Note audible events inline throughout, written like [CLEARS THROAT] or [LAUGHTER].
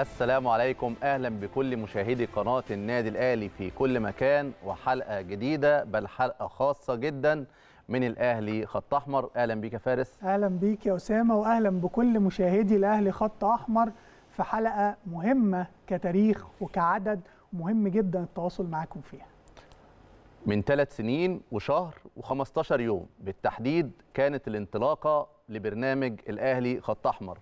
السلام عليكم اهلا بكل مشاهدي قناه النادي الاهلي في كل مكان وحلقه جديده بل حلقه خاصه جدا من الاهلي خط احمر اهلا بيك يا فارس اهلا بيك يا اسامه واهلا بكل مشاهدي الاهلي خط احمر في حلقه مهمه كتاريخ وكعدد مهم جدا التواصل معاكم فيها من ثلاث سنين وشهر و15 يوم بالتحديد كانت الانطلاقه لبرنامج الاهلي خط احمر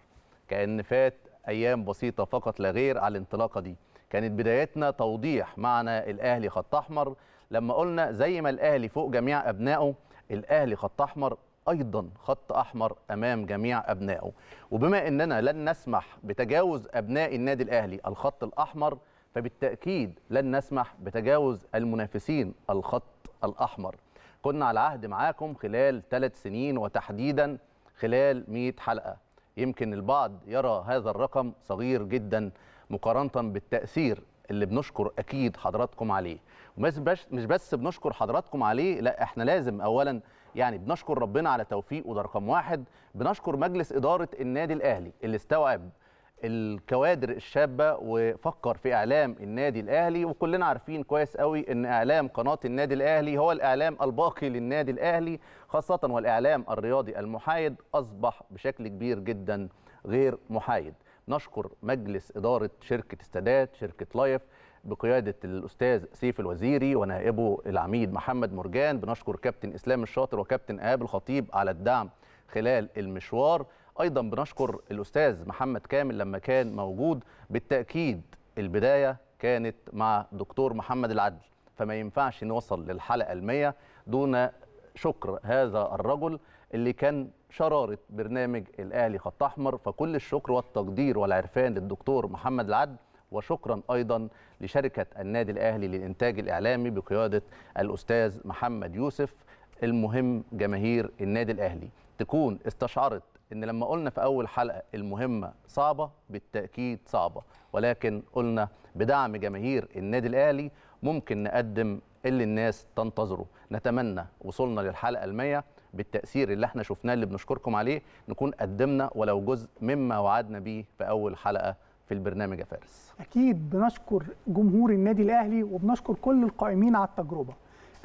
كان فات أيام بسيطة فقط لا غير على الانطلاقة دي كانت بدايتنا توضيح معنى الأهلي خط أحمر لما قلنا زي ما الأهلي فوق جميع أبنائه الأهلي خط أحمر أيضا خط أحمر أمام جميع أبنائه وبما أننا لن نسمح بتجاوز أبناء النادي الأهلي الخط الأحمر فبالتأكيد لن نسمح بتجاوز المنافسين الخط الأحمر كنا على عهد معاكم خلال ثلاث سنين وتحديدا خلال 100 حلقة يمكن البعض يرى هذا الرقم صغير جدا مقارنه بالتاثير اللي بنشكر اكيد حضراتكم عليه ومش بس بنشكر حضراتكم عليه لا احنا لازم اولا يعني بنشكر ربنا على توفيق وده رقم واحد بنشكر مجلس اداره النادي الاهلي اللي استوعب الكوادر الشابه وفكر في اعلام النادي الاهلي وكلنا عارفين كويس قوي ان اعلام قناه النادي الاهلي هو الاعلام الباقي للنادي الاهلي خاصه والاعلام الرياضي المحايد اصبح بشكل كبير جدا غير محايد نشكر مجلس اداره شركه السادات شركه لايف بقياده الاستاذ سيف الوزيري ونائبه العميد محمد مرجان بنشكر كابتن اسلام الشاطر وكابتن ايهاب الخطيب على الدعم خلال المشوار ايضا بنشكر الاستاذ محمد كامل لما كان موجود بالتاكيد البدايه كانت مع دكتور محمد العدل فما ينفعش نوصل للحلقه المية دون شكر هذا الرجل اللي كان شراره برنامج الاهلي خط احمر فكل الشكر والتقدير والعرفان للدكتور محمد العدل وشكرا ايضا لشركه النادي الاهلي للانتاج الاعلامي بقياده الاستاذ محمد يوسف المهم جماهير النادي الاهلي تكون استشعرت ان لما قلنا في اول حلقه المهمه صعبه بالتاكيد صعبه ولكن قلنا بدعم جماهير النادي الاهلي ممكن نقدم اللي الناس تنتظره نتمنى وصلنا للحلقه المية بالتاثير اللي احنا شفناه اللي بنشكركم عليه نكون قدمنا ولو جزء مما وعدنا بيه في اول حلقه في البرنامج يا فارس اكيد بنشكر جمهور النادي الاهلي وبنشكر كل القائمين على التجربه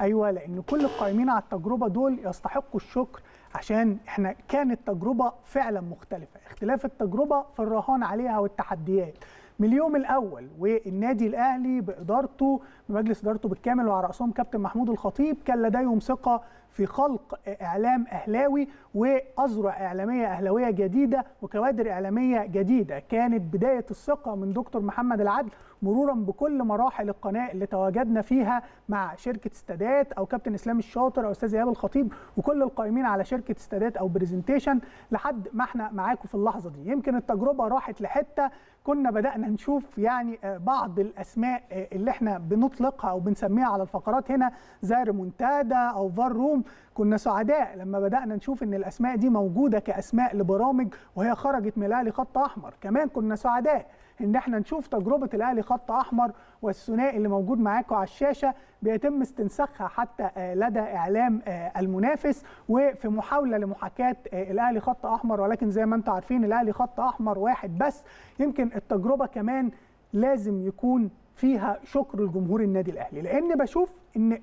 ايوه لان كل القائمين على التجربه دول يستحقوا الشكر عشان احنا كانت تجربه فعلا مختلفه اختلاف التجربه في الرهان عليها والتحديات من اليوم الاول والنادي الاهلي بادارته بمجلس ادارته بالكامل وعلى راسهم كابتن محمود الخطيب كان لديهم ثقه في خلق اعلام اهلاوي واذرع اعلاميه اهلاويه جديده وكوادر اعلاميه جديده كانت بدايه الثقه من دكتور محمد العدل مرورا بكل مراحل القناه اللي تواجدنا فيها مع شركه استادات او كابتن اسلام الشاطر او استاذ ايهاب الخطيب وكل القائمين على شركه استادات او برزنتيشن لحد ما احنا معاكم في اللحظه دي يمكن التجربه راحت لحته كنا بدأنا نشوف يعني آه، بعض الأسماء آه، اللي احنا بنطلقها أو بنسميها على الفقرات هنا زي ريمونتادا أو فار روم كنا سعداء لما بدأنا نشوف إن الأسماء دي موجودة كأسماء لبرامج وهي خرجت من الأهلي خط أحمر كمان كنا سعداء إن احنا نشوف تجربة الأهلي خط أحمر والثنائي اللي موجود معاكم على الشاشة بيتم استنساخها حتى آه، لدى اعلام آه، المنافس وفي محاوله لمحاكاه آه، الاهلي خط احمر ولكن زي ما انتم عارفين الاهلي خط احمر واحد بس يمكن التجربه كمان لازم يكون فيها شكر لجمهور النادي الاهلي لان بشوف ان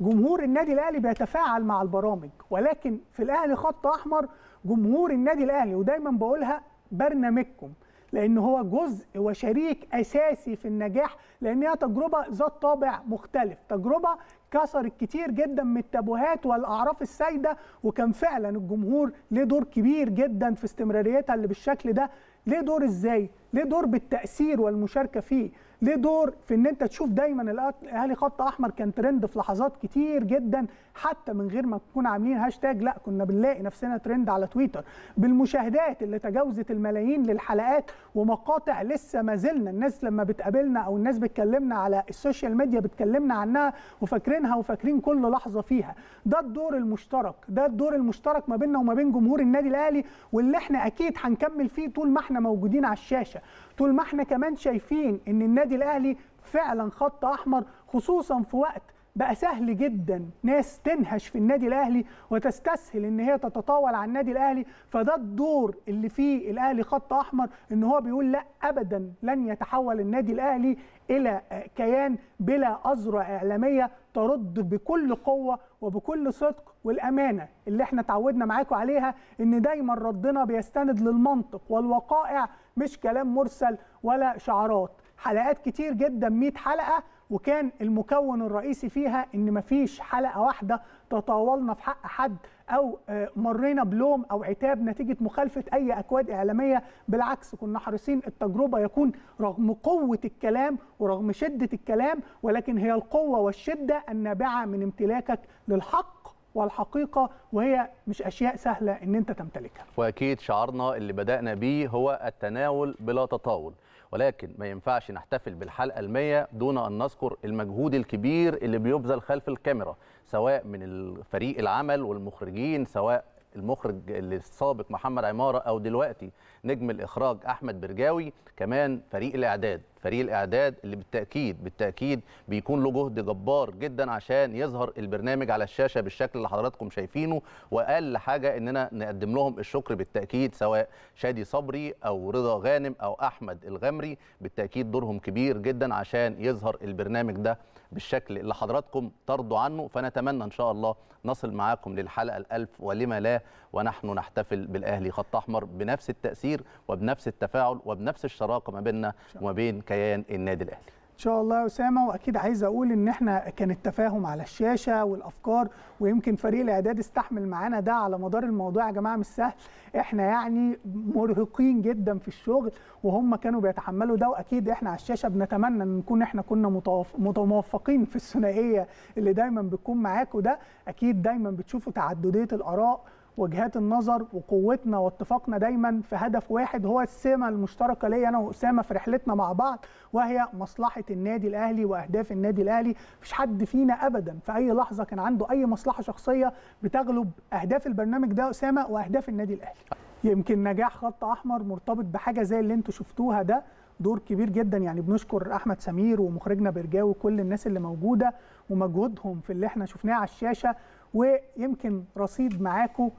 جمهور النادي الاهلي بيتفاعل مع البرامج ولكن في الاهلي خط احمر جمهور النادي الاهلي ودايما بقولها برنامجكم لان هو جزء وشريك اساسي في النجاح لان هي تجربه ذات طابع مختلف تجربه كسرت كتير جدا من التابوهات والاعراف السائده وكان فعلا الجمهور ليه دور كبير جدا في استمراريتها اللي بالشكل ده ليه دور ازاي ليه دور بالتاثير والمشاركه فيه ليه دور في ان انت تشوف دايما الاهلي خط احمر كان ترند في لحظات كتير جدا حتى من غير ما تكون عاملين هاشتاج لا كنا بنلاقي نفسنا ترند على تويتر بالمشاهدات اللي تجاوزت الملايين للحلقات ومقاطع لسه ما زلنا الناس لما بتقابلنا او الناس بتكلمنا على السوشيال ميديا بتكلمنا عنها وفاكرينها وفاكرين كل لحظه فيها ده الدور المشترك ده الدور المشترك ما بيننا وما بين جمهور النادي الاهلي واللي احنا اكيد هنكمل فيه طول ما احنا موجودين على الشاشه طول ما احنا كمان شايفين ان النادي الاهلي فعلا خط احمر خصوصا في وقت بقى سهل جدا ناس تنهش في النادي الاهلي وتستسهل ان هي تتطاول على النادي الاهلي فده الدور اللي فيه الاهلي خط احمر ان هو بيقول لا ابدا لن يتحول النادي الاهلي الى كيان بلا اذرع اعلاميه ترد بكل قوه وبكل صدق والامانه اللي احنا تعودنا معاكم عليها ان دايما ردنا بيستند للمنطق والوقائع مش كلام مرسل ولا شعارات حلقات كتير جدا 100 حلقه وكان المكون الرئيسي فيها ان مفيش حلقه واحده تطاولنا في حق حد او آه، مرينا بلوم او عتاب نتيجه مخالفه اي اكواد اعلاميه بالعكس كنا حريصين التجربه يكون رغم قوه الكلام ورغم شده الكلام ولكن هي القوه والشده النابعه من امتلاكك للحق والحقيقة وهي مش أشياء سهلة أن أنت تمتلكها وأكيد شعارنا اللي بدأنا بيه هو التناول بلا تطاول ولكن ما ينفعش نحتفل بالحلقه المية دون ان نذكر المجهود الكبير اللي بيبذل خلف الكاميرا سواء من فريق العمل والمخرجين سواء المخرج السابق محمد عماره او دلوقتي نجم الاخراج احمد برجاوي كمان فريق الاعداد فريق الاعداد اللي بالتاكيد بالتاكيد بيكون له جهد جبار جدا عشان يظهر البرنامج على الشاشه بالشكل اللي حضراتكم شايفينه واقل حاجه اننا نقدم لهم الشكر بالتاكيد سواء شادي صبري او رضا غانم او احمد الغمري بالتاكيد دورهم كبير جدا عشان يظهر البرنامج ده بالشكل اللي حضراتكم ترضوا عنه فنتمنى ان شاء الله نصل معاكم للحلقه الالف ولما لا ونحن نحتفل بالاهلي خط احمر بنفس التاثير كتير وبنفس التفاعل وبنفس الشراكه ما بيننا وما بين كيان النادي الاهلي ان شاء الله يا اسامه واكيد عايز اقول ان احنا كان التفاهم على الشاشه والافكار ويمكن فريق الاعداد استحمل معانا ده على مدار الموضوع يا جماعه مش سهل احنا يعني مرهقين جدا في الشغل وهم كانوا بيتحملوا ده واكيد احنا على الشاشه بنتمنى ان نكون احنا كنا متوافقين في الثنائيه اللي دايما بتكون معاكم ده اكيد دايما بتشوفوا تعدديه الاراء وجهات النظر وقوتنا واتفاقنا دايما في هدف واحد هو السمه المشتركه لي انا واسامه في رحلتنا مع بعض وهي مصلحه النادي الاهلي واهداف النادي الاهلي مفيش حد فينا ابدا في اي لحظه كان عنده اي مصلحه شخصيه بتغلب اهداف البرنامج ده اسامه واهداف النادي الاهلي يمكن نجاح خط احمر مرتبط بحاجه زي اللي انتم شفتوها ده دور كبير جدا يعني بنشكر احمد سمير ومخرجنا برجاوي وكل الناس اللي موجوده ومجهودهم في اللي احنا شفناه على الشاشه ويمكن رصيد معاكم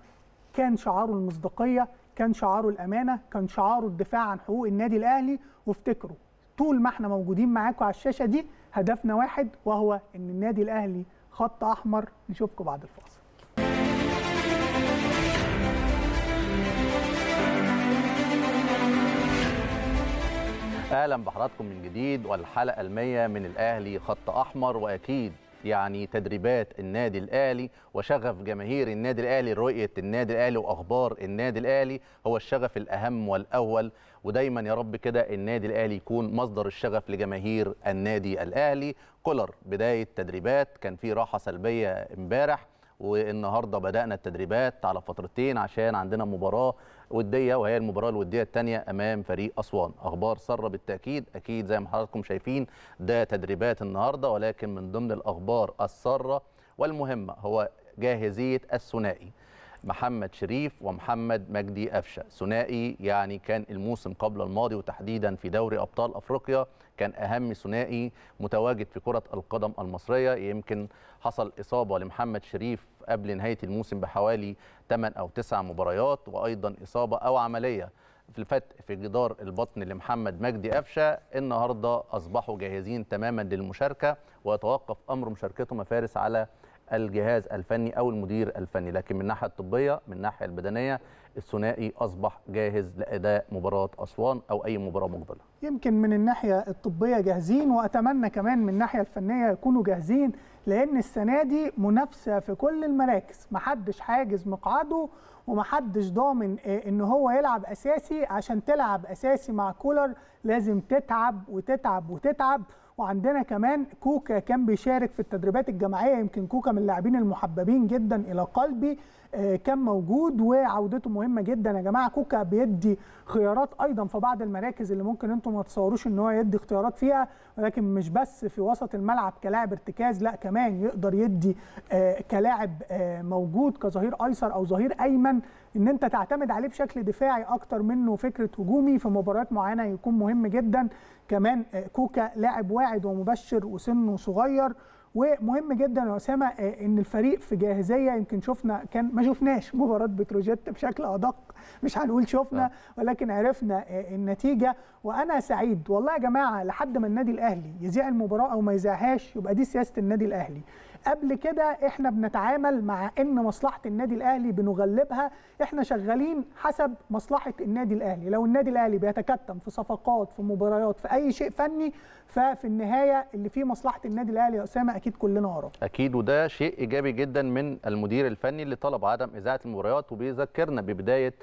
كان شعاره المصداقيه كان شعاره الامانه كان شعاره الدفاع عن حقوق النادي الاهلي وافتكروا طول ما احنا موجودين معاكم على الشاشه دي هدفنا واحد وهو ان النادي الاهلي خط احمر نشوفكم بعد الفاصل اهلا بحضراتكم من جديد والحلقه المية من الاهلي خط احمر واكيد يعني تدريبات النادي الاهلي وشغف جماهير النادي الاهلي رؤيه النادي الاهلي واخبار النادي الاهلي هو الشغف الاهم والاول ودايما يا رب كده النادي الاهلي يكون مصدر الشغف لجماهير النادي الاهلي كولر بدايه تدريبات كان في راحه سلبيه امبارح والنهارده بدانا التدريبات على فترتين عشان عندنا مباراه وديه وهي المباراه الوديه الثانيه امام فريق اسوان اخبار ساره بالتاكيد اكيد زي ما حضراتكم شايفين ده تدريبات النهارده ولكن من ضمن الاخبار الساره والمهمه هو جاهزيه الثنائي محمد شريف ومحمد مجدي قفشه ثنائي يعني كان الموسم قبل الماضي وتحديدا في دوري ابطال افريقيا كان اهم ثنائي متواجد في كره القدم المصريه يمكن حصل اصابه لمحمد شريف قبل نهايه الموسم بحوالي 8 او 9 مباريات وايضا اصابه او عمليه في الفتق في جدار البطن لمحمد مجدي قفشه النهارده اصبحوا جاهزين تماما للمشاركه ويتوقف امر مشاركتهم فارس على الجهاز الفني او المدير الفني لكن من الناحيه الطبيه من الناحيه البدنيه الثنائي اصبح جاهز لاداء مباراه اسوان او اي مباراه مقبله. يمكن من الناحيه الطبيه جاهزين واتمنى كمان من الناحيه الفنيه يكونوا جاهزين لان السنه دي منافسه في كل المراكز، محدش حاجز مقعده ومحدش ضامن آه، ان هو يلعب اساسي عشان تلعب اساسي مع كولر لازم تتعب وتتعب وتتعب وعندنا كمان كوكا كان بيشارك في التدريبات الجماعيه يمكن كوكا من اللاعبين المحببين جدا الى قلبي آه، كان موجود وعودته مهمه جدا يا جماعه كوكا بيدي خيارات ايضا في بعض المراكز اللي ممكن انتم ما تتصوروش ان هو يدي اختيارات فيها ولكن مش بس في وسط الملعب كلاعب ارتكاز لا كمان يقدر يدي آه، كلاعب آه، موجود كظهير ايسر او ظهير ايمن ان انت تعتمد عليه بشكل دفاعي اكتر منه فكره هجومي في مباريات معينه يكون مهم جدا كمان كوكا لاعب واعد ومبشر وسنه صغير ومهم جدا يا اسامه آه، ان الفريق في جاهزيه يمكن شفنا كان ما شفناش مباراه بتروجيت بشكل ادق مش هنقول شفنا آه. ولكن عرفنا آه، النتيجه وانا سعيد والله يا جماعه لحد ما النادي الاهلي يذيع المباراه او ما يذيعهاش يبقى دي سياسه النادي الاهلي قبل كده احنا بنتعامل مع ان مصلحه النادي الاهلي بنغلبها احنا شغالين حسب مصلحه النادي الاهلي لو النادي الاهلي بيتكتم في صفقات في مباريات في اي شيء فني ففي النهايه اللي فيه مصلحه النادي الاهلي يا اسامه اكيد كلنا وراه اكيد وده شيء ايجابي جدا من المدير الفني اللي طلب عدم اذاعه المباريات وبيذكرنا ببدايه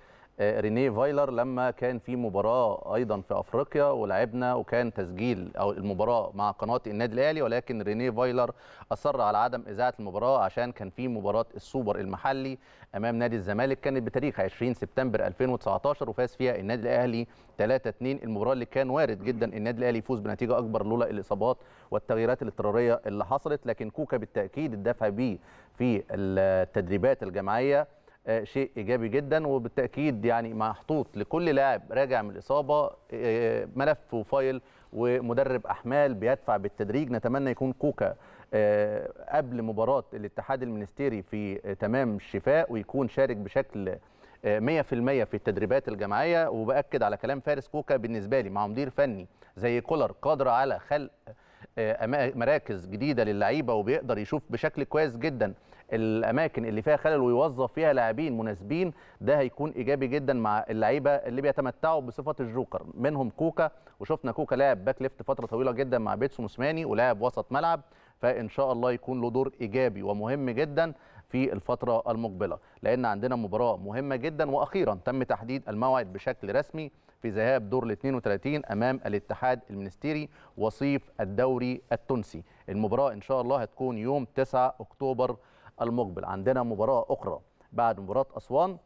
آه، رينيه فايلر لما كان في مباراه ايضا في افريقيا ولعبنا وكان تسجيل او المباراه مع قناه النادي الاهلي ولكن رينيه فايلر اصر على عدم اذاعه المباراه عشان كان في مباراه السوبر المحلي امام نادي الزمالك كانت بتاريخ 20 سبتمبر 2019 وفاز فيها النادي الاهلي 3-2 المباراه اللي كان وارد جدا النادي الاهلي يفوز بنتيجه اكبر لولا الاصابات والتغييرات الاضطراريه اللي حصلت لكن كوكا بالتاكيد الدفع بيه في التدريبات الجماعيه آه، شيء ايجابي جدا وبالتاكيد يعني محطوط لكل لاعب راجع من الاصابه آه، ملف وفايل ومدرب احمال بيدفع بالتدريج نتمنى يكون كوكا آه، قبل مباراه الاتحاد المنستيري في تمام الشفاء ويكون شارك بشكل 100% في التدريبات الجماعيه وباكد على كلام فارس كوكا بالنسبه لي مع مدير فني زي كولر قادر على خلق مراكز جديده للعيبه وبيقدر يشوف بشكل كويس جدا الاماكن اللي فيها خلل ويوظف فيها لاعبين مناسبين ده هيكون ايجابي جدا مع اللعيبه اللي بيتمتعوا بصفه الجوكر منهم كوكا وشفنا كوكا لاعب باك ليفت فتره طويله جدا مع بيتسو موسماني ولاعب وسط ملعب فان شاء الله يكون له دور ايجابي ومهم جدا في الفتره المقبله لان عندنا مباراه مهمه جدا واخيرا تم تحديد الموعد بشكل رسمي في ذهاب دور ال 32 امام الاتحاد المنستيري وصيف الدوري التونسي المباراه ان شاء الله هتكون يوم 9 اكتوبر المقبل عندنا مباراة أخرى بعد مباراة أسوان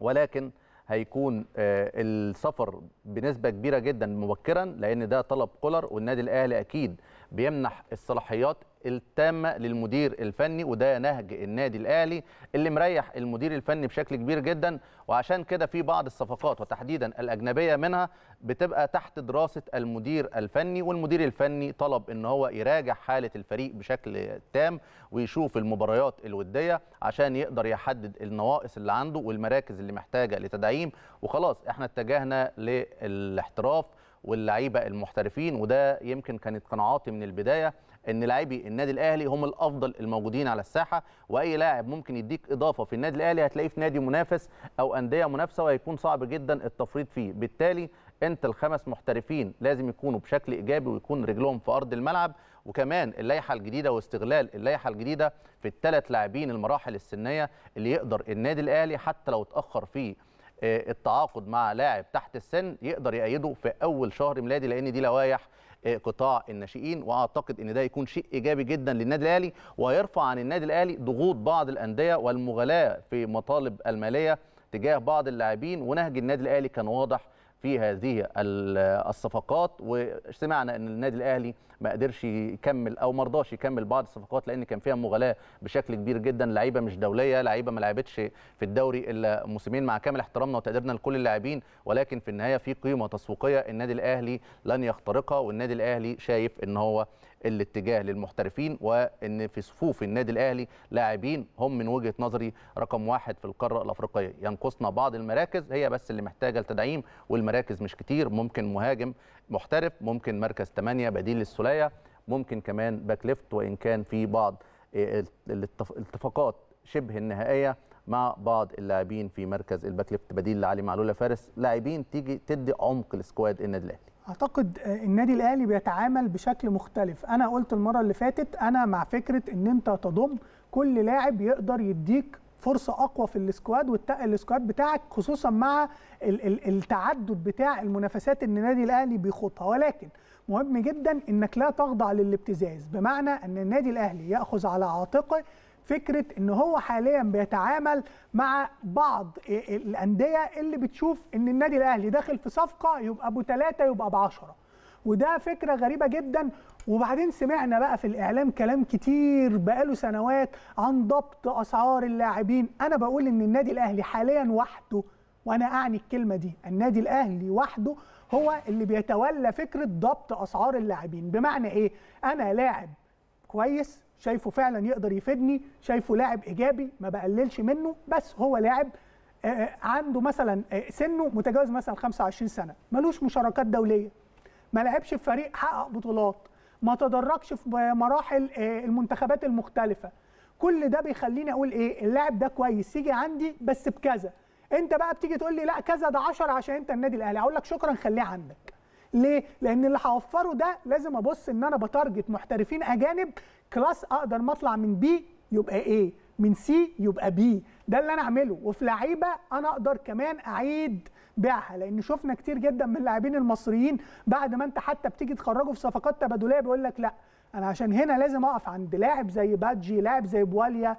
ولكن هيكون آه، السفر بنسبة كبيرة جدا مبكرا لأن ده طلب كولر والنادي الأهلي أكيد بيمنح الصلاحيات التامه للمدير الفني وده نهج النادي الاهلي اللي مريح المدير الفني بشكل كبير جدا وعشان كده في بعض الصفقات وتحديدا الاجنبيه منها بتبقى تحت دراسه المدير الفني والمدير الفني طلب ان هو يراجع حاله الفريق بشكل تام ويشوف المباريات الوديه عشان يقدر يحدد النواقص اللي عنده والمراكز اللي محتاجه لتدعيم وخلاص احنا اتجهنا للاحتراف واللعيبه المحترفين وده يمكن كانت قناعاتي من البدايه ان لاعبي النادي الاهلي هم الافضل الموجودين على الساحه واي لاعب ممكن يديك اضافه في النادي الاهلي هتلاقيه في نادي منافس او انديه منافسه وهيكون صعب جدا التفريط فيه بالتالي انت الخمس محترفين لازم يكونوا بشكل ايجابي ويكون رجلهم في ارض الملعب وكمان اللائحه الجديده واستغلال اللائحه الجديده في الثلاث لاعبين المراحل السنيه اللي يقدر النادي الاهلي حتى لو اتاخر في آه، التعاقد مع لاعب تحت السن يقدر يأيده في أول شهر ميلادي لأن دي لوائح قطاع الناشئين واعتقد ان ده يكون شيء ايجابي جدا للنادي الاهلي ويرفع عن النادي الاهلي ضغوط بعض الانديه والمغالاه في مطالب الماليه تجاه بعض اللاعبين ونهج النادي الاهلي كان واضح في هذه الصفقات وسمعنا ان النادي الاهلي ما قدرش يكمل او ما رضاش يكمل بعض الصفقات لان كان فيها مغالاه بشكل كبير جدا لعيبه مش دوليه لعيبه ما لعبتش في الدوري الا موسمين مع كامل احترامنا وتقديرنا لكل اللاعبين ولكن في النهايه في قيمه تسويقيه النادي الاهلي لن يخترقها والنادي الاهلي شايف ان هو الاتجاه للمحترفين وان في صفوف النادي الاهلي لاعبين هم من وجهه نظري رقم واحد في القاره الافريقيه ينقصنا بعض المراكز هي بس اللي محتاجه لتدعيم والمراكز مش كتير ممكن مهاجم محترف ممكن مركز 8 بديل للسلية ممكن كمان باك ليفت وان كان في بعض آه، الاتفاقات شبه النهائيه مع بعض اللاعبين في مركز الباك ليفت بديل لعلي معلول فارس لاعبين تيجي تدي عمق لسكواد النادي الاهلي اعتقد آه، النادي الاهلي بيتعامل بشكل مختلف انا قلت المره اللي فاتت انا مع فكره ان انت تضم كل لاعب يقدر يديك فرصه اقوى في السكواد والسكواد السكواد بتاعك خصوصا مع التعدد بتاع المنافسات ان النادي الاهلي بيخوضها ولكن مهم جدا انك لا تخضع للابتزاز بمعنى ان النادي الاهلي ياخذ على عاتقه فكره ان هو حاليا بيتعامل مع بعض الانديه اللي بتشوف ان النادي الاهلي داخل في صفقه يبقى ابو ثلاثه يبقى ب 10 وده فكره غريبه جدا وبعدين سمعنا بقى في الاعلام كلام كتير بقاله سنوات عن ضبط اسعار اللاعبين انا بقول ان النادي الاهلي حاليا وحده وانا اعني الكلمه دي النادي الاهلي وحده هو اللي بيتولى فكره ضبط اسعار اللاعبين بمعنى ايه انا لاعب كويس شايفه فعلا يقدر يفيدني شايفه لاعب ايجابي ما بقللش منه بس هو لاعب آه، آه، عنده مثلا آه، سنه متجاوز مثلا 25 سنه ملوش مشاركات دوليه ما لعبش في فريق حقق بطولات ما تدرجش في مراحل آه، المنتخبات المختلفه كل ده بيخليني اقول ايه اللاعب ده كويس يجي عندي بس بكذا انت بقى بتيجي تقول لي لا كذا ده 10 عشان انت النادي الاهلي اقول لك شكرا خليه عندك ليه لان اللي هوفره ده لازم ابص ان انا بتارجت محترفين اجانب كلاس اقدر ما اطلع من بي يبقى ايه من سي يبقى بي ده اللي انا اعمله وفي لعيبه انا اقدر كمان اعيد بيعها لان شفنا كتير جدا من اللاعبين المصريين بعد ما انت حتى بتيجي تخرجه في صفقات تبادليه بيقول لك لا انا عشان هنا لازم اقف عند لاعب زي بادجي لاعب زي بواليا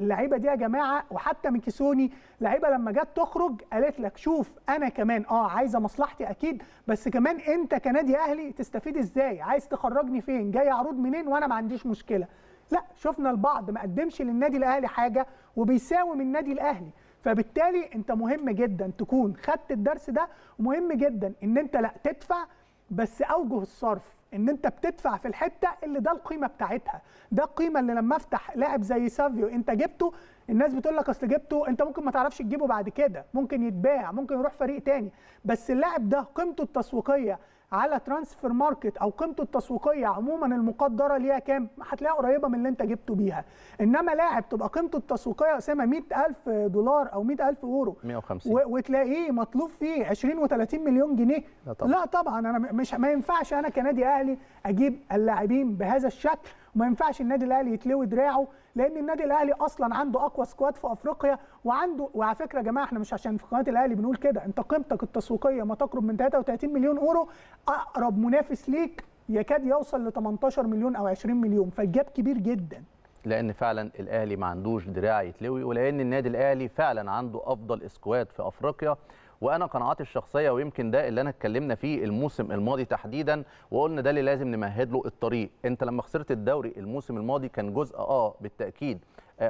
اللعيبه دي يا جماعه وحتى ميكيسوني لعيبه لما جت تخرج قالت لك شوف انا كمان اه عايزه مصلحتي اكيد بس كمان انت كنادي اهلي تستفيد ازاي عايز تخرجني فين جاي عروض منين وانا ما عنديش مشكله لا شفنا البعض ما قدمش للنادي الاهلي حاجه وبيساوم النادي الاهلي فبالتالي انت مهم جدا تكون خدت الدرس ده ومهم جدا ان انت لا تدفع بس اوجه الصرف ان انت بتدفع في الحته اللي ده القيمه بتاعتها ده القيمه اللي لما افتح لاعب زي سافيو انت جبته الناس بتقول لك اصل جبته انت ممكن ما تعرفش تجيبه بعد كده ممكن يتباع ممكن يروح فريق تاني بس اللاعب ده قيمته التسويقيه على ترانسفير ماركت او قيمته التسويقيه عموما المقدره ليها كام هتلاقيها قريبه من اللي انت جبته بيها انما لاعب تبقى قيمته التسويقيه اسامه 100000 دولار او 100000 يورو 150 وتلاقيه مطلوب فيه 20 و30 مليون جنيه لا طبعا, لا طبعا انا مش ما ينفعش انا كنادي اهلي اجيب اللاعبين بهذا الشكل وما ينفعش النادي الاهلي يتلوي دراعه لان النادي الاهلي اصلا عنده اقوى سكواد في افريقيا وعنده وعلى فكره يا جماعه احنا مش عشان في قناه الاهلي بنقول كده انت قيمتك التسويقيه ما تقرب من 33 مليون اورو اقرب منافس ليك يكاد يوصل ل 18 مليون او 20 مليون فالجاب كبير جدا لان فعلا الاهلي ما عندوش دراع يتلوي ولان النادي الاهلي فعلا عنده افضل اسكواد في افريقيا وانا قناعاتي الشخصيه ويمكن ده اللي انا اتكلمنا فيه الموسم الماضي تحديدا وقلنا ده اللي لازم نمهد له الطريق انت لما خسرت الدوري الموسم الماضي كان جزء اه بالتاكيد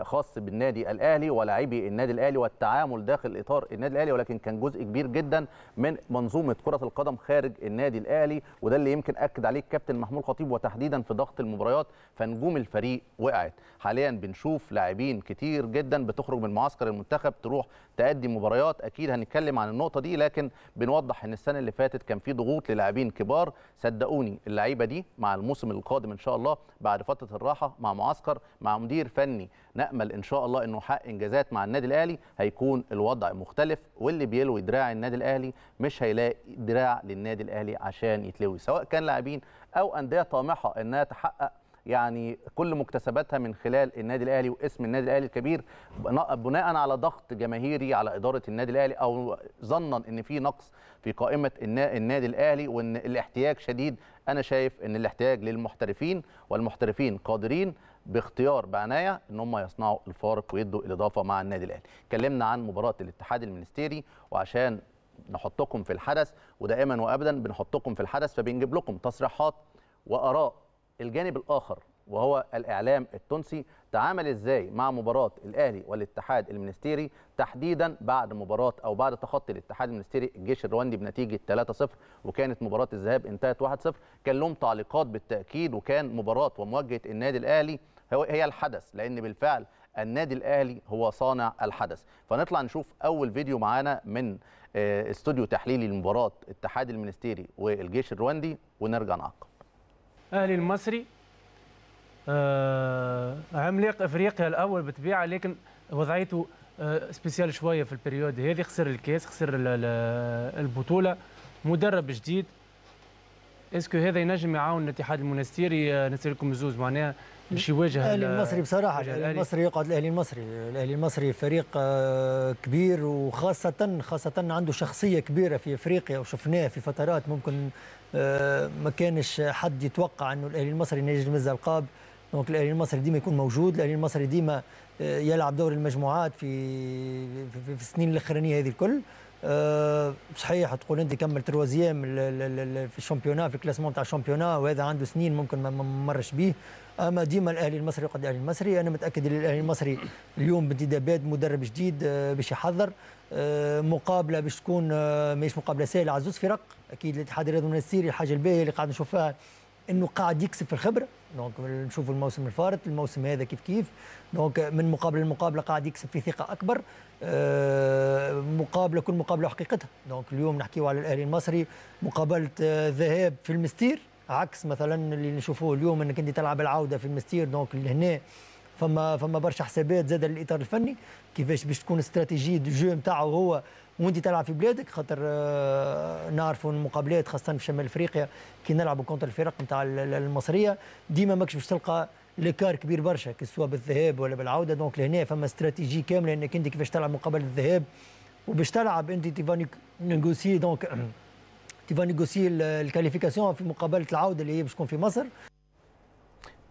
خاص بالنادي الاهلي ولاعبي النادي الاهلي والتعامل داخل اطار النادي الاهلي ولكن كان جزء كبير جدا من منظومه كره القدم خارج النادي الاهلي وده اللي يمكن اكد عليه الكابتن محمود خطيب وتحديدا في ضغط المباريات فنجوم الفريق وقعت حاليا بنشوف لاعبين كتير جدا بتخرج من معسكر المنتخب تروح تأدي مباريات اكيد هنتكلم عن النقطه دي لكن بنوضح ان السنه اللي فاتت كان في ضغوط للاعبين كبار صدقوني اللعيبه دي مع الموسم القادم ان شاء الله بعد فتره الراحه مع معسكر مع مدير فني نامل ان شاء الله انه حقق انجازات مع النادي الاهلي هيكون الوضع مختلف واللي بيلوي دراع النادي الاهلي مش هيلاقي دراع للنادي الاهلي عشان يتلوي سواء كان لاعبين او انديه طامحه انها تحقق يعني كل مكتسباتها من خلال النادي الاهلي واسم النادي الاهلي الكبير بناء على ضغط جماهيري على اداره النادي الاهلي او ظنا ان في نقص في قائمه النادي الاهلي وان الاحتياج شديد انا شايف ان الاحتياج للمحترفين والمحترفين قادرين باختيار بعنايه ان هم يصنعوا الفارق ويدوا الاضافه مع النادي الاهلي. كلمنا عن مباراه الاتحاد المنستيري وعشان نحطكم في الحدث ودائما وابدا بنحطكم في الحدث فبنجيب لكم تصريحات واراء الجانب الاخر وهو الاعلام التونسي تعامل ازاي مع مباراه الاهلي والاتحاد المنستيري تحديدا بعد مباراه او بعد تخطي الاتحاد المنستيري الجيش الرواندي بنتيجه 3-0 وكانت مباراه الذهاب انتهت 1-0 كان لهم تعليقات بالتاكيد وكان مباراه ومواجهه النادي الاهلي هي الحدث لان بالفعل النادي الاهلي هو صانع الحدث فنطلع نشوف اول فيديو معانا من آه، استوديو تحليلي لمباراه اتحاد المنستيري والجيش الرواندي ونرجع نعقب اهلي المصري آه عملاق افريقيا الاول بطبيعه لكن وضعيته آه سبيسيال شويه في البريود هذه خسر الكاس خسر البطوله مدرب جديد اسكو هذا ينجم يعاون الاتحاد المونستيري نسير لكم زوز معناها باش يواجه الاهلي المصري بصراحه الاهلي المصري يقعد الاهلي المصري الاهلي المصري فريق آه، كبير وخاصه خاصه عنده شخصيه كبيره في افريقيا وشفناه في فترات ممكن آه، ما كانش حد يتوقع انه الاهلي المصري ينجم يهز القاب دونك الاهلي المصري ديما يكون موجود الاهلي المصري ديما آه، يلعب دور المجموعات في في, في السنين الاخرانيه هذه الكل آه، صحيح تقول انت كمل تروازيام في الشامبيونا في الكلاسمون تاع الشامبيونا وهذا عنده سنين ممكن ما مرش به اما ديما الاهلي المصري قد الاهلي المصري انا متاكد ان الاهلي المصري اليوم بانتدابات مدرب جديد آه، باش يحضر آه، مقابله باش تكون ماهيش مقابله سهله على زوز فرق اكيد الاتحاد الرياضي من السيري الحاجه الباهيه اللي قاعد نشوفها انه قاعد يكسب في الخبره دونك نشوفوا الموسم الفارط الموسم هذا كيف كيف دونك من مقابله لمقابله قاعد يكسب في ثقه اكبر آه، مقابله كل مقابله حقيقتها دونك اليوم نحكيو على الاهلي المصري مقابله ذهاب في المستير عكس مثلا اللي نشوفوه اليوم انك انت تلعب العوده في المستير دونك هنا فما فما برشا حسابات زاد الاطار الفني كيفاش باش تكون استراتيجيه الجو نتاعو هو وانت تلعب في بلادك خاطر آه، نعرفوا المقابلات خاصه في شمال افريقيا كي نلعبوا كونتر الفرق نتاع المصريه ديما ماكش باش تلقى ليكار كبير برشا سوا بالذهاب ولا بالعوده دونك لهنا فما استراتيجي كامله انك انت كيفاش تلعب مقابل الذهاب وباش تلعب انت تيفاني نيغوسي دونك تيفاني نيغوسي الكاليفيكاسيون في مقابله العوده اللي هي باش تكون في مصر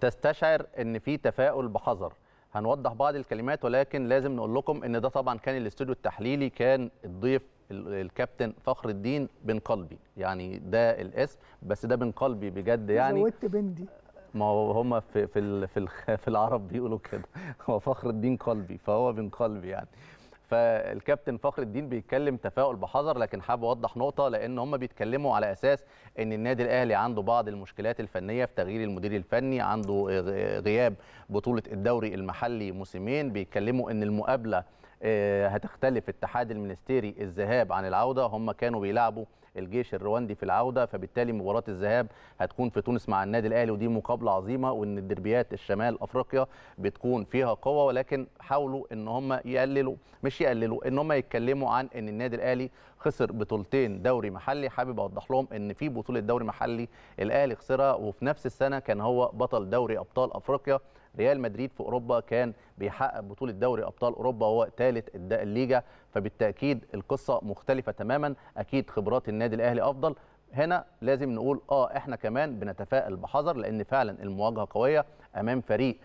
تستشعر ان في تفاؤل بحذر هنوضح بعض الكلمات ولكن لازم نقول لكم ان ده طبعا كان الاستوديو التحليلي كان الضيف الكابتن فخر الدين بن قلبي يعني ده الاسم بس ده بن قلبي بجد يعني زودت بندي ما هو هم في في في العرب بيقولوا كده [LAUGHS] هو فخر الدين قلبي فهو بن قلبي يعني فالكابتن فخر الدين بيتكلم تفاؤل بحذر لكن حابب اوضح نقطه لان هم بيتكلموا على اساس ان النادي الاهلي عنده بعض المشكلات الفنيه في تغيير المدير الفني عنده غياب بطوله الدوري المحلي موسمين بيتكلموا ان المقابله آه، هتختلف اتحاد المنستيري الذهاب عن العوده هم كانوا بيلعبوا الجيش الرواندي في العوده فبالتالي مباراه الذهاب هتكون في تونس مع النادي الاهلي ودي مقابله عظيمه وان الدربيات الشمال افريقيا بتكون فيها قوه ولكن حاولوا ان هم يقللوا مش يقللوا ان هم يتكلموا عن ان النادي الاهلي خسر بطولتين دوري محلي حابب اوضح لهم ان في بطوله دوري محلي الاهلي خسرها وفي نفس السنه كان هو بطل دوري ابطال افريقيا ريال مدريد في اوروبا كان بيحقق بطوله دوري ابطال اوروبا وهو ثالث الليجا فبالتاكيد القصه مختلفه تماما اكيد خبرات النادي الاهلي افضل هنا لازم نقول اه احنا كمان بنتفائل بحذر لان فعلا المواجهه قويه امام فريق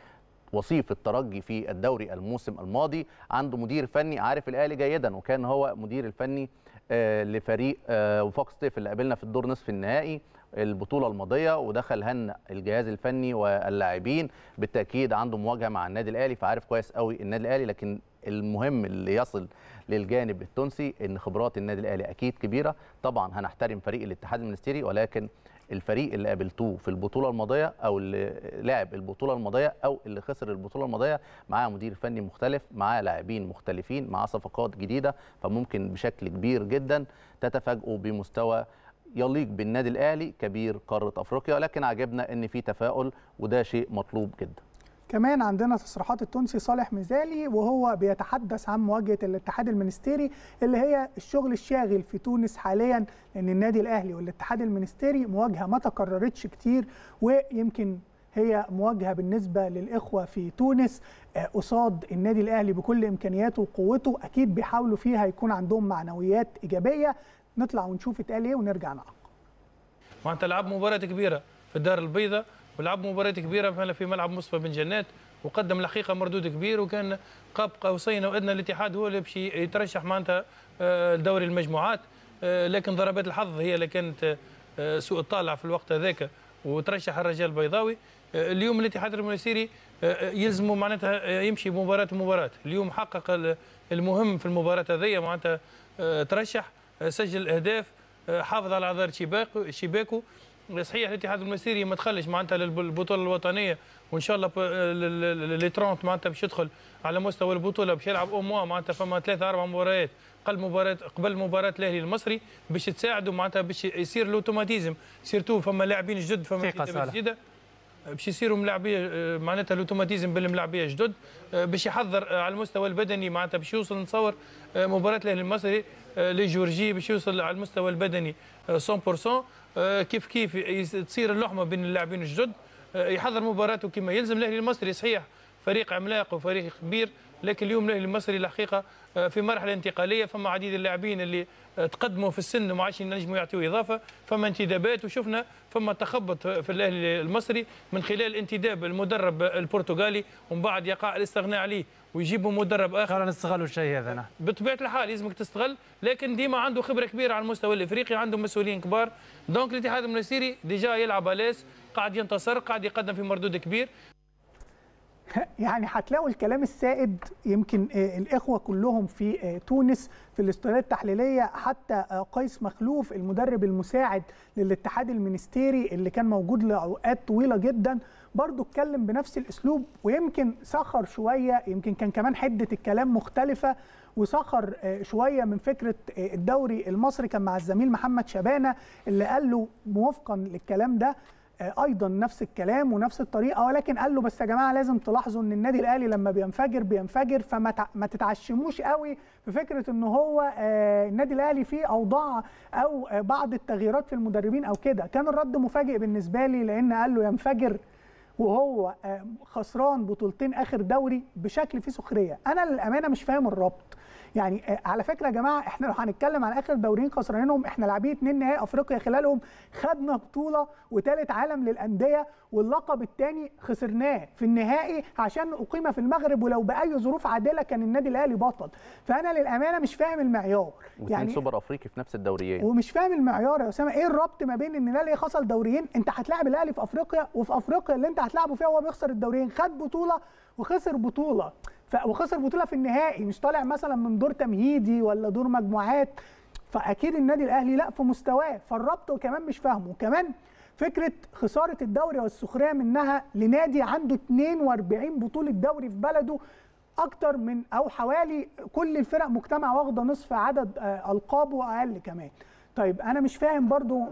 وصيف الترجي في الدوري الموسم الماضي عنده مدير فني عارف الاهلي جيدا وكان هو مدير الفني آه، لفريق آه، وفاق سطيف اللي قابلنا في الدور نصف النهائي البطوله الماضيه ودخل هن الجهاز الفني واللاعبين بالتاكيد عنده مواجهه مع النادي الاهلي فعارف كويس قوي النادي الاهلي لكن المهم اللي يصل للجانب التونسي ان خبرات النادي الاهلي اكيد كبيره طبعا هنحترم فريق الاتحاد المنستيري ولكن الفريق اللي قابلتوه في البطوله الماضيه او اللي لعب البطوله الماضيه او اللي خسر البطوله الماضيه معاه مدير فني مختلف معاه لاعبين مختلفين معاه صفقات جديده فممكن بشكل كبير جدا تتفاجئوا بمستوى يليق بالنادي الاهلي كبير قاره افريقيا لكن عجبنا ان في تفاؤل وده شيء مطلوب جدا كمان عندنا تصريحات التونسي صالح مزالي وهو بيتحدث عن مواجهه الاتحاد المنستيري اللي هي الشغل الشاغل في تونس حاليا لان النادي الاهلي والاتحاد المنستيري مواجهه ما تكررتش كتير ويمكن هي مواجهه بالنسبه للاخوه في تونس آه، قصاد النادي الاهلي بكل امكانياته وقوته اكيد بيحاولوا فيها يكون عندهم معنويات ايجابيه نطلع ونشوف اتقال ايه ونرجع نعقب ما انت لعب مباراه كبيره في الدار البيضاء ولعب مباراه كبيره في ملعب مصطفى بن جنات وقدم الحقيقه مردود كبير وكان قاب قوسين وادنى الاتحاد هو اللي بشي يترشح معناتها آه، لدوري المجموعات آه، لكن ضربات الحظ هي اللي كانت آه، سوء الطالع في الوقت هذاك وترشح الرجال البيضاوي اليوم الاتحاد المنسيري يلزمه معناتها يمشي مباراه مباراه اليوم حقق المهم في المباراه هذه معناتها ترشح سجل اهداف آه، حافظ على عذار شباكو شباكو صحيح الاتحاد المسيري ما دخلش معناتها للبطوله الوطنيه وان شاء الله لي 30 معناتها باش يدخل على مستوى البطوله باش يلعب اوموا معناتها فما ثلاث اربع مباريات قبل مباراه قبل مباراه الاهلي المصري باش تساعده معناتها باش يصير الاوتوماتيزم سيرتو فما لاعبين جدد فما جديده باش يصيروا ملاعبيه آه، معناتها الاوتوماتيزم بالملاعبيه جدد آه، باش يحضر على المستوى البدني معناتها باش يوصل نتصور مباراه الاهلي المصري آه، لجورجي باش يوصل على المستوى البدني 100% آه، آه، كيف كيف تصير اللحمه بين اللاعبين الجدد يحضر مباراته كما يلزم الاهلي المصري صحيح فريق عملاق وفريق كبير لكن اليوم الاهلي المصري الحقيقه في مرحله انتقاليه فما عديد اللاعبين اللي تقدموا في السن وما عادش ينجموا يعطيوا اضافه فما انتدابات وشفنا فما تخبط في الاهلي المصري من خلال انتداب المدرب البرتغالي ومن بعد يقع الاستغناء عليه ويجيبوا مدرب اخر خلينا نستغلوا الشيء هذا انا نعم. بطبيعه الحال لازمك تستغل لكن ديما عنده خبره كبيره على المستوى الافريقي عنده مسؤولين كبار دونك الاتحاد المنسيري ديجا يلعب اليس قاعد ينتصر قاعد يقدم في مردود كبير [LAUGHS] يعني هتلاقوا الكلام السائد يمكن آه، الاخوه كلهم في آه، تونس في الاستوديوهات التحليليه حتى آه، قيس مخلوف المدرب المساعد للاتحاد المنستيري اللي كان موجود لاوقات طويله جدا برضو اتكلم بنفس الاسلوب ويمكن سخر شويه يمكن كان كمان حده الكلام مختلفه وسخر آه، شويه من فكره آه، الدوري المصري كان مع الزميل محمد شبانه اللي قال له موافقا للكلام ده آه، ايضا نفس الكلام ونفس الطريقه ولكن قال له بس يا جماعه لازم تلاحظوا ان النادي الاهلي لما بينفجر بينفجر فما ما تتعشموش قوي في فكره ان هو النادي الاهلي فيه اوضاع او بعض التغييرات في المدربين او كده كان الرد مفاجئ بالنسبه لي لان قال له ينفجر وهو آه، خسران بطولتين اخر دوري بشكل فيه سخريه انا للامانه مش فاهم الربط يعني آه، على فكره يا جماعه احنا لو هنتكلم على اخر دورين خسرانينهم احنا لاعبين اثنين نهائي افريقيا خلالهم خدنا بطوله وثالث عالم للانديه واللقب الثاني خسرناه في النهائي عشان اقيم في المغرب ولو باي ظروف عادله كان النادي الاهلي بطل فانا للامانه مش فاهم المعيار يعني سوبر افريقي في نفس الدوريين ومش فاهم المعيار يا اسامه ايه الربط ما بين ان الاهلي خسر دوريين انت هتلاعب الاهلي في افريقيا وفي افريقيا اللي انت هتلاعبه فيها هو بيخسر الدوريين خد بطوله وخسر بطوله وخسر بطوله في النهائي مش طالع مثلا من دور تمهيدي ولا دور مجموعات فاكيد النادي الاهلي لا في مستواه فالربط كمان مش فاهمه وكمان فكره خساره الدوري والسخريه منها لنادي عنده 42 بطوله دوري في بلده اكتر من او حوالي كل الفرق مجتمع واخده نصف عدد آه، القابه واقل كمان طيب انا مش فاهم برضو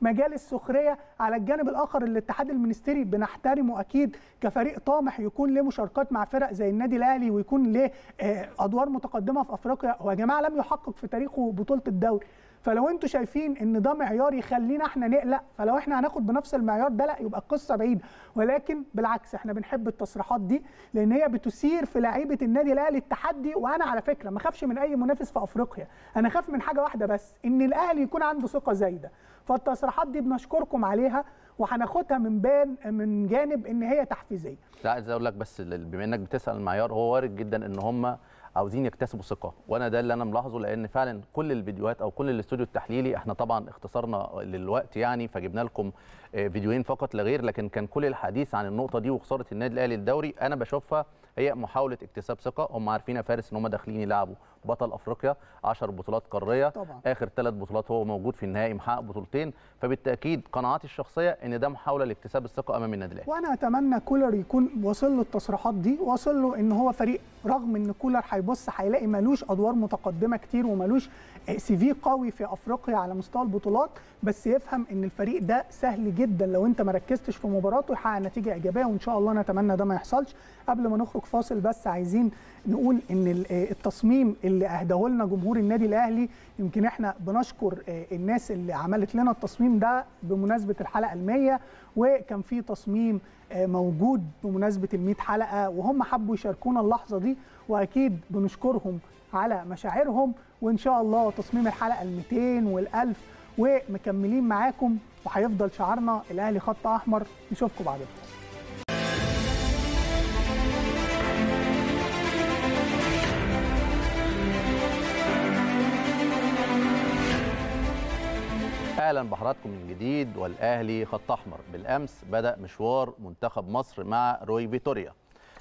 مجال السخريه على الجانب الاخر الاتحاد المنستيري بنحترمه اكيد كفريق طامح يكون ليه مشاركات مع فرق زي النادي الاهلي ويكون ليه آه، ادوار متقدمه في افريقيا هو يا جماعه لم يحقق في تاريخه بطوله الدوري فلو انتوا شايفين ان ده معيار يخلينا احنا نقلق فلو احنا هناخد بنفس المعيار ده لا يبقى القصه بعيده ولكن بالعكس احنا بنحب التصريحات دي لان هي بتثير في لعيبه النادي الاهلي التحدي وانا على فكره ما خافش من اي منافس في افريقيا انا خاف من حاجه واحده بس ان الاهلي يكون عنده ثقه زايده فالتصريحات دي بنشكركم عليها وهناخدها من بان من جانب ان هي تحفيزيه لا عايز اقول لك بس بما انك بتسال المعيار هو وارد جدا ان هم عاوزين يكتسبوا ثقه وانا ده اللي انا ملاحظه لان فعلا كل الفيديوهات او كل الاستوديو التحليلي احنا طبعا اختصرنا للوقت يعني فجبنا لكم آه، فيديوهين فقط لا غير لكن كان كل الحديث عن النقطه دي وخساره النادي الاهلي الدوري انا بشوفها هي محاوله اكتساب ثقه هم عارفين يا فارس ان هم داخلين يلعبوا بطل افريقيا 10 بطولات قاريه طبعا. اخر ثلاث بطولات هو موجود في النهائي محقق بطولتين فبالتاكيد قناعاتي الشخصيه ان ده محاوله لاكتساب الثقه امام النادي الاهلي وانا اتمنى كولر يكون واصل له التصريحات دي واصل له ان هو فريق رغم ان كولر هيبص هيلاقي ملوش ادوار متقدمه كتير وملوش سي في قوي في افريقيا على مستوى البطولات بس يفهم ان الفريق ده سهل جدا لو انت ما ركزتش في مباراته يحقق نتيجه ايجابيه وان شاء الله نتمنى ده ما يحصلش قبل ما نخرج فاصل بس عايزين نقول ان آه، التصميم اللي اهداه لنا جمهور النادي الاهلي يمكن احنا بنشكر آه، الناس اللي عملت لنا التصميم ده بمناسبه الحلقه ال100 وكان في تصميم آه، موجود بمناسبه ال100 حلقه وهم حبوا يشاركونا اللحظه دي واكيد بنشكرهم على مشاعرهم وان شاء الله تصميم الحلقه ال 200 وال1000 ومكملين معاكم وهيفضل شعارنا الاهلي خط احمر نشوفكم بعد الفاصل اهلا بحضراتكم من جديد والاهلي خط احمر بالامس بدا مشوار منتخب مصر مع روي فيتوريا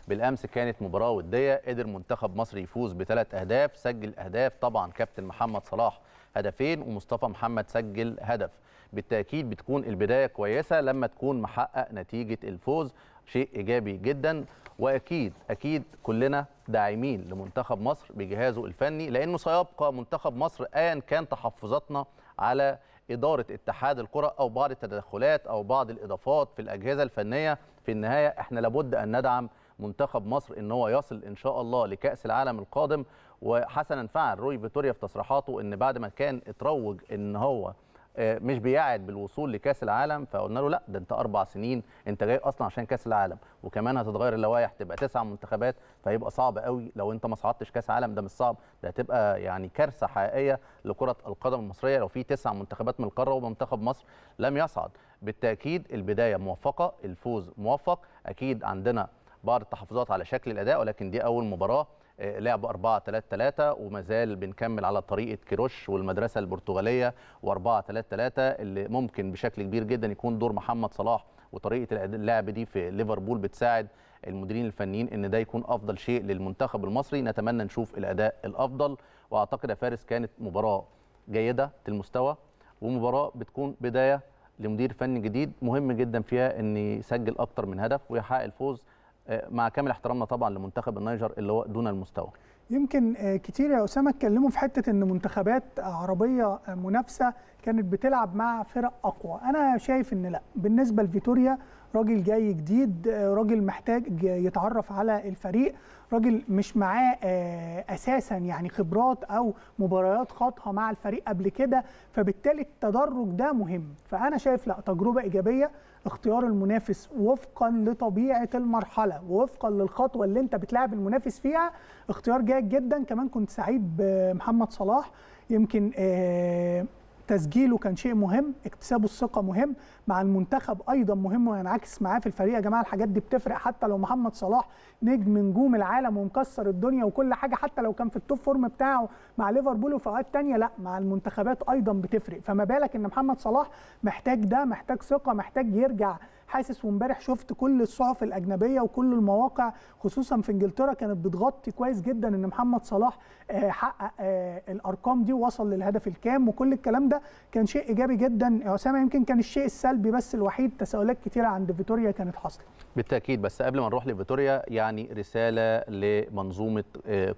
بالامس كانت مباراه وديه قدر منتخب مصر يفوز بثلاث اهداف سجل اهداف طبعا كابتن محمد صلاح هدفين ومصطفى محمد سجل هدف بالتاكيد بتكون البدايه كويسه لما تكون محقق نتيجه الفوز شيء ايجابي جدا واكيد اكيد كلنا داعمين لمنتخب مصر بجهازه الفني لانه سيبقى منتخب مصر ايا كان تحفظاتنا على اداره اتحاد الكره او بعض التدخلات او بعض الاضافات في الاجهزه الفنيه في النهايه احنا لابد ان ندعم منتخب مصر ان هو يصل ان شاء الله لكاس العالم القادم وحسنا فعل روي فيتوريا في تصريحاته ان بعد ما كان اتروج ان هو آه، مش بيعد بالوصول لكاس العالم فقلنا له لا ده انت اربع سنين انت جاي اصلا عشان كاس العالم وكمان هتتغير اللوائح تبقى تسع منتخبات فهيبقى صعب قوي لو انت ما صعدتش كاس عالم ده مش صعب ده هتبقى يعني كارثه حقيقيه لكره القدم المصريه لو في تسع منتخبات من القاره ومنتخب مصر لم يصعد بالتاكيد البدايه موفقه الفوز موفق اكيد عندنا بعض التحفظات على شكل الاداء ولكن دي اول مباراه آه، لعب 4 3 3 وما زال بنكمل على طريقه كيروش والمدرسه البرتغاليه و4 3 3 اللي ممكن بشكل كبير جدا يكون دور محمد صلاح وطريقه اللعب دي في ليفربول بتساعد المديرين الفنيين ان ده يكون افضل شيء للمنتخب المصري نتمنى نشوف الاداء الافضل واعتقد يا فارس كانت مباراه جيده المستوى ومباراه بتكون بدايه لمدير فني جديد مهم جدا فيها ان يسجل اكتر من هدف ويحقق الفوز آه، مع كامل احترامنا طبعا لمنتخب النيجر اللي هو دون المستوى يمكن آه، كتير يا اسامه اتكلموا في حته ان منتخبات عربيه آه، منافسه كانت بتلعب مع فرق اقوى انا شايف ان لا بالنسبه لفيتوريا راجل جاي جديد آه، راجل محتاج يتعرف على الفريق راجل مش معاه آه، اساسا يعني خبرات او مباريات خاطها مع الفريق قبل كده فبالتالي التدرج ده مهم فانا شايف لا تجربه ايجابيه اختيار المنافس وفقا لطبيعه المرحله ووفقا للخطوه اللي انت بتلعب المنافس فيها اختيار جيد جدا كمان كنت سعيد بمحمد صلاح يمكن آه، تسجيله كان شيء مهم اكتسابه الثقه مهم مع المنتخب ايضا مهم وينعكس معاه في الفريق يا جماعه الحاجات دي بتفرق حتى لو محمد صلاح نجم نجوم العالم ومكسر الدنيا وكل حاجه حتى لو كان في التوب فورم بتاعه مع ليفربول وفي اوقات ثانيه لا مع المنتخبات ايضا بتفرق فما بالك ان محمد صلاح محتاج ده محتاج ثقه محتاج يرجع حاسس وامبارح شفت كل الصحف الاجنبيه وكل المواقع خصوصا في انجلترا كانت بتغطي كويس جدا ان محمد صلاح آه، حقق آه، الارقام دي ووصل للهدف الكام وكل الكلام ده كان شيء ايجابي جدا آه، اسامه يمكن كان الشيء السلبي بس الوحيد تساؤلات كتيره عند فيتوريا كانت حاصله بالتاكيد بس قبل ما نروح لفيتوريا يعني رساله لمنظومه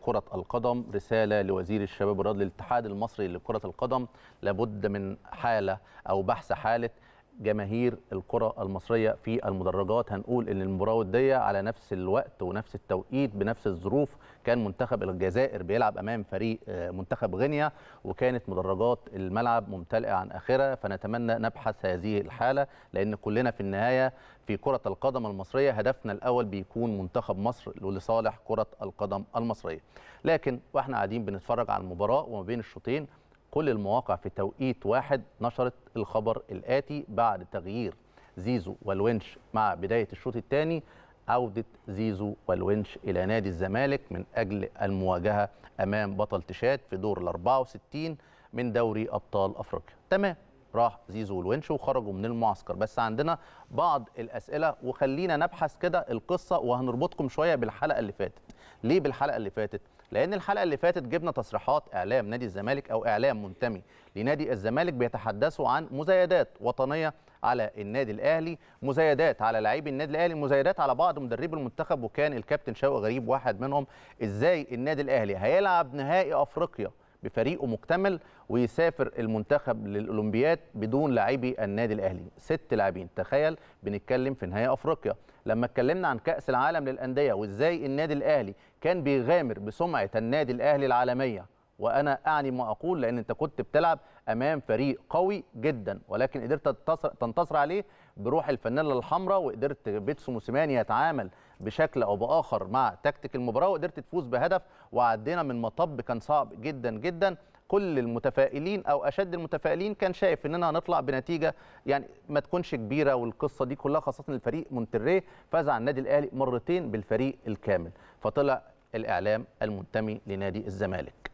كره القدم رساله لوزير الشباب والرياضه للاتحاد المصري لكره القدم لابد من حاله او بحث حاله جماهير الكره المصريه في المدرجات هنقول ان المباراه وديه على نفس الوقت ونفس التوقيت بنفس الظروف كان منتخب الجزائر بيلعب امام فريق آه، منتخب غينيا وكانت مدرجات الملعب ممتلئه عن اخره فنتمنى نبحث هذه الحاله لان كلنا في النهايه في كره القدم المصريه هدفنا الاول بيكون منتخب مصر لصالح كره القدم المصريه لكن واحنا قاعدين بنتفرج على المباراه وما بين الشوطين كل المواقع في توقيت واحد نشرت الخبر الآتي بعد تغيير زيزو والونش مع بداية الشوط الثاني عودة زيزو والونش إلى نادي الزمالك من أجل المواجهة أمام بطل تشاد في دور ال 64 من دوري أبطال أفريقيا تمام راح زيزو والونش وخرجوا من المعسكر بس عندنا بعض الأسئلة وخلينا نبحث كده القصة وهنربطكم شوية بالحلقة اللي فاتت ليه بالحلقة اللي فاتت لان الحلقه اللي فاتت جبنا تصريحات اعلام نادي الزمالك او اعلام منتمي لنادي الزمالك بيتحدثوا عن مزايدات وطنيه على النادي الاهلي مزايدات على لاعبي النادي الاهلي مزايدات على بعض مدربي المنتخب وكان الكابتن شوقي غريب واحد منهم ازاي النادي الاهلي هيلعب نهائي افريقيا بفريقه مكتمل ويسافر المنتخب للاولمبياد بدون لاعبي النادي الاهلي ست لاعبين تخيل بنتكلم في نهائي افريقيا لما اتكلمنا عن كاس العالم للانديه وازاي النادي الاهلي كان بيغامر بسمعه النادي الاهلي العالميه وانا اعني ما اقول لان انت كنت بتلعب امام فريق قوي جدا ولكن قدرت تنتصر عليه بروح الفنانه الحمراء وقدرت بيتسو موسيماني يتعامل بشكل او باخر مع تكتيك المباراه وقدرت تفوز بهدف وعدينا من مطب كان صعب جدا جدا كل المتفائلين او اشد المتفائلين كان شايف اننا هنطلع بنتيجه يعني ما تكونش كبيره والقصه دي كلها خاصه الفريق مونتريه فاز على النادي الاهلي مرتين بالفريق الكامل فطلع الاعلام المنتمي لنادي الزمالك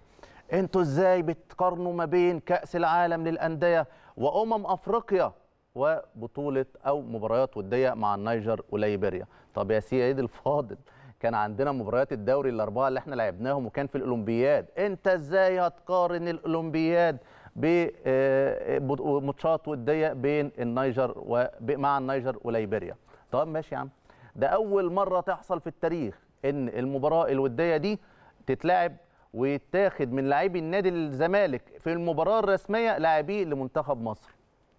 انتوا ازاي بتقارنوا ما بين كاس العالم للانديه وامم افريقيا وبطوله او مباريات وديه مع النيجر وليبيريا طب يا سيدي الفاضل كان عندنا مباريات الدوري الاربعه اللي احنا لعبناهم وكان في الاولمبياد انت ازاي هتقارن الاولمبياد بماتشات آه، آه، وديه بين النيجر مع النيجر وليبيريا طب ماشي يا عم ده اول مره تحصل في التاريخ ان المباراه الوديه دي تتلعب ويتاخد من لاعبي النادي الزمالك في المباراه الرسميه لاعبيه لمنتخب مصر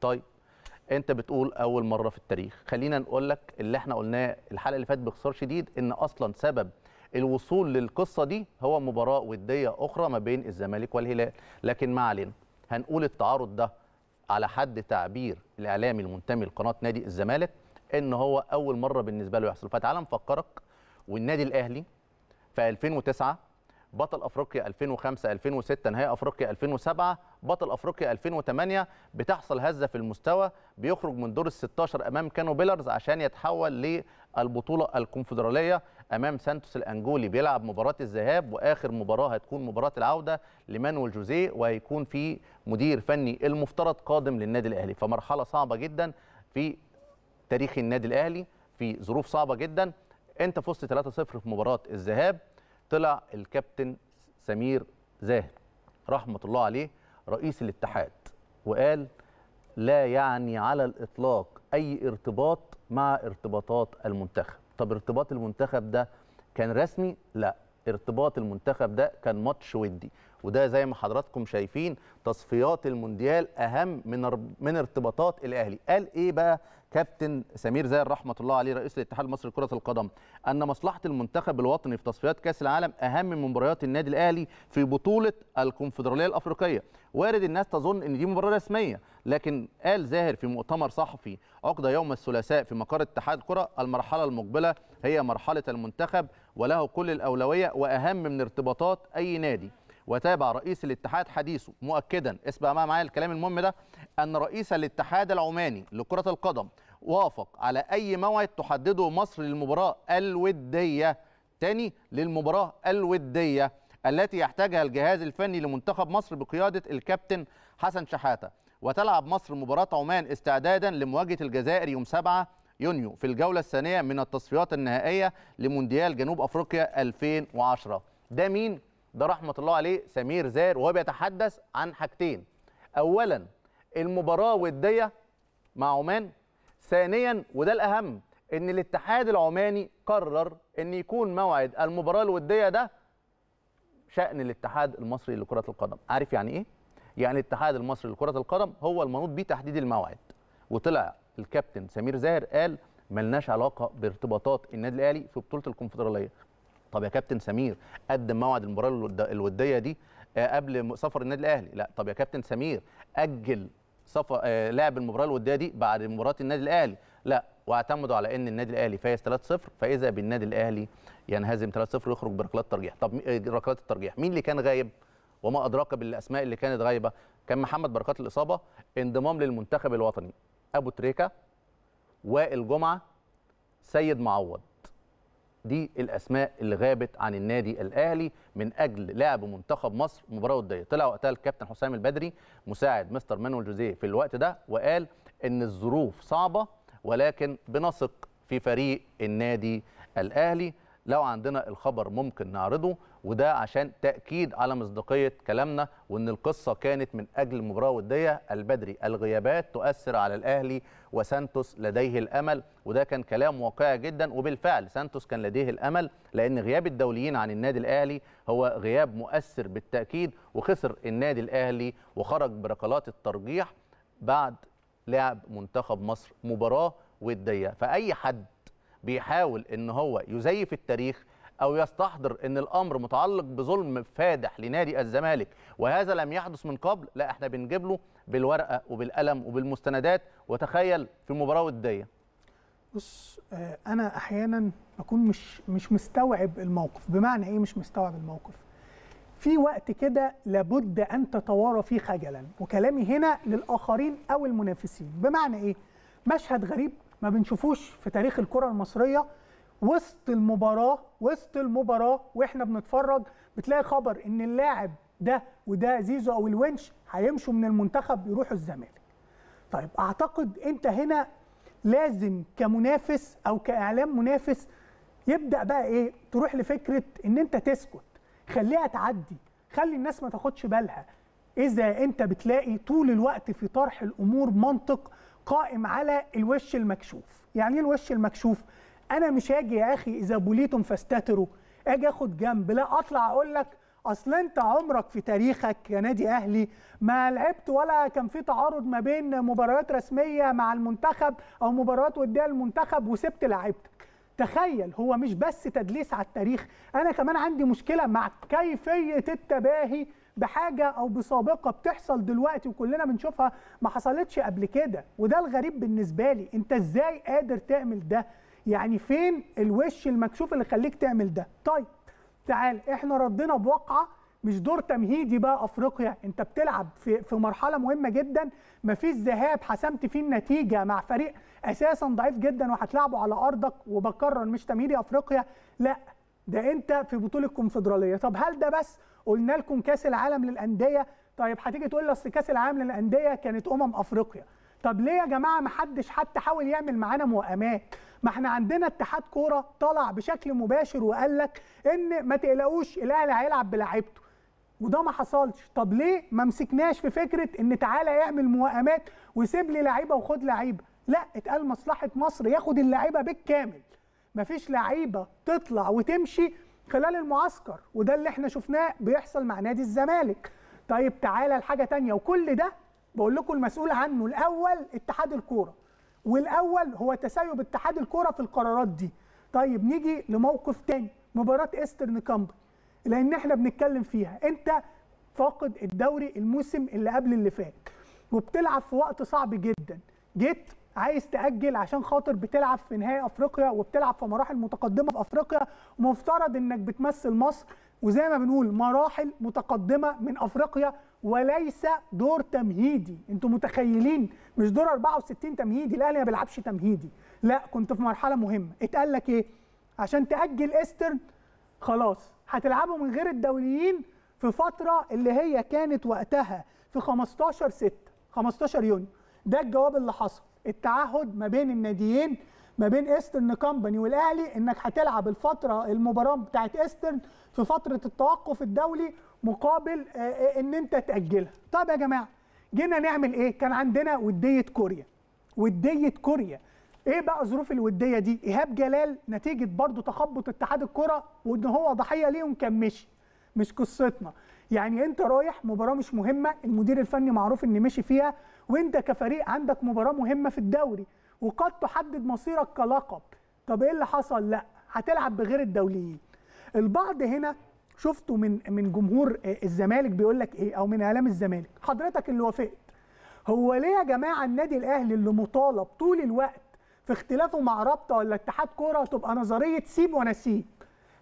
طيب انت بتقول اول مره في التاريخ خلينا نقول لك اللي احنا قلناه الحلقه اللي فاتت باختصار شديد ان اصلا سبب الوصول للقصه دي هو مباراه وديه اخرى ما بين الزمالك والهلال لكن ما علينا هنقول التعارض ده على حد تعبير الاعلامي المنتمي لقناه نادي الزمالك ان هو اول مره بالنسبه له يحصل فتعال نفكرك والنادي الاهلي في 2009 بطل افريقيا 2005 2006 نهائي افريقيا 2007 بطل افريقيا 2008 بتحصل هزه في المستوى بيخرج من دور ال 16 امام كانو بيلرز عشان يتحول للبطوله الكونفدراليه امام سانتوس الانجولي بيلعب مباراه الذهاب واخر مباراه هتكون مباراه العوده لمانويل جوزيه وهيكون في مدير فني المفترض قادم للنادي الاهلي فمرحله صعبه جدا في تاريخ النادي الاهلي في ظروف صعبه جدا انت فزت 3-0 في مباراه الذهاب طلع الكابتن سمير زاهر رحمه الله عليه رئيس الاتحاد وقال لا يعني على الإطلاق أي ارتباط مع ارتباطات المنتخب طب ارتباط المنتخب ده كان رسمي؟ لا ارتباط المنتخب ده كان ماتش ودي وده زي ما حضراتكم شايفين تصفيات المونديال اهم من من ارتباطات الاهلي قال ايه بقى كابتن سمير زاهر رحمه الله عليه رئيس الاتحاد المصري لكره القدم ان مصلحه المنتخب الوطني في تصفيات كاس العالم اهم من مباريات النادي الاهلي في بطوله الكونفدراليه الافريقيه وارد الناس تظن ان دي مباراه رسميه لكن قال زاهر في مؤتمر صحفي عقد يوم الثلاثاء في مقر اتحاد كره المرحله المقبله هي مرحله المنتخب وله كل الاولويه واهم من ارتباطات اي نادي وتابع رئيس الاتحاد حديثه مؤكدا اسمع بقى معايا الكلام المهم ده ان رئيس الاتحاد العماني لكره القدم وافق على اي موعد تحدده مصر للمباراه الوديه تاني للمباراه الوديه التي يحتاجها الجهاز الفني لمنتخب مصر بقياده الكابتن حسن شحاته وتلعب مصر مباراه عمان استعدادا لمواجهه الجزائر يوم 7 يونيو في الجوله الثانيه من التصفيات النهائيه لمونديال جنوب افريقيا 2010 ده مين ده رحمه الله عليه سمير زاهر وهو بيتحدث عن حاجتين اولا المباراه وديه مع عمان ثانيا وده الاهم ان الاتحاد العماني قرر ان يكون موعد المباراه الوديه ده شان الاتحاد المصري لكره القدم عارف يعني ايه يعني الاتحاد المصري لكره القدم هو المنوط بيه تحديد الموعد وطلع الكابتن سمير زاهر قال ملناش علاقه بارتباطات النادي الاهلي في بطوله الكونفدراليه طب يا كابتن سمير قدم موعد المباراه الوديه دي آه، قبل سفر النادي الاهلي لا طب يا كابتن سمير اجل سفر آه، لعب المباراه الوديه دي بعد مباراه النادي الاهلي لا واعتمدوا على ان النادي الاهلي فايز 3-0 فاذا بالنادي الاهلي ينهزم 3-0 ويخرج بركلات ترجيح طب آه، ركلات الترجيح مين اللي كان غايب وما ادراك بالاسماء اللي كانت غايبه كان محمد بركات الاصابه انضمام للمنتخب الوطني ابو تريكه وائل جمعه سيد معوض دي الاسماء اللي غابت عن النادي الاهلي من اجل لعب منتخب مصر مباراه وديه طلع وقتها الكابتن حسام البدري مساعد مستر مانويل جوزيه في الوقت ده وقال ان الظروف صعبه ولكن بنثق في فريق النادي الاهلي لو عندنا الخبر ممكن نعرضه وده عشان تاكيد على مصداقيه كلامنا وان القصه كانت من اجل المباراه ودية البدري الغيابات تؤثر على الاهلي وسانتوس لديه الامل وده كان كلام واقعي جدا وبالفعل سانتوس كان لديه الامل لان غياب الدوليين عن النادي الاهلي هو غياب مؤثر بالتاكيد وخسر النادي الاهلي وخرج بركلات الترجيح بعد لعب منتخب مصر مباراه وديه فاي حد بيحاول ان هو يزيف التاريخ أو يستحضر أن الأمر متعلق بظلم فادح لنادي الزمالك وهذا لم يحدث من قبل لا احنا بنجيب له بالورقة وبالقلم وبالمستندات وتخيل في المباراة وديه بص آه، أنا أحيانا اكون مش مش مستوعب الموقف بمعنى إيه مش مستوعب الموقف في وقت كده لابد أن تتوارى فيه خجلا وكلامي هنا للآخرين أو المنافسين بمعنى إيه مشهد غريب ما بنشوفوش في تاريخ الكرة المصرية وسط المباراه وسط المباراه واحنا بنتفرج بتلاقي خبر ان اللاعب ده وده زيزو او الونش هيمشوا من المنتخب يروحوا الزمالك طيب اعتقد انت هنا لازم كمنافس او كاعلام منافس يبدا بقى ايه تروح لفكره ان انت تسكت خليها تعدي خلي الناس ما تاخدش بالها اذا انت بتلاقي طول الوقت في طرح الامور منطق قائم على الوش المكشوف يعني ايه الوش المكشوف انا مش هاجي يا اخي اذا بوليتم فاستتروا اجي اخد جنب لا اطلع اقول لك اصل انت عمرك في تاريخك يا نادي اهلي ما لعبت ولا كان في تعارض ما بين مباريات رسميه مع المنتخب او مباريات وديه للمنتخب وسبت لعيبتك تخيل هو مش بس تدليس على التاريخ انا كمان عندي مشكله مع كيفيه التباهي بحاجه او بسابقه بتحصل دلوقتي وكلنا بنشوفها ما حصلتش قبل كده وده الغريب بالنسبه لي انت ازاي قادر تعمل ده يعني فين الوش المكشوف اللي خليك تعمل ده طيب تعال احنا ردنا بواقعه مش دور تمهيدي بقى افريقيا انت بتلعب في في مرحله مهمه جدا مفيش ذهاب حسمت فيه النتيجه مع فريق اساسا ضعيف جدا وهتلعبه على ارضك وبكرر مش تمهيدي افريقيا لا ده انت في بطوله الكونفدراليه طب هل ده بس قلنا لكم كاس العالم للانديه طيب هتيجي تقول لي اصل كاس العالم للانديه كانت امم افريقيا طب ليه يا جماعه ما حدش حتى حاول يعمل معانا موائمات ما احنا عندنا اتحاد كوره طلع بشكل مباشر وقال لك ان ما تقلقوش الاهلي هيلعب بلاعيبته وده ما حصلش طب ليه ما مسكناش في فكره ان تعالى اعمل موائمات وسيب لي لعيبه وخد لعيبه لا اتقال مصلحه مصر ياخد اللعيبه بالكامل مفيش لعيبه تطلع وتمشي خلال المعسكر وده اللي احنا شفناه بيحصل مع نادي الزمالك طيب تعالى لحاجه تانية وكل ده بقول لكم المسؤول عنه الاول اتحاد الكوره والاول هو تسيب اتحاد الكوره في القرارات دي طيب نيجي لموقف تاني مباراه ايسترن كامبري لان احنا بنتكلم فيها انت فاقد الدوري الموسم اللي قبل اللي فات وبتلعب في وقت صعب جدا جيت عايز تاجل عشان خاطر بتلعب في نهائي افريقيا وبتلعب في مراحل متقدمه في افريقيا ومفترض انك بتمثل مصر وزي ما بنقول مراحل متقدمه من افريقيا وليس دور تمهيدي انتوا متخيلين مش دور 64 تمهيدي الاهلي ما بيلعبش تمهيدي لا كنت في مرحله مهمه اتقال لك ايه عشان تاجل ايسترن خلاص هتلعبوا من غير الدوليين في فتره اللي هي كانت وقتها في 15 6 15 يونيو ده الجواب اللي حصل التعهد ما بين الناديين ما بين ايسترن كومباني والاهلي انك هتلعب الفتره المباراه بتاعت ايسترن في فتره التوقف الدولي مقابل آه، آه، ان انت تاجلها طب يا جماعه جينا نعمل ايه كان عندنا وديه كوريا وديه كوريا ايه بقى ظروف الوديه دي ايهاب جلال نتيجه برضه تخبط اتحاد الكره وان هو ضحيه ليهم كان مشي مش قصتنا يعني انت رايح مباراه مش مهمه المدير الفني معروف ان مشي فيها وانت كفريق عندك مباراه مهمه في الدوري وقد تحدد مصيرك كلقب طب ايه اللي حصل لا هتلعب بغير الدوليين البعض هنا شفته من من جمهور آه، الزمالك بيقول لك ايه او من اعلام الزمالك حضرتك اللي وافقت هو ليه يا جماعه النادي الاهلي اللي مطالب طول الوقت في اختلافه مع رابطه ولا اتحاد كوره تبقى نظريه سيب سيب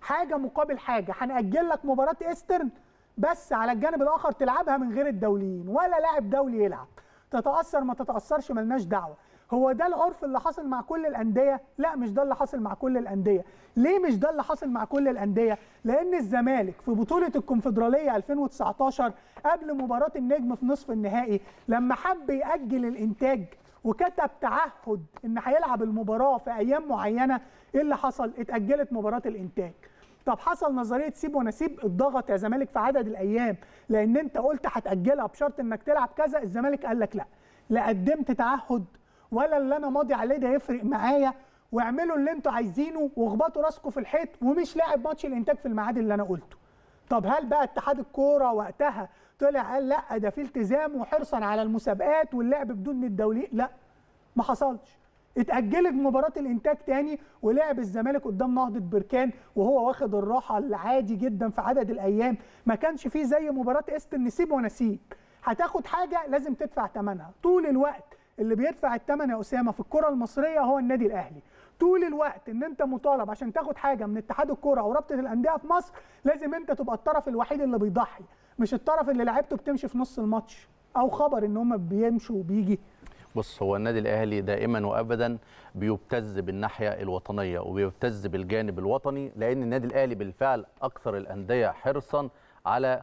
حاجه مقابل حاجه هنأجل لك مباراه ايسترن بس على الجانب الاخر تلعبها من غير الدوليين ولا لاعب دولي يلعب تتاثر ما تتاثرش ملناش دعوه هو ده العرف اللي حصل مع كل الانديه لا مش ده اللي حصل مع كل الانديه ليه مش ده اللي حصل مع كل الانديه لان الزمالك في بطوله الكونفدراليه 2019 قبل مباراه النجم في نصف النهائي لما حب ياجل الانتاج وكتب تعهد ان هيلعب المباراه في ايام معينه ايه اللي حصل اتاجلت مباراه الانتاج طب حصل نظريه سيب ونسيب اتضغط يا زمالك في عدد الايام لان انت قلت هتاجلها بشرط انك تلعب كذا الزمالك قال لك لا لا قدمت تعهد ولا اللي انا ماضي عليه ده يفرق معايا واعملوا اللي انتوا عايزينه واخبطوا راسكم في الحيط ومش لاعب ماتش الانتاج في الميعاد اللي انا قلته طب هل بقى اتحاد الكوره وقتها طلع قال لا ده في التزام وحرصا على المسابقات واللعب بدون الدولي لا ما حصلش اتأجلت مباراة الإنتاج تاني ولعب الزمالك قدام نهضة بركان وهو واخد الراحة العادي جدا في عدد الأيام ما كانش فيه زي مباراة قسط النسيب ونسيب هتاخد حاجة لازم تدفع ثمنها طول الوقت اللي بيدفع الثمن يا اسامه في الكره المصريه هو النادي الاهلي طول الوقت ان انت مطالب عشان تاخد حاجه من اتحاد الكوره او رابطه الانديه في مصر لازم انت تبقى الطرف الوحيد اللي بيضحي مش الطرف اللي لعيبته بتمشي في نص الماتش او خبر ان هم بيمشوا وبيجي بص هو النادي الاهلي دائما وابدا بيبتز بالناحيه الوطنيه وبيبتز بالجانب الوطني لان النادي الاهلي بالفعل اكثر الانديه حرصا على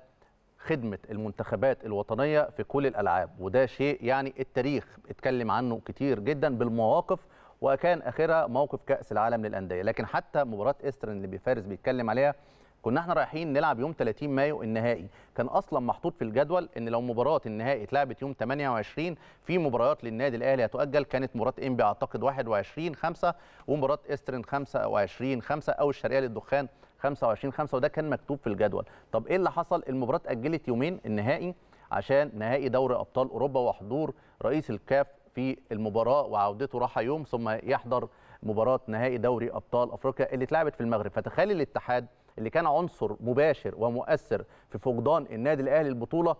خدمه المنتخبات الوطنيه في كل الالعاب وده شيء يعني التاريخ اتكلم عنه كتير جدا بالمواقف وكان اخرها موقف كاس العالم للانديه لكن حتى مباراه استرن اللي بيفارس بيتكلم عليها كنا احنا رايحين نلعب يوم 30 مايو النهائي كان اصلا محطوط في الجدول ان لو مباراه النهائي اتلعبت يوم 28 في مباريات للنادي الاهلي هتؤجل كانت مباراه انبي اعتقد 21 5 ومباراه استرن 25 5 او الشرقيه للدخان 25 5 وده كان مكتوب في الجدول طب ايه اللي حصل المباراه اتاجلت يومين النهائي عشان نهائي دوري ابطال اوروبا وحضور رئيس الكاف في المباراه وعودته راحه يوم ثم يحضر مباراه نهائي دوري ابطال افريقيا اللي اتلعبت في المغرب فتخيل الاتحاد اللي كان عنصر مباشر ومؤثر في فقدان النادي الاهلي البطوله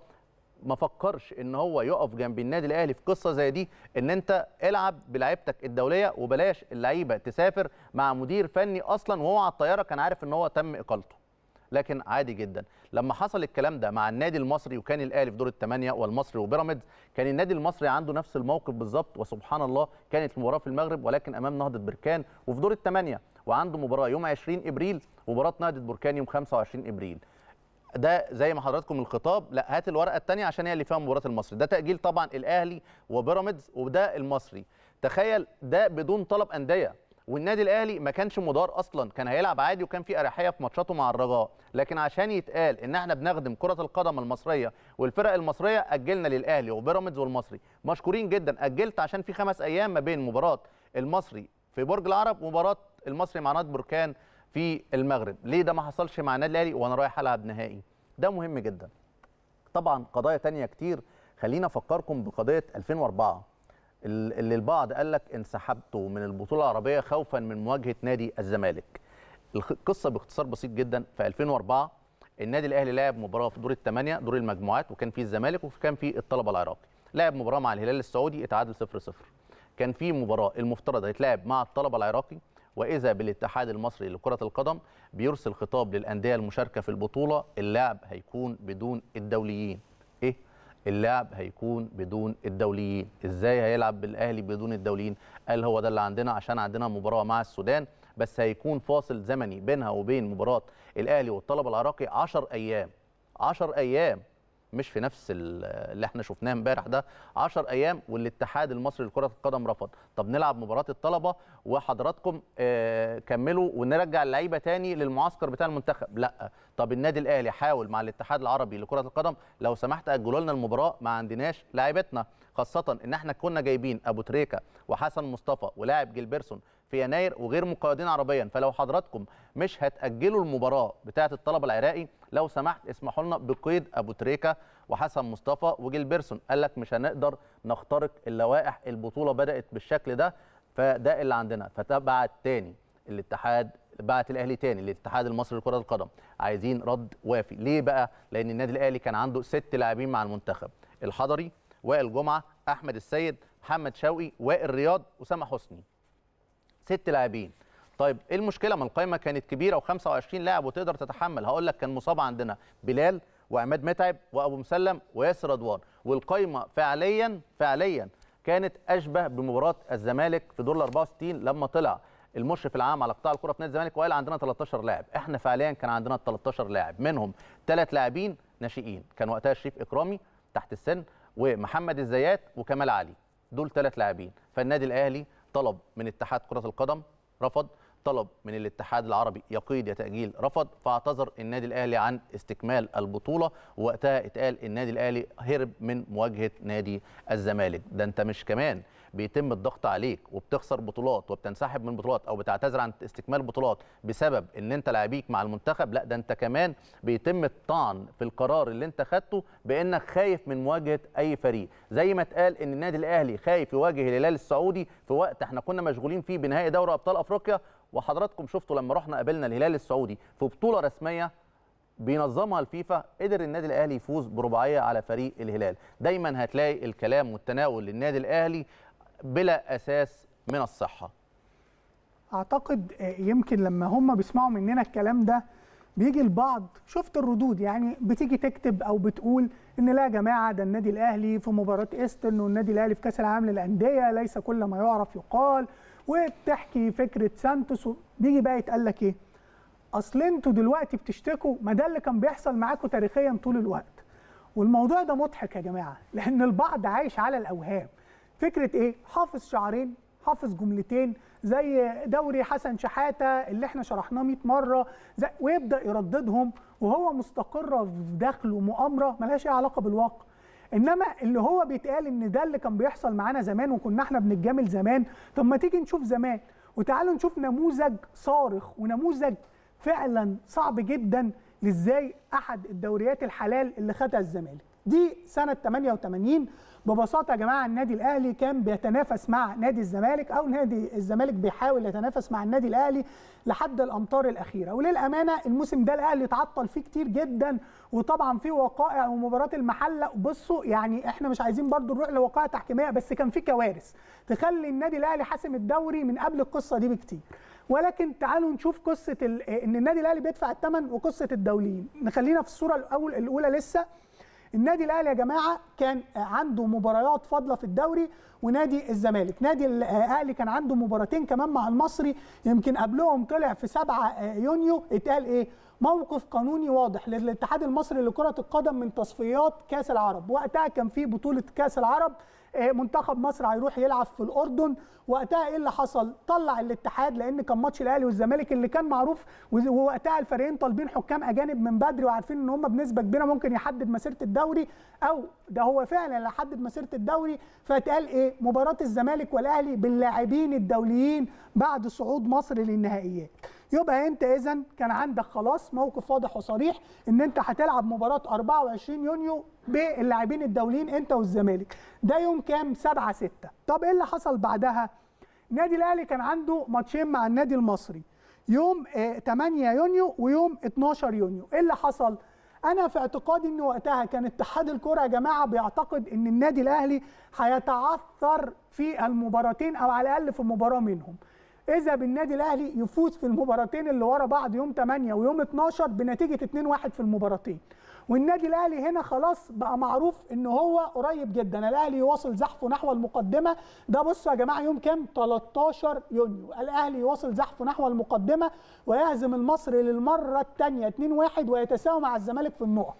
ما فكرش ان هو يقف جنب النادي الاهلي في قصه زي دي ان انت العب بلعيبتك الدوليه وبلاش اللعيبه تسافر مع مدير فني اصلا وهو على الطياره كان عارف ان هو تم اقالته لكن عادي جدا لما حصل الكلام ده مع النادي المصري وكان الاهلي في دور الثمانيه والمصري وبيراميدز كان النادي المصري عنده نفس الموقف بالظبط وسبحان الله كانت المباراه في المغرب ولكن امام نهضه بركان وفي دور الثمانيه وعنده مباراه يوم 20 ابريل ومباراه نهضه بركان يوم 25 ابريل ده زي ما حضراتكم الخطاب لا هات الورقه الثانيه عشان هي اللي فيها مباراه المصري ده تاجيل طبعا الاهلي وبيراميدز وده المصري تخيل ده بدون طلب انديه والنادي الاهلي ما كانش مدار اصلا كان هيلعب عادي وكان في اريحيه في ماتشاته مع الرجاء لكن عشان يتقال ان احنا بنخدم كره القدم المصريه والفرق المصريه اجلنا للاهلي وبيراميدز والمصري مشكورين جدا اجلت عشان في خمس ايام ما بين مباراه المصري في برج العرب ومباراه المصري مع نادي بركان في المغرب ليه ده ما حصلش مع النادي الاهلي وانا رايح العب نهائي ده مهم جدا طبعا قضايا تانية كتير خلينا افكركم بقضيه 2004 اللي البعض قال لك انسحبته من البطوله العربيه خوفا من مواجهه نادي الزمالك القصه باختصار بسيط جدا في 2004 النادي الاهلي لعب مباراه في دور الثمانيه دور المجموعات وكان فيه الزمالك وكان فيه الطلبه العراقي لعب مباراه مع الهلال السعودي اتعادل 0-0 كان في مباراه المفترض هيتلعب مع الطلبه العراقي واذا بالاتحاد المصري لكره القدم بيرسل خطاب للانديه المشاركه في البطوله اللعب هيكون بدون الدوليين ايه اللعب هيكون بدون الدوليين ازاي هيلعب بالاهلي بدون الدوليين قال هو ده اللي عندنا عشان عندنا مباراه مع السودان بس هيكون فاصل زمني بينها وبين مباراه الاهلي والطلبه العراقي 10 ايام 10 ايام مش في نفس اللي احنا شفناه امبارح ده 10 ايام والاتحاد المصري لكره القدم رفض طب نلعب مباراه الطلبه وحضراتكم آه كملوا ونرجع اللعيبه تاني للمعسكر بتاع المنتخب لا طب النادي الاهلي حاول مع الاتحاد العربي لكره القدم لو سمحت اجلوا لنا المباراه ما عندناش لاعيبتنا خاصه ان احنا كنا جايبين ابو تريكه وحسن مصطفى ولاعب جيلبرسون في يناير وغير مقيدين عربيا فلو حضراتكم مش هتاجلوا المباراه بتاعه الطلبه العراقي لو سمحت اسمحوا لنا بقيد ابو تريكه وحسن مصطفى بيرسون قال لك مش هنقدر نخترق اللوائح البطوله بدات بالشكل ده فده اللي عندنا فتبعت تاني الاتحاد بعت الاهلي تاني للاتحاد المصري لكره القدم عايزين رد وافي ليه بقى لان النادي الاهلي كان عنده ست لاعبين مع المنتخب الحضري وائل جمعه احمد السيد محمد شوقي وائل رياض اسامه حسني ست لاعبين طيب ايه المشكله ما القائمه كانت كبيره و25 لاعب وتقدر تتحمل هقول لك كان مصاب عندنا بلال وعماد متعب وابو مسلم وياسر رضوان والقائمه فعليا فعليا كانت اشبه بمباراه الزمالك في دور ال 64 لما طلع المشرف العام على قطاع الكره في نادي الزمالك وقال عندنا 13 لاعب احنا فعليا كان عندنا 13 لاعب منهم ثلاث لاعبين ناشئين كان وقتها شريف اكرامي تحت السن ومحمد الزيات وكمال علي دول ثلاث لاعبين فالنادي الاهلي طلب من اتحاد كرة القدم رفض طلب من الاتحاد العربي يقيد يا تأجيل رفض فاعتذر النادي الأهلي عن استكمال البطولة ووقتها اتقال النادي الأهلي هرب من مواجهة نادي الزمالك ده أنت مش كمان بيتم الضغط عليك وبتخسر بطولات وبتنسحب من بطولات او بتعتذر عن استكمال بطولات بسبب ان انت لاعبيك مع المنتخب لا ده انت كمان بيتم الطعن في القرار اللي انت خدته بانك خايف من مواجهه اي فريق زي ما اتقال ان النادي الاهلي خايف يواجه الهلال السعودي في وقت احنا كنا مشغولين فيه بنهائي دوري ابطال افريقيا وحضراتكم شفتوا لما رحنا قابلنا الهلال السعودي في بطوله رسميه بينظمها الفيفا قدر النادي الاهلي يفوز برباعيه على فريق الهلال دايما هتلاقي الكلام والتناول للنادي الاهلي بلا اساس من الصحه اعتقد آه، يمكن لما هم بيسمعوا مننا الكلام ده بيجي البعض شفت الردود يعني بتيجي تكتب او بتقول ان لا يا جماعه ده النادي الاهلي في مباراه ايسترن والنادي الاهلي في كاس العالم للانديه ليس كل ما يعرف يقال وبتحكي فكره سانتوس بيجي بقى يتقال لك ايه؟ اصل انتوا دلوقتي بتشتكوا ما ده اللي كان بيحصل معاكم تاريخيا طول الوقت. والموضوع ده مضحك يا جماعه لان البعض عايش على الاوهام. فكره ايه حافظ شعرين، حافظ جملتين زي دوري حسن شحاته اللي احنا شرحناه 100 مره زي ويبدا يرددهم وهو مستقره في داخله مؤامره ملهاش اي علاقه بالواقع انما اللي هو بيتقال ان ده اللي كان بيحصل معانا زمان وكنا احنا بنتجامل زمان طب ما تيجي نشوف زمان وتعالوا نشوف نموذج صارخ ونموذج فعلا صعب جدا لازاي احد الدوريات الحلال اللي خدها الزمالك دي سنه 88 ببساطه يا جماعه النادي الاهلي كان بيتنافس مع نادي الزمالك او نادي الزمالك بيحاول يتنافس مع النادي الاهلي لحد الامطار الاخيره وللامانه الموسم ده الاهلي اتعطل فيه كتير جدا وطبعا في وقائع ومباراه المحله بصوا يعني احنا مش عايزين برضو نروح لوقائع تحكيميه بس كان في كوارث تخلي النادي الاهلي حاسم الدوري من قبل القصه دي بكتير ولكن تعالوا نشوف قصه ان النادي الاهلي بيدفع الثمن وقصه الدوليين نخلينا في الصوره الاول الاولى لسه النادي الاهلي يا جماعه كان عنده مباريات فاضله في الدوري ونادي الزمالك نادي الاهلي كان عنده مباراتين كمان مع المصري يمكن قبلهم طلع في 7 يونيو اتقال ايه موقف قانوني واضح للاتحاد المصري لكره القدم من تصفيات كاس العرب وقتها كان في بطوله كاس العرب آه، منتخب مصر هيروح يلعب في الاردن وقتها ايه اللي حصل طلع الاتحاد لان كان ماتش الاهلي والزمالك اللي كان معروف ووقتها الفريقين طالبين حكام اجانب من بدري وعارفين ان هم بنسبه كبيره ممكن يحدد مسيره الدوري او ده هو فعلا اللي حدد مسيره الدوري فاتقال ايه مباراه الزمالك والاهلي باللاعبين الدوليين بعد صعود مصر للنهائيات يبقى انت اذا كان عندك خلاص موقف واضح وصريح ان انت هتلعب مباراه 24 يونيو باللاعبين الدوليين انت والزمالك ده يوم كام 7 6 طب ايه اللي حصل بعدها النادي الاهلي كان عنده ماتشين مع النادي المصري يوم 8 آه، يونيو ويوم 12 يونيو ايه اللي حصل انا في اعتقادي ان وقتها كان اتحاد الكره يا جماعه بيعتقد ان النادي الاهلي هيتعثر في المباراتين او على الاقل في مباراه منهم اذا بالنادي الاهلي يفوز في المباراتين اللي ورا بعض يوم 8 ويوم 12 بنتيجه 2-1 في المباراتين والنادي الاهلي هنا خلاص بقى معروف ان هو قريب جدا الاهلي يواصل زحفه نحو المقدمه ده بصوا يا جماعه يوم كام 13 يونيو الاهلي يواصل زحفه نحو المقدمه ويهزم المصري للمره الثانيه 2-1 ويتساوى مع الزمالك في النقط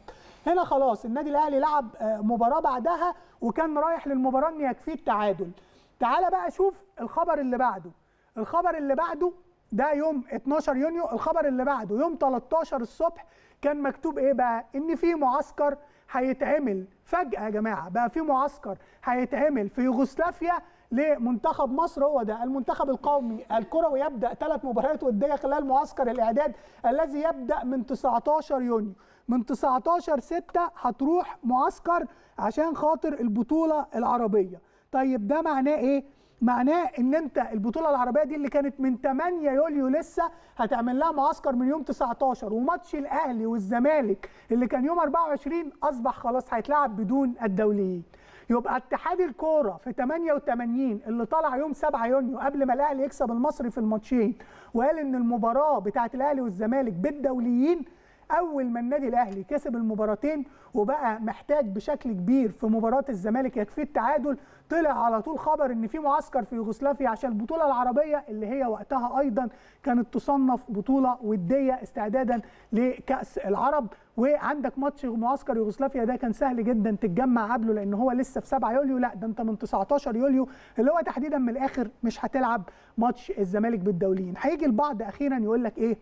هنا خلاص النادي الاهلي لعب آه، مباراه بعدها وكان رايح للمباراه ان يكفيه التعادل تعال بقى شوف الخبر اللي بعده الخبر اللي بعده ده يوم 12 يونيو الخبر اللي بعده يوم 13 الصبح كان مكتوب ايه بقى ان في معسكر هيتعمل فجأة يا جماعة بقى في معسكر هيتعمل في يوغوسلافيا لمنتخب مصر هو ده المنتخب القومي الكروي يبدأ ثلاث مباريات ودية خلال معسكر الإعداد الذي يبدأ من 19 يونيو من 19 6 هتروح معسكر عشان خاطر البطولة العربية طيب ده معناه ايه؟ معناه ان انت البطوله العربيه دي اللي كانت من 8 يوليو لسه هتعمل لها معسكر من يوم 19 وماتش الاهلي والزمالك اللي كان يوم 24 اصبح خلاص هيتلعب بدون الدوليين يبقى اتحاد الكوره في 88 اللي طلع يوم 7 يونيو قبل ما الاهلي يكسب المصري في الماتشين وقال ان المباراه بتاعه الاهلي والزمالك بالدوليين اول ما النادي الاهلي كسب المباراتين وبقى محتاج بشكل كبير في مباراه الزمالك يكفيه التعادل طلع على طول خبر ان في معسكر في يوغوسلافيا عشان البطوله العربيه اللي هي وقتها ايضا كانت تصنف بطوله وديه استعدادا لكاس العرب وعندك ماتش معسكر يوغوسلافيا ده كان سهل جدا تتجمع قبله لان هو لسه في 7 يوليو لا ده انت من 19 يوليو اللي هو تحديدا من الاخر مش هتلعب ماتش الزمالك بالدوليين هيجي البعض اخيرا يقول لك ايه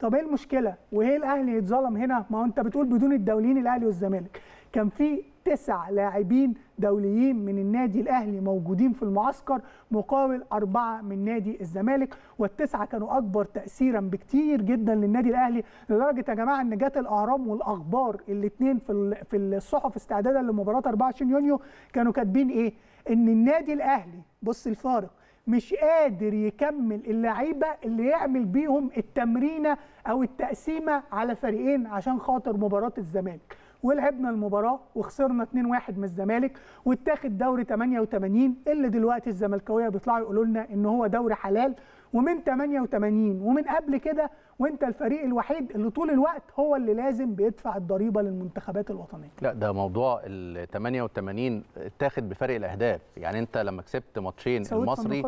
طب ايه المشكله وايه الاهلي يتظلم هنا ما هو انت بتقول بدون الدوليين الاهلي والزمالك كان في تسع لاعبين دوليين من النادي الاهلي موجودين في المعسكر مقابل اربعه من نادي الزمالك والتسعه كانوا اكبر تاثيرا بكتير جدا للنادي الاهلي لدرجه يا جماعه ان جت الاهرام والاخبار الاثنين في في الصحف استعدادا لمباراه 24 يونيو كانوا كاتبين ايه؟ ان النادي الاهلي بص الفارق مش قادر يكمل اللعيبه اللي يعمل بيهم التمرينه او التقسيمه على فريقين عشان خاطر مباراه الزمالك ولعبنا المباراه وخسرنا 2-1 من الزمالك واتاخد دوري 88 اللي دلوقتي الزملكاويه بيطلعوا يقولوا لنا ان هو دوري حلال ومن 88 ومن قبل كده وانت الفريق الوحيد اللي طول الوقت هو اللي لازم بيدفع الضريبه للمنتخبات الوطنيه لا ده موضوع ال 88 اتاخد بفرق الاهداف يعني انت لما كسبت ماتشين المصري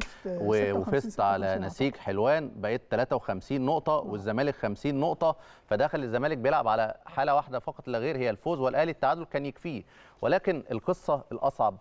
وفزت على نسيج حلوان بقيت 53 نقطه آه. والزمالك 50 نقطه فدخل الزمالك بيلعب على حاله واحده فقط لا غير هي الفوز والاهلي التعادل كان يكفيه ولكن القصه الاصعب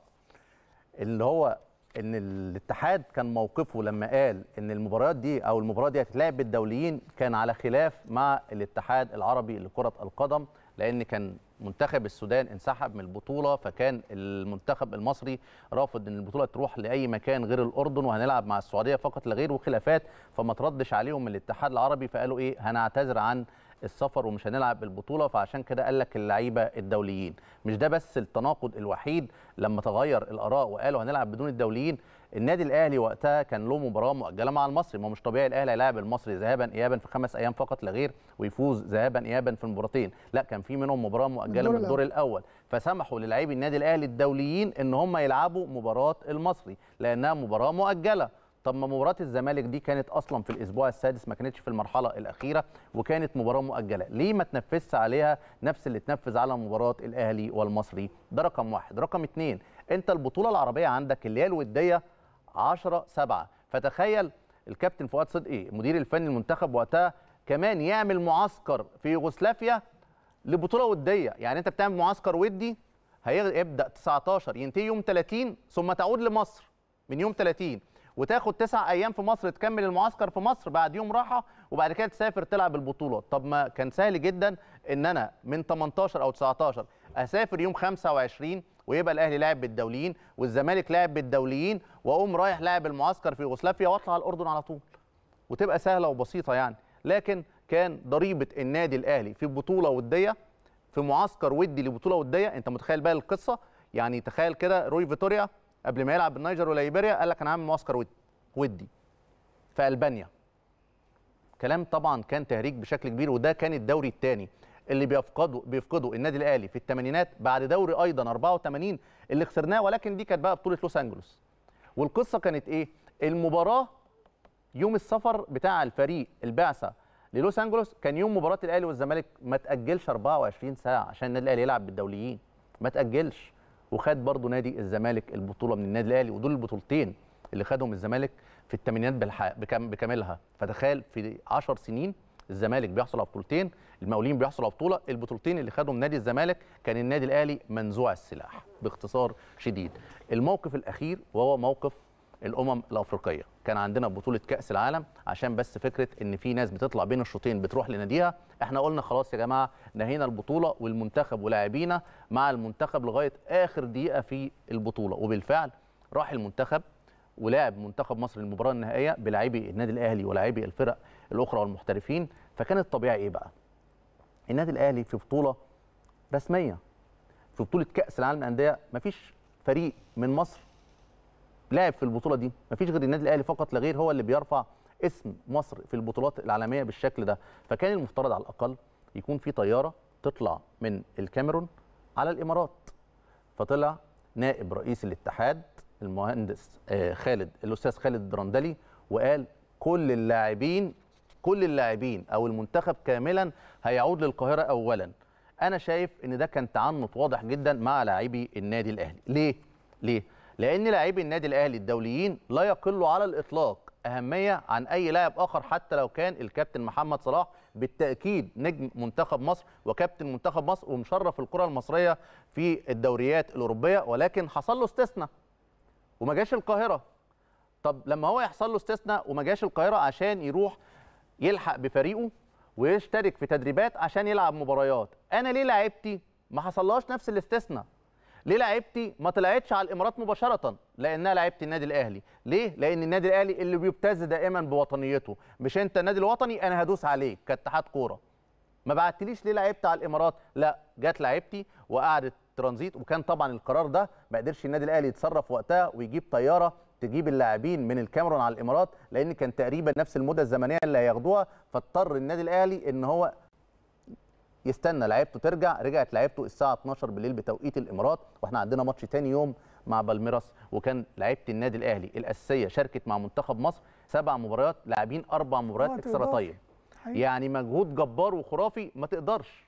اللي هو ان الاتحاد كان موقفه لما قال ان المباريات دي او المباراه دي هتتلعب بالدوليين كان على خلاف مع الاتحاد العربي لكره القدم لان كان منتخب السودان انسحب من البطوله فكان المنتخب المصري رافض ان البطوله تروح لاي مكان غير الاردن وهنلعب مع السعوديه فقط لا غير وخلافات فما تردش عليهم الاتحاد العربي فقالوا ايه هنعتذر عن السفر ومش هنلعب البطوله فعشان كده قال لك اللعيبه الدوليين مش ده بس التناقض الوحيد لما تغير الاراء وقالوا هنلعب بدون الدوليين النادي الاهلي وقتها كان له مباراه مؤجله مع المصري ما مش طبيعي الاهلي هيلاعب المصري ذهابا ايابا في خمس ايام فقط لا غير ويفوز ذهابا ايابا في المباراتين لا كان في منهم مباراه مؤجله من الدور الاول فسمحوا للاعبي النادي الاهلي الدوليين ان هم يلعبوا مباراه المصري لانها مباراه مؤجله طب ما مباراه الزمالك دي كانت اصلا في الاسبوع السادس ما كانتش في المرحله الاخيره وكانت مباراه مؤجله ليه ما تنفذش عليها نفس اللي اتنفذ على مباراه الاهلي والمصري ده رقم واحد رقم اتنين انت البطوله العربيه عندك اللي هي الوديه 10 7 فتخيل الكابتن فؤاد صدقي مدير الفني المنتخب وقتها كمان يعمل معسكر في يوغوسلافيا لبطوله وديه يعني انت بتعمل معسكر ودي هيبدا 19 ينتهي يوم 30 ثم تعود لمصر من يوم 30 وتاخد تسع ايام في مصر تكمل المعسكر في مصر بعد يوم راحه وبعد كده تسافر تلعب البطوله طب ما كان سهل جدا ان انا من 18 او 19 اسافر يوم 25 ويبقى الاهلي لاعب بالدوليين والزمالك لاعب بالدوليين واقوم رايح لاعب المعسكر في يوغوسلافيا واطلع على الاردن على طول وتبقى سهله وبسيطه يعني لكن كان ضريبه النادي الاهلي في بطوله وديه في معسكر ودي لبطوله وديه انت متخيل بقى القصه يعني تخيل كده روي فيتوريا قبل ما يلعب بالنيجر وليبيريا قال لك انا هعمل معسكر ودي ودي في البانيا كلام طبعا كان تهريج بشكل كبير وده كان الدوري الثاني اللي بيفقده بيفقده النادي الاهلي في الثمانينات بعد دوري ايضا 84 اللي خسرناه ولكن دي كانت بقى بطوله لوس انجلوس والقصه كانت ايه المباراه يوم السفر بتاع الفريق البعثه للوس انجلوس كان يوم مباراه الاهلي والزمالك ما تاجلش 24 ساعه عشان النادي الاهلي يلعب بالدوليين ما تاجلش وخد برضه نادي الزمالك البطوله من النادي الاهلي ودول البطولتين اللي خدهم الزمالك في الثمانينات بكاملها فتخيل في 10 سنين الزمالك بيحصل على بطولتين المقاولين بيحصل على بطوله البطولتين اللي خدهم نادي الزمالك كان النادي الاهلي منزوع السلاح باختصار شديد الموقف الاخير وهو موقف الامم الافريقيه كان عندنا بطوله كاس العالم عشان بس فكره ان في ناس بتطلع بين الشوطين بتروح لناديها احنا قلنا خلاص يا جماعه نهينا البطوله والمنتخب ولاعبينا مع المنتخب لغايه اخر دقيقه في البطوله وبالفعل راح المنتخب ولعب منتخب مصر المباراه النهائيه بلاعبي النادي الاهلي ولاعبي الفرق الاخرى والمحترفين فكان الطبيعي ايه بقى النادي الاهلي في بطوله رسميه في بطوله كاس العالم للانديه مفيش فريق من مصر لاعب في البطوله دي مفيش غير النادي الاهلي فقط لا غير هو اللي بيرفع اسم مصر في البطولات العالميه بالشكل ده فكان المفترض على الاقل يكون في طياره تطلع من الكاميرون على الامارات فطلع نائب رئيس الاتحاد المهندس آه، خالد الاستاذ خالد الدرندلي وقال كل اللاعبين كل اللاعبين او المنتخب كاملا هيعود للقاهره اولا انا شايف ان ده كان تعنت واضح جدا مع لاعبي النادي الاهلي ليه ليه لان لاعبي النادي الاهلي الدوليين لا يقلوا على الاطلاق اهميه عن اي لاعب اخر حتى لو كان الكابتن محمد صلاح بالتاكيد نجم منتخب مصر وكابتن منتخب مصر ومشرف الكره المصريه في الدوريات الاوروبيه ولكن حصل له استثناء وما جاش القاهره طب لما هو يحصل له استثناء وما جاش القاهره عشان يروح يلحق بفريقه ويشترك في تدريبات عشان يلعب مباريات انا ليه لعبتي ما حصلهاش نفس الاستثناء ليه لعيبتي ما طلعتش على الامارات مباشره لانها لعيبه النادي الاهلي ليه لان النادي الاهلي اللي بيبتز دائما بوطنيته مش انت النادي الوطني انا هدوس عليك كاتحاد كوره ما بعتليش ليه لعيبتي على الامارات لا جت لعيبتي وقعدت ترانزيت وكان طبعا القرار ده ما قدرش النادي الاهلي يتصرف وقتها ويجيب طياره تجيب اللاعبين من الكاميرون على الامارات لان كان تقريبا نفس المده الزمنيه اللي هياخدوها فاضطر النادي الاهلي ان هو يستنى لعيبته ترجع رجعت لعيبته الساعه 12 بالليل بتوقيت الامارات واحنا عندنا ماتش تاني يوم مع بالميراس وكان لعيبه النادي الاهلي الاساسيه شاركت مع منتخب مصر سبع مباريات لاعبين اربع مباريات اكسترا طيب يعني مجهود جبار وخرافي ما تقدرش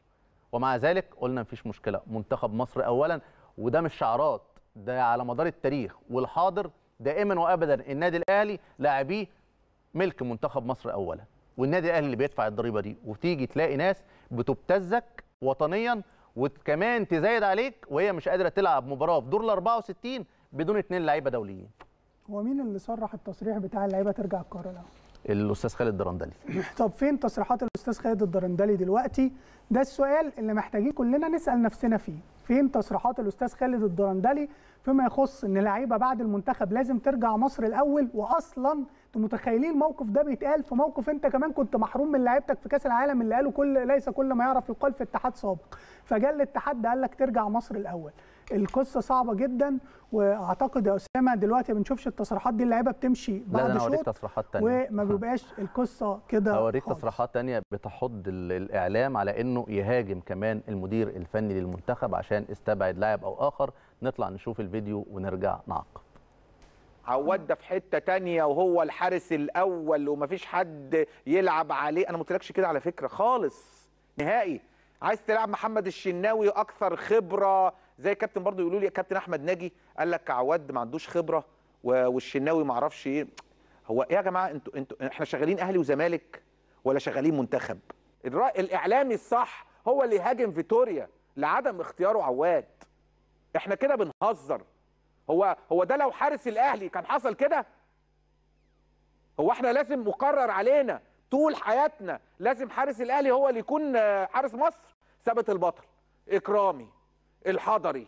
ومع ذلك قلنا مفيش مشكله منتخب مصر اولا وده مش شعارات ده على مدار التاريخ والحاضر دائما وابدا النادي الاهلي لاعبيه ملك منتخب مصر اولا والنادي الاهلي اللي بيدفع الضريبه دي وتيجي تلاقي ناس بتبتزك وطنيا وكمان تزايد عليك وهي مش قادره تلعب مباراه في دور ال 64 بدون اثنين لعيبه دوليين. هو مين اللي صرح التصريح بتاع اللعيبه ترجع القاهره الاول؟ الاستاذ خالد الدرندلي. [CLEARS THROAT] طب فين تصريحات الاستاذ خالد الدرندلي دلوقتي؟ ده السؤال اللي محتاجين كلنا نسال نفسنا فيه. فين تصريحات الاستاذ خالد الدرندلي فيما يخص ان لعيبه بعد المنتخب لازم ترجع مصر الاول واصلا انتوا متخيلين الموقف ده بيتقال في موقف انت كمان كنت محروم من لعيبتك في كاس العالم اللي قالوا كل ليس كل ما يعرف يقال في اتحاد سابق فجاء الاتحاد قال لك ترجع مصر الاول القصه صعبه جدا واعتقد يا اسامه دلوقتي ما بنشوفش التصريحات دي اللعيبه بتمشي بعد لا انا هوريك تصريحات ثانيه وما بيبقاش [LAUGHS] القصه كده هوريك تصريحات ثانيه بتحض الاعلام على انه يهاجم كمان المدير الفني للمنتخب عشان استبعد لاعب او اخر نطلع نشوف الفيديو ونرجع نعقب عواد ده في حته تانية وهو الحارس الاول ومفيش حد يلعب عليه انا ما قلتلكش كده على فكره خالص نهائي عايز تلعب محمد الشناوي اكثر خبره زي الكابتن برضو يقولوا لي كابتن احمد ناجي قال لك عواد ما عندوش خبره والشناوي ما اعرفش ايه هو ايه يا جماعه انتوا انتوا احنا شغالين اهلي وزمالك ولا شغالين منتخب الاعلامي الصح هو اللي هاجم فيتوريا لعدم اختياره عواد احنا كده بنهزر هو هو ده لو حارس الاهلي كان حصل كده هو احنا لازم مقرر علينا طول حياتنا لازم حارس الاهلي هو اللي يكون آه، حارس مصر ثابت البطل اكرامي الحضري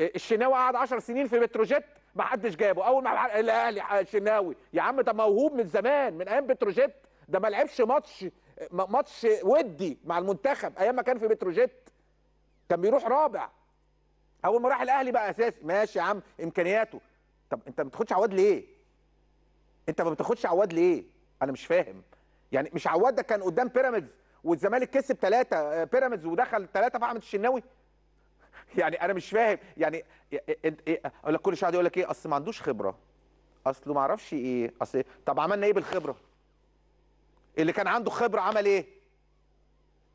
آه، الشناوي قعد 10 سنين في بتروجيت ما حدش جابه اول ما الاهلي آه، الشناوي يا عم ده موهوب من زمان من ايام بتروجيت ده ما لعبش ماتش ماتش ودي مع المنتخب ايام ما كان في بتروجيت كان بيروح رابع اول ما راح الاهلي بقى اساسي ماشي يا عم امكانياته طب انت ما بتاخدش عواد ليه انت ما بتاخدش عواد ليه انا مش فاهم يعني مش عواد ده كان قدام بيراميدز والزمالك كسب ثلاثة آه، بيراميدز ودخل ثلاثة في احمد الشناوي [LAUGHS] يعني انا مش فاهم يعني إيه، إيه، إيه، اقول لك كل شويه يقول لك ايه اصل ما عندوش خبره اصله ما اعرفش ايه اصل طب عملنا ايه بالخبره اللي كان عنده خبره عمل ايه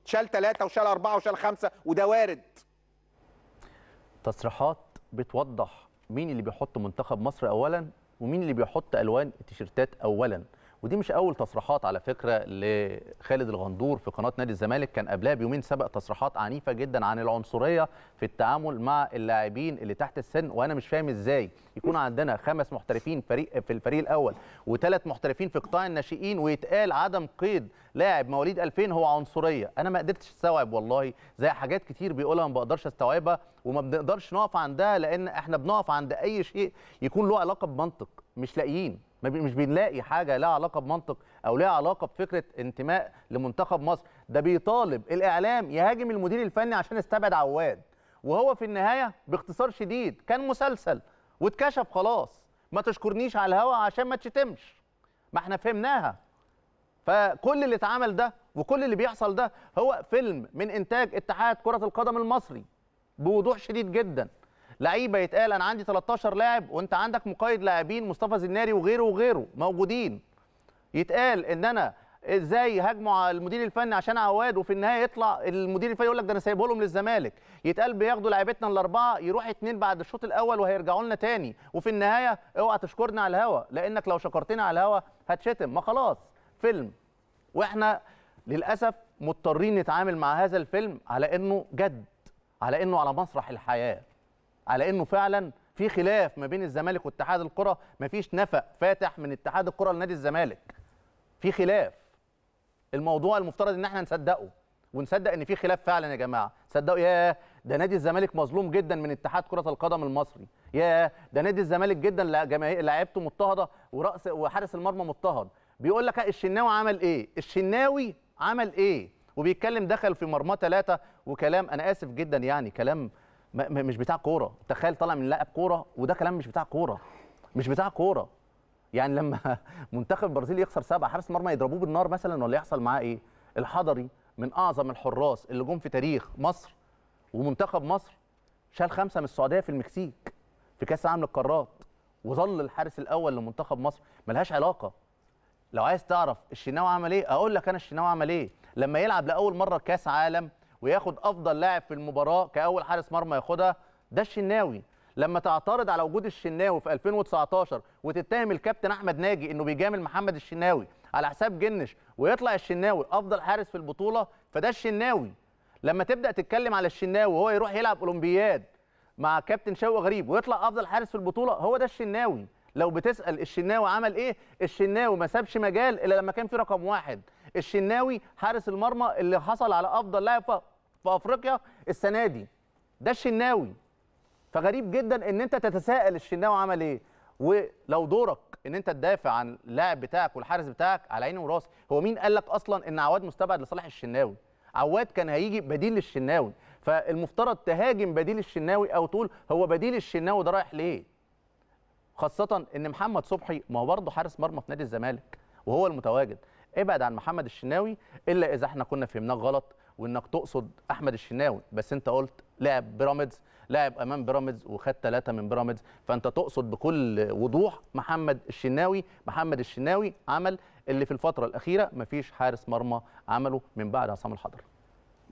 شال ثلاثة وشال أربعة وشال خمسة وده وارد تصريحات بتوضح مين اللي بيحط منتخب مصر اولا ومين اللي بيحط الوان التيشيرتات اولا ودي مش اول تصريحات على فكره لخالد الغندور في قناه نادي الزمالك كان قبلها بيومين سبق تصريحات عنيفه جدا عن العنصريه في التعامل مع اللاعبين اللي تحت السن وانا مش فاهم ازاي يكون عندنا خمس محترفين فريق في الفريق الاول وثلاث محترفين في قطاع الناشئين ويتقال عدم قيد لاعب مواليد 2000 هو عنصريه انا ما قدرتش استوعب والله زي حاجات كتير بيقولها ما بقدرش استوعبها وما بنقدرش نقف عندها لان احنا بنقف عند اي شيء يكون له علاقه بمنطق مش لاقيين مش بنلاقي حاجه لها علاقه بمنطق او لها علاقه بفكره انتماء لمنتخب مصر ده بيطالب الاعلام يهاجم المدير الفني عشان يستبعد عواد وهو في النهايه باختصار شديد كان مسلسل واتكشف خلاص ما تشكرنيش على الهوا عشان ما تشتمش ما احنا فهمناها فكل اللي اتعمل ده وكل اللي بيحصل ده هو فيلم من انتاج اتحاد كره القدم المصري بوضوح شديد جدا لعيبه يتقال انا عندي 13 لاعب وانت عندك مقيد لاعبين مصطفى زناري وغيره وغيره موجودين يتقال ان انا ازاي هاجموا على المدير الفني عشان عواد وفي النهايه يطلع المدير الفني يقول لك ده انا سايبه لهم للزمالك يتقال بياخدوا لعيبتنا الاربعه يروح اتنين بعد الشوط الاول وهيرجعوا لنا تاني وفي النهايه اوعى تشكرنا على الهوا لانك لو شكرتنا على الهوا هتشتم ما خلاص فيلم واحنا للاسف مضطرين نتعامل مع هذا الفيلم على انه جد على انه على مسرح الحياه على انه فعلا في خلاف ما بين الزمالك واتحاد الكرة مفيش نفق فاتح من اتحاد الكرة لنادي الزمالك في خلاف الموضوع المفترض ان احنا نصدقه ونصدق ان في خلاف فعلا يا جماعه صدقوا يا ده نادي الزمالك مظلوم جدا من اتحاد كره القدم المصري يا ده نادي الزمالك جدا لعيبته مضطهده وراس وحارس المرمى مضطهد بيقول لك الشناوي عمل ايه الشناوي عمل ايه وبيتكلم دخل في مرمى ثلاثه وكلام انا اسف جدا يعني كلام مش بتاع كوره تخيل طالع من لاعب كوره وده كلام مش بتاع كوره مش بتاع كوره يعني لما [LAUGHS] منتخب البرازيل يخسر سبعه حارس مرمى يضربوه بالنار مثلا ولا يحصل معاه ايه الحضري من اعظم الحراس اللي جم في تاريخ مصر ومنتخب مصر شال خمسه من السعوديه في المكسيك في كاس العالم للقارات وظل الحارس الاول لمنتخب مصر ملهاش علاقه لو عايز تعرف الشناوي عمل ايه اقول لك انا الشناوي عمل ايه لما يلعب لاول مره كاس عالم وياخد افضل لاعب في المباراه كاول حارس مرمى ياخدها ده الشناوي لما تعترض على وجود الشناوي في 2019 وتتهم الكابتن احمد ناجي انه بيجامل محمد الشناوي على حساب جنش ويطلع الشناوي افضل حارس في البطوله فده الشناوي لما تبدا تتكلم على الشناوي وهو يروح يلعب اولمبياد مع كابتن شوقي غريب ويطلع افضل حارس في البطوله هو ده الشناوي لو بتسال الشناوي عمل ايه الشناوي ما سابش مجال الا لما كان في رقم واحد الشناوي حارس المرمى اللي حصل على افضل لاعب في افريقيا السنه دي ده الشناوي فغريب جدا ان انت تتساءل الشناوي عمل ايه ولو دورك ان انت تدافع عن اللاعب بتاعك والحارس بتاعك على عيني وراسي هو مين قال لك اصلا ان عواد مستبعد لصالح الشناوي عواد كان هيجي بديل للشناوي فالمفترض تهاجم بديل الشناوي او تقول هو بديل الشناوي ده رايح ليه خاصه ان محمد صبحي ما هو برضه حارس مرمى في نادي الزمالك وهو المتواجد ابعد عن محمد الشناوي الا اذا احنا كنا فهمناك غلط وانك تقصد احمد الشناوي بس انت قلت لاعب بيراميدز لاعب امام بيراميدز وخد ثلاثه من بيراميدز فانت تقصد بكل وضوح محمد الشناوي محمد الشناوي عمل اللي في الفتره الاخيره مفيش حارس مرمى عمله من بعد عصام الحضري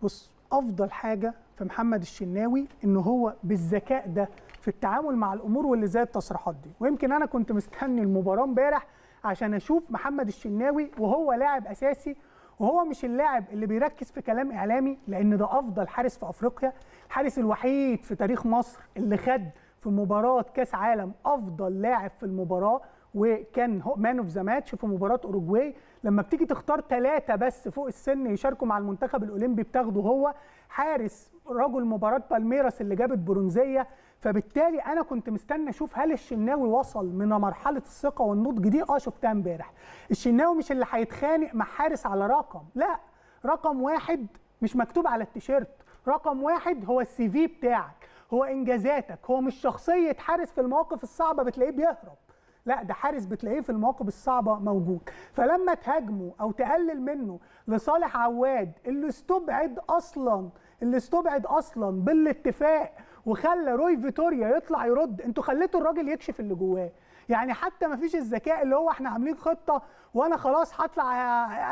بص افضل حاجه في محمد الشناوي ان هو بالذكاء ده في التعامل مع الامور واللي زي التصريحات دي ويمكن انا كنت مستني المباراه امبارح عشان اشوف محمد الشناوي وهو لاعب اساسي وهو مش اللاعب اللي بيركز في كلام اعلامي لان ده افضل حارس في افريقيا الحارس الوحيد في تاريخ مصر اللي خد في مباراه كاس عالم افضل لاعب في المباراه وكان مان اوف ذا ماتش في مباراه اوروجواي لما بتيجي تختار ثلاثه بس فوق السن يشاركوا مع المنتخب الاولمبي بتاخده هو حارس رجل مباراه بالميراس اللي جابت برونزيه فبالتالي انا كنت مستني اشوف هل الشناوي وصل من مرحله الثقه والنضج دي اه شفتها امبارح الشناوي مش اللي هيتخانق مع حارس على رقم لا رقم واحد مش مكتوب على التيشيرت رقم واحد هو السي في بتاعك هو انجازاتك هو مش شخصيه حارس في المواقف الصعبه بتلاقيه بيهرب لا ده حارس بتلاقيه في المواقف الصعبه موجود فلما تهاجمه او تقلل منه لصالح عواد اللي استبعد اصلا اللي استبعد اصلا بالاتفاق وخلى روي فيتوريا يطلع يرد انتوا خليتوا الراجل يكشف اللي جواه يعني حتى ما فيش الذكاء اللي هو احنا عاملين خطه وانا خلاص هطلع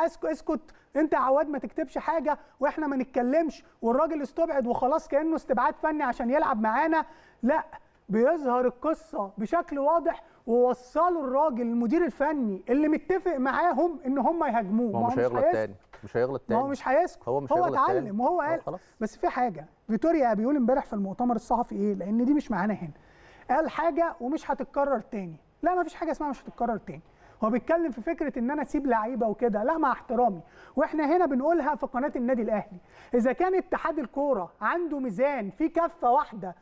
اسكت انت يا عواد ما تكتبش حاجه واحنا ما نتكلمش والراجل استبعد وخلاص كانه استبعاد فني عشان يلعب معانا لا بيظهر القصه بشكل واضح ووصلوا الراجل المدير الفني اللي متفق معاهم ان هم يهاجموه ما هو مش هيغلط تاني مش هيغلط تاني ما هو مش هيسكت هو مش هو اتعلم وهو قال بس في حاجه فيتوريا بيقول امبارح في المؤتمر الصحفي ايه لان دي مش معانا هنا قال حاجه ومش هتتكرر تاني لا ما فيش حاجه اسمها مش هتتكرر تاني هو بيتكلم في فكره ان انا اسيب لعيبه وكده لا مع احترامي واحنا هنا بنقولها في قناه النادي الاهلي اذا كان اتحاد الكوره عنده ميزان في كفه واحده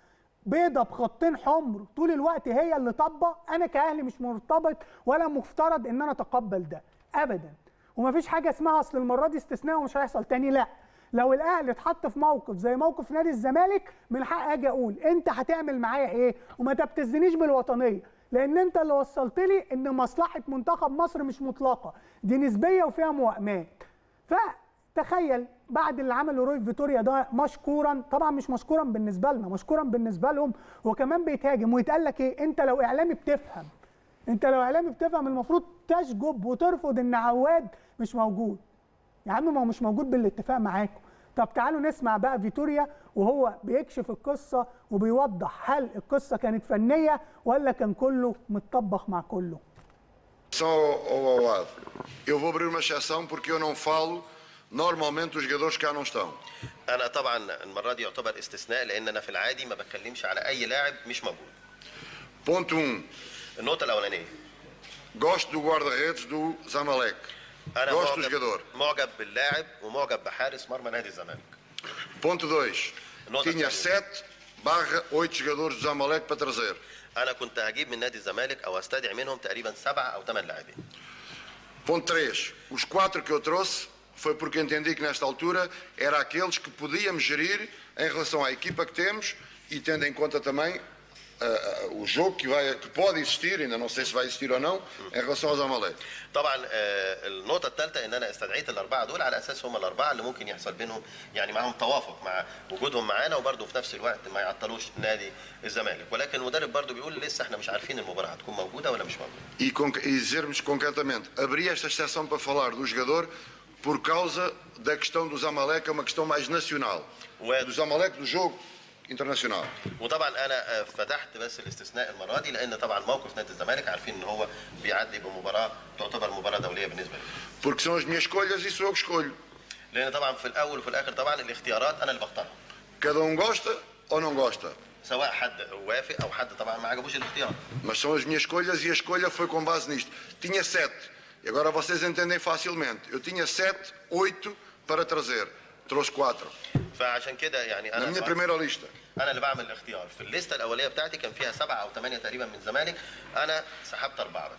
بيضه بخطين حمر طول الوقت هي اللي طبق انا كاهلي مش مرتبط ولا مفترض ان انا اتقبل ده ابدا ومفيش حاجه اسمها اصل المره دي استثناء ومش هيحصل تاني لا لو الاهلي اتحط في موقف زي موقف نادي الزمالك من حق اجي اقول انت هتعمل معايا ايه وما تبتزنيش بالوطنيه لان انت اللي وصلت لي ان مصلحه منتخب مصر مش مطلقه دي نسبيه وفيها موائمات فتخيل بعد اللي عمله روي فيتوريا ده مشكورا طبعا مش مشكورا بالنسبه لنا مشكورا بالنسبه لهم وكمان بيتهاجم ويتقال لك ايه انت لو اعلامي بتفهم انت لو اعلامي بتفهم المفروض تشجب وترفض ان عواد مش موجود يا عم ما هو مش موجود بالاتفاق معاكم طب تعالوا نسمع بقى فيتوريا وهو بيكشف القصه وبيوضح هل القصه كانت فنيه ولا كان كله متطبخ مع كله São ao oh, lado. Oh, oh, eu vou abrir uma exceção porque eu não falo normalmente os jogadores que cá não estão. انا طبعا المره دي يعتبر استثناء لان انا في العادي ما بتكلمش على اي لاعب مش موجود. Ponto 1. Um. Anota lá, Olani. Gosto do guarda-redes do Zamalek. Gosto do jogador. معجب باللاعب ومعجب بحارس مرمى نادي الزمالك. Ponto 2. Tinha 7 barra 8 jogadores do Zamalek para trazer. انا كنت هجيب من نادي الزمالك او استدعي منهم تقريبا سبعه او ثمان لاعبين. Ponto 3. Os quatro que eu trouxe foi porque entendi que nesta altura era aqueles que podíamos gerir em relação à equipa que temos e tendo em conta também o jogo que, vai, que pode existir, ainda não sei se vai existir ou não, em relação aos Zamalek. طبعا النقطة الثالثة ان انا استدعيت الاربعة دول على اساس هم الاربعة اللي ممكن يحصل بينهم يعني معاهم توافق مع وجودهم معانا وبرده في نفس الوقت ما يعطلوش نادي الزمالك ولكن المدرب برده بيقول لسه احنا مش عارفين المباراة هتكون موجودة ولا مش موجودة. E con e dizermos concretamente, abri esta exceção para falar do jogador por causa da questão do Zamalek, é uma questão mais nacional. O Ed... Do Zamalek, do jogo, انترناسيونال وطبعا انا فتحت بس الاستثناء المره دي لان طبعا موقف نادي الزمالك عارفين ان هو بيعدي بمباراه تعتبر مباراه دوليه بالنسبه له بورك سونج as minhas escolhas e sou لان طبعا في الاول وفي الاخر طبعا الاختيارات انا اللي بختارها. كذا um او ou سواء حد وافق او حد طبعا ما عجبوش الاختيار. Mas سونج as minhas escolhas e فوي كون باز نيشت تينيا سيت Tinha sete. E agora vocês entendem facilmente. Eu tinha sete, oito para trazer. تروس كواترو فعشان كده يعني انا من بريميرا ليستا انا اللي بعمل الاختيار في الليسته الاوليه بتاعتي كان فيها سبعه او ثمانيه تقريبا من الزمالك انا سحبت اربعه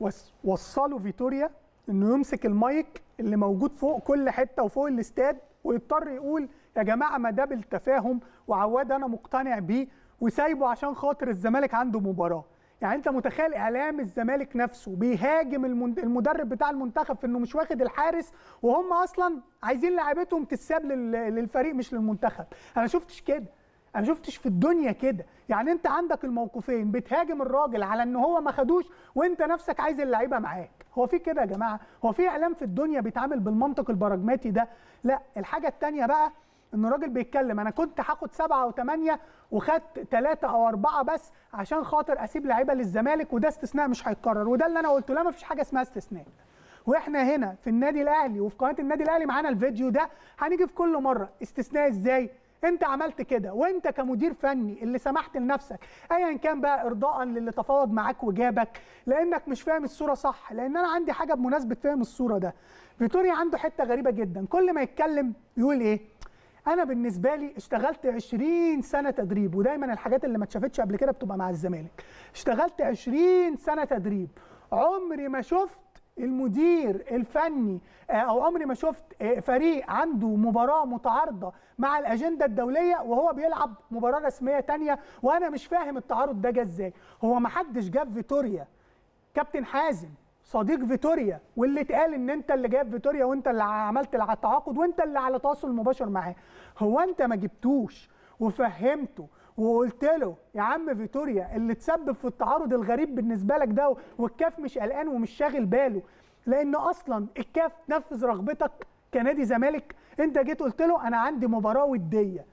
بس وصلوا فيتوريا انه يمسك المايك اللي موجود فوق كل حته وفوق الاستاد ويضطر يقول يا جماعه ما ده بالتفاهم وعواد انا مقتنع بيه وسايبه عشان خاطر الزمالك عنده مباراه يعني انت متخيل اعلام الزمالك نفسه بيهاجم المدرب بتاع المنتخب في انه مش واخد الحارس وهم اصلا عايزين لعبتهم تتساب للفريق مش للمنتخب انا شفتش كده انا شفتش في الدنيا كده يعني انت عندك الموقفين بتهاجم الراجل على ان هو ما خدوش وانت نفسك عايز اللعيبه معاك هو في كده يا جماعه هو في اعلام في الدنيا بيتعامل بالمنطق البراجماتي ده لا الحاجه الثانيه بقى ان الراجل بيتكلم انا كنت هاخد سبعه وثمانيه وخدت ثلاثه او اربعه بس عشان خاطر اسيب لعيبه للزمالك وده استثناء مش هيتكرر وده اللي انا قلته لا مفيش حاجه اسمها استثناء واحنا هنا في النادي الاهلي وفي قناه النادي الاهلي معانا الفيديو ده هنيجي في كل مره استثناء ازاي انت عملت كده وانت كمدير فني اللي سمحت لنفسك ايا كان بقى ارضاء للي تفاوض معاك وجابك لانك مش فاهم الصوره صح لان انا عندي حاجه بمناسبه فاهم الصوره ده فيتوريا عنده حته غريبه جدا كل ما يتكلم يقول ايه انا بالنسبه لي اشتغلت 20 سنه تدريب ودايما الحاجات اللي ما اتشافتش قبل كده بتبقى مع الزمالك اشتغلت 20 سنه تدريب عمري ما شفت المدير الفني آه، او عمري ما شفت آه، فريق عنده مباراه متعارضه مع الاجنده الدوليه وهو بيلعب مباراه رسميه تانية وانا مش فاهم التعارض ده جه ازاي هو ما حدش جاب فيتوريا كابتن حازم صديق فيتوريا واللي اتقال ان انت اللي جايب فيتوريا وانت اللي عملت التعاقد وانت اللي على تواصل مباشر معاه هو انت ما جبتوش وفهمته وقلت له يا عم فيتوريا اللي تسبب في التعارض الغريب بالنسبه لك ده والكاف مش قلقان ومش شاغل باله لان اصلا الكاف نفذ رغبتك كنادي زمالك انت جيت قلت له انا عندي مباراه وديه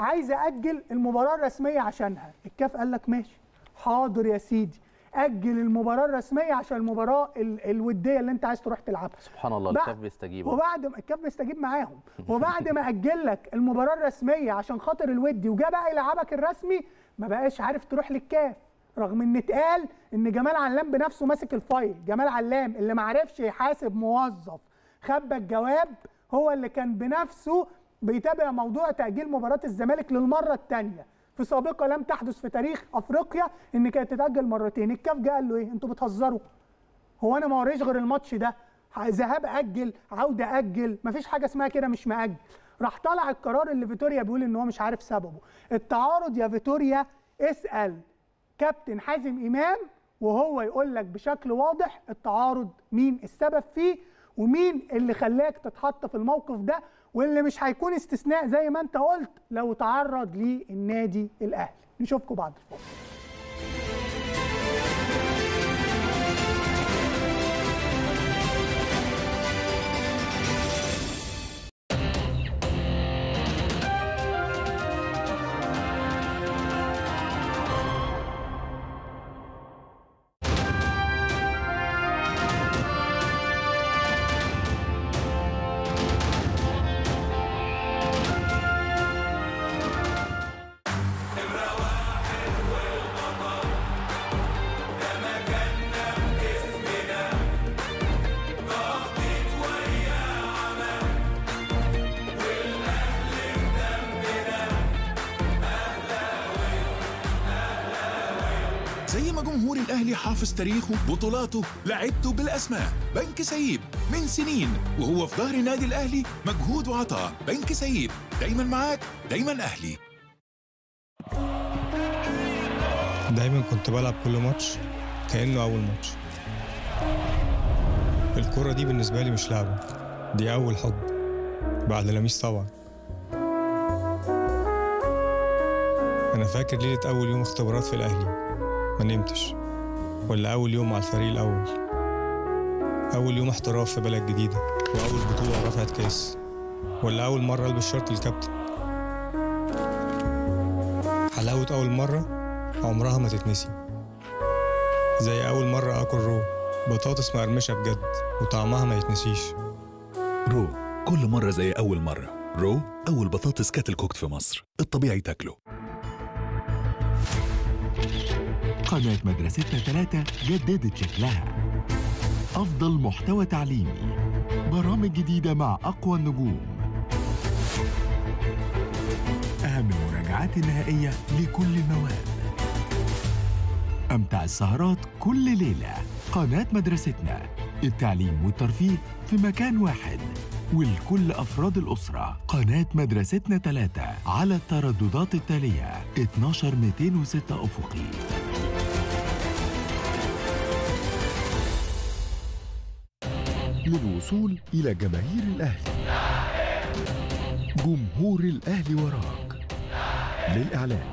عايز اجل المباراه الرسميه عشانها الكاف قال لك ماشي حاضر يا سيدي اجل المباراه الرسميه عشان المباراه الوديه اللي انت عايز تروح تلعبها سبحان الله الكاف بيستجيب وبعد ما الكاف بيستجيب معاهم وبعد ما اجل لك المباراه الرسميه عشان خاطر الودي وجا بقى يلعبك الرسمي ما بقاش عارف تروح للكاف رغم ان اتقال ان جمال علام بنفسه ماسك الفايل جمال علام اللي ما عرفش يحاسب موظف خبى الجواب هو اللي كان بنفسه بيتابع موضوع تاجيل مباراه الزمالك للمره الثانيه في سابقه لم تحدث في تاريخ افريقيا ان كانت تتاجل مرتين الكاف جه قال له ايه انتوا بتهزروا هو انا ما وريش غير الماتش ده ذهاب اجل عوده اجل مفيش حاجه اسمها كده مش ماجل راح طلع القرار اللي فيتوريا بيقول ان هو مش عارف سببه التعارض يا فيتوريا اسال كابتن حازم امام وهو يقول لك بشكل واضح التعارض مين السبب فيه ومين اللي خلاك تتحط في الموقف ده واللي مش هيكون استثناء زي ما انت قلت لو تعرض للنادي الاهلي نشوفكم بعد الفاصل تاريخه بطولاته لعبته بالاسماء بنك سيب من سنين وهو في ظهر النادي الاهلي مجهود وعطاء بنك سيب دايما معاك دايما اهلي دايما كنت بلعب كل ماتش كانه اول ماتش الكرة دي بالنسبة لي مش لعبة دي أول حب بعد لميس طبعا أنا فاكر ليلة أول يوم اختبارات في الأهلي ما نمتش ولا أول يوم مع الفريق الأول أول يوم احتراف في بلد جديدة وأول بطولة رفعت كاس ولا أول مرة ألبس شرط الكابتن حلاوة أول مرة عمرها ما تتنسي زي أول مرة أكل رو بطاطس مقرمشة بجد وطعمها ما يتنسيش رو كل مرة زي أول مرة رو أول بطاطس كاتل كوكت في مصر الطبيعي تاكله قناة مدرستنا ثلاثة جددت شكلها أفضل محتوى تعليمي برامج جديدة مع أقوى النجوم أهم المراجعات النهائية لكل المواد أمتع السهرات كل ليلة قناة مدرستنا التعليم والترفيه في مكان واحد ولكل أفراد الأسرة قناة مدرستنا ثلاثة على الترددات التالية 12206 أفقي للوصول إلى جماهير الأهلي جمهور الأهلي وراك للإعلان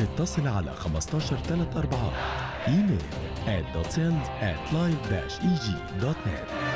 اتصل على 15 3 4 ايميل at dotsend at live-eg.net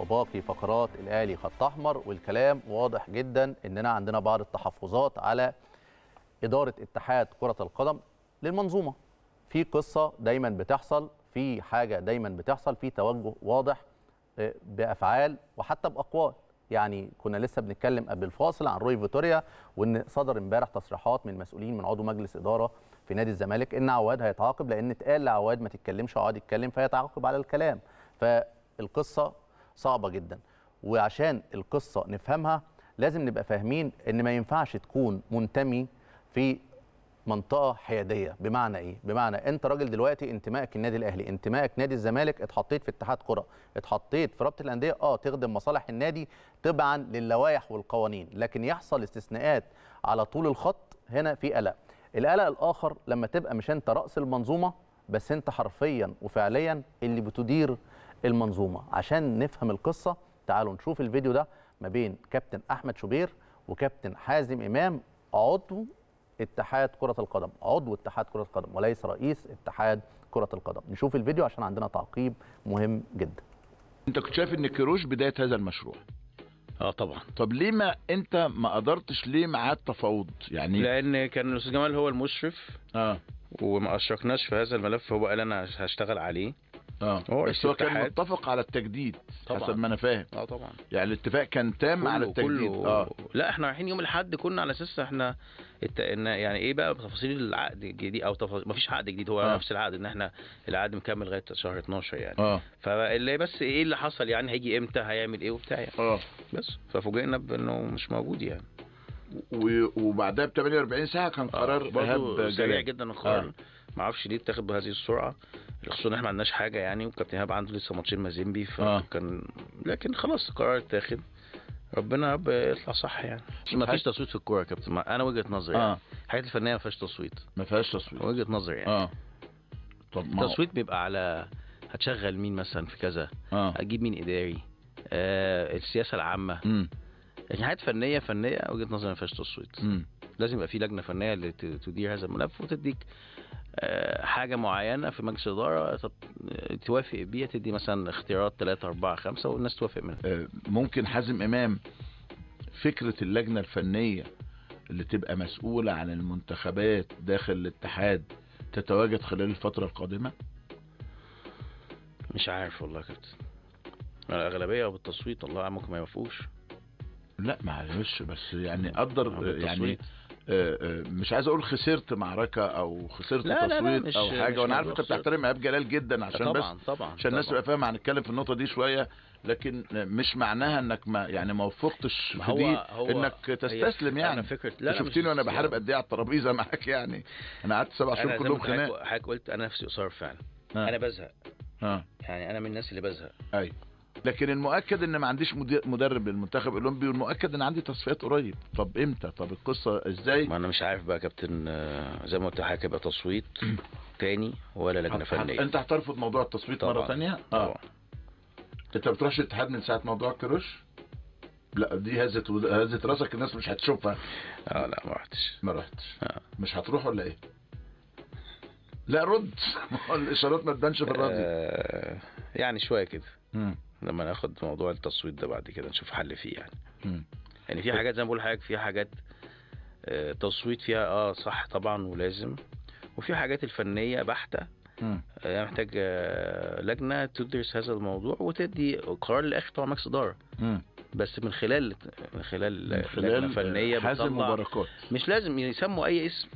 وباقي فقرات الاهلي خط احمر والكلام واضح جدا اننا عندنا بعض التحفظات على اداره اتحاد كره القدم للمنظومه في قصه دايما بتحصل في حاجه دايما بتحصل في توجه واضح آه، بافعال وحتى باقوال يعني كنا لسه بنتكلم قبل الفاصل عن روي فيتوريا وان صدر امبارح تصريحات من مسؤولين من عضو مجلس اداره في نادي الزمالك ان عواد هيتعاقب لان اتقال لعواد ما تتكلمش عواد يتكلم فيتعاقب على الكلام فالقصه صعبه جدا وعشان القصه نفهمها لازم نبقى فاهمين ان ما ينفعش تكون منتمي في منطقه حياديه بمعنى ايه بمعنى انت راجل دلوقتي انتمائك النادي الاهلي انتمائك نادي الزمالك اتحطيت في اتحاد كره اتحطيت في رابطه الانديه اه تخدم مصالح النادي تبعا للوائح والقوانين لكن يحصل استثناءات على طول الخط هنا في قلق القلق الاخر لما تبقى مش انت راس المنظومه بس انت حرفيا وفعليا اللي بتدير المنظومه عشان نفهم القصه تعالوا نشوف الفيديو ده ما بين كابتن احمد شوبير وكابتن حازم امام عضو اتحاد كره القدم عضو اتحاد كره القدم وليس رئيس اتحاد كره القدم نشوف الفيديو عشان عندنا تعقيب مهم جدا انت كنت شايف ان كيروش بدايه هذا المشروع اه طبعا طب ليه ما انت ما قدرتش ليه معاه التفاوض يعني لان كان الاستاذ جمال هو المشرف اه وما اشركناش في هذا الملف هو قال انا هشتغل عليه اه بس هو كان متفق على التجديد طبعا. حسب ما انا فاهم اه طبعا يعني الاتفاق كان تام على التجديد كله اه لا احنا رايحين يوم الاحد كنا على اساس احنا الت... إن يعني ايه بقى تفاصيل العقد الجديد او تفاصيل مفيش عقد جديد هو آه. نفس العقد ان احنا العقد مكمل لغايه شهر 12 يعني اه فاللي بس ايه اللي حصل يعني هيجي امتى هيعمل ايه وبتاع يعني اه بس ففوجئنا بانه مش موجود يعني و... وبعدها ب 48 ساعه كان قرار آه. برضه سريع جدا القرار آه. معرفش ليه اتاخد بهذه السرعه خصوصا ان احنا ما عندناش حاجه يعني وكابتن ايهاب عنده لسه ماتشين مازيمبي فكان آه. لكن خلاص القرار اتاخد ربنا رب يطلع صح يعني ما فيش تصويت في الكوره يا كابتن انا وجهه نظري يعني. آه. الحاجات الفنيه ما فيهاش تصويت ما فيهاش تصويت وجهه نظري يعني اه طب ما التصويت بيبقى على هتشغل مين مثلا في كذا آه. اجيب مين اداري آه السياسه العامه م. يعني حاجات فنيه فنيه وجهه نظري ما فيهاش تصويت لازم يبقى في لجنه فنيه اللي تدير هذا الملف وتديك آه، حاجه معينه في مجلس اداره آه، توافق بيها تدي مثلا اختيارات 3 4 5 والناس توافق منها آه، ممكن حازم امام فكره اللجنه الفنيه اللي تبقى مسؤوله عن المنتخبات داخل الاتحاد تتواجد خلال الفتره القادمه مش عارف والله يا كابتن الاغلبيه بالتصويت الله ممكن ما يوافقوش لا معلش بس يعني قدر يعني آه، آه، مش عايز اقول خسرت معركه او خسرت لا تصويت لا لا او حاجه وانا عارف انت بتحترم ايهاب جلال جدا عشان طبعًا بس طبعًا عشان الناس تبقى فاهمه هنتكلم في النقطه دي شويه لكن مش معناها انك ما يعني ما وفقتش في دي هو انك تستسلم يعني انا لا شفتني وانا بحارب يعني. قد ايه على الترابيزه [LAUGHS] معاك يعني انا قعدت سبع شهور كلهم خناق حضرتك قلت انا نفسي قصير فعلا آه. انا بزهق يعني انا من الناس اللي بزهق ايوه لكن المؤكد ان ما عنديش مدرب للمنتخب الاولمبي والمؤكد ان عندي تصفيات قريب طب امتى طب القصه ازاي ما انا مش عارف بقى يا كابتن آه، زي ما قلت لحضرتك يبقى تصويت [CLEARS THROAT] تاني ولا لجنه فنيه انت هترفض موضوع التصويت طبعًا. مره ثانيه اه انت بتروحش الاتحاد من ساعه موضوع الكروش لا دي هزت و... هزت راسك الناس مش هتشوفها اه لا ما رحتش ما رحتش آه. مش هتروح ولا ايه لا رد [LAUGHS] الاشارات ما تبانش في الراديو آه يعني شويه كده لما ناخد موضوع التصويت ده بعد كده نشوف حل فيه يعني م. يعني في حاجات زي ما بقول لحضرتك في حاجات آه، تصويت فيها اه صح طبعا ولازم وفي حاجات الفنيه بحته م. آه، يعني محتاج آه، لجنه تدرس هذا الموضوع وتدي قرار لاخر طبعا مجلس اداره بس من خلال من خلال, من خلال لجنه فنيه حازم مباركات مش لازم يسموا اي اسم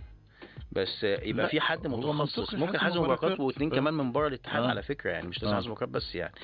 بس يبقى في حد متخصص ممكن حازم مباركات واثنين كمان من بره الاتحاد آه. على فكره يعني مش لازم آه. حازم مباركات بس يعني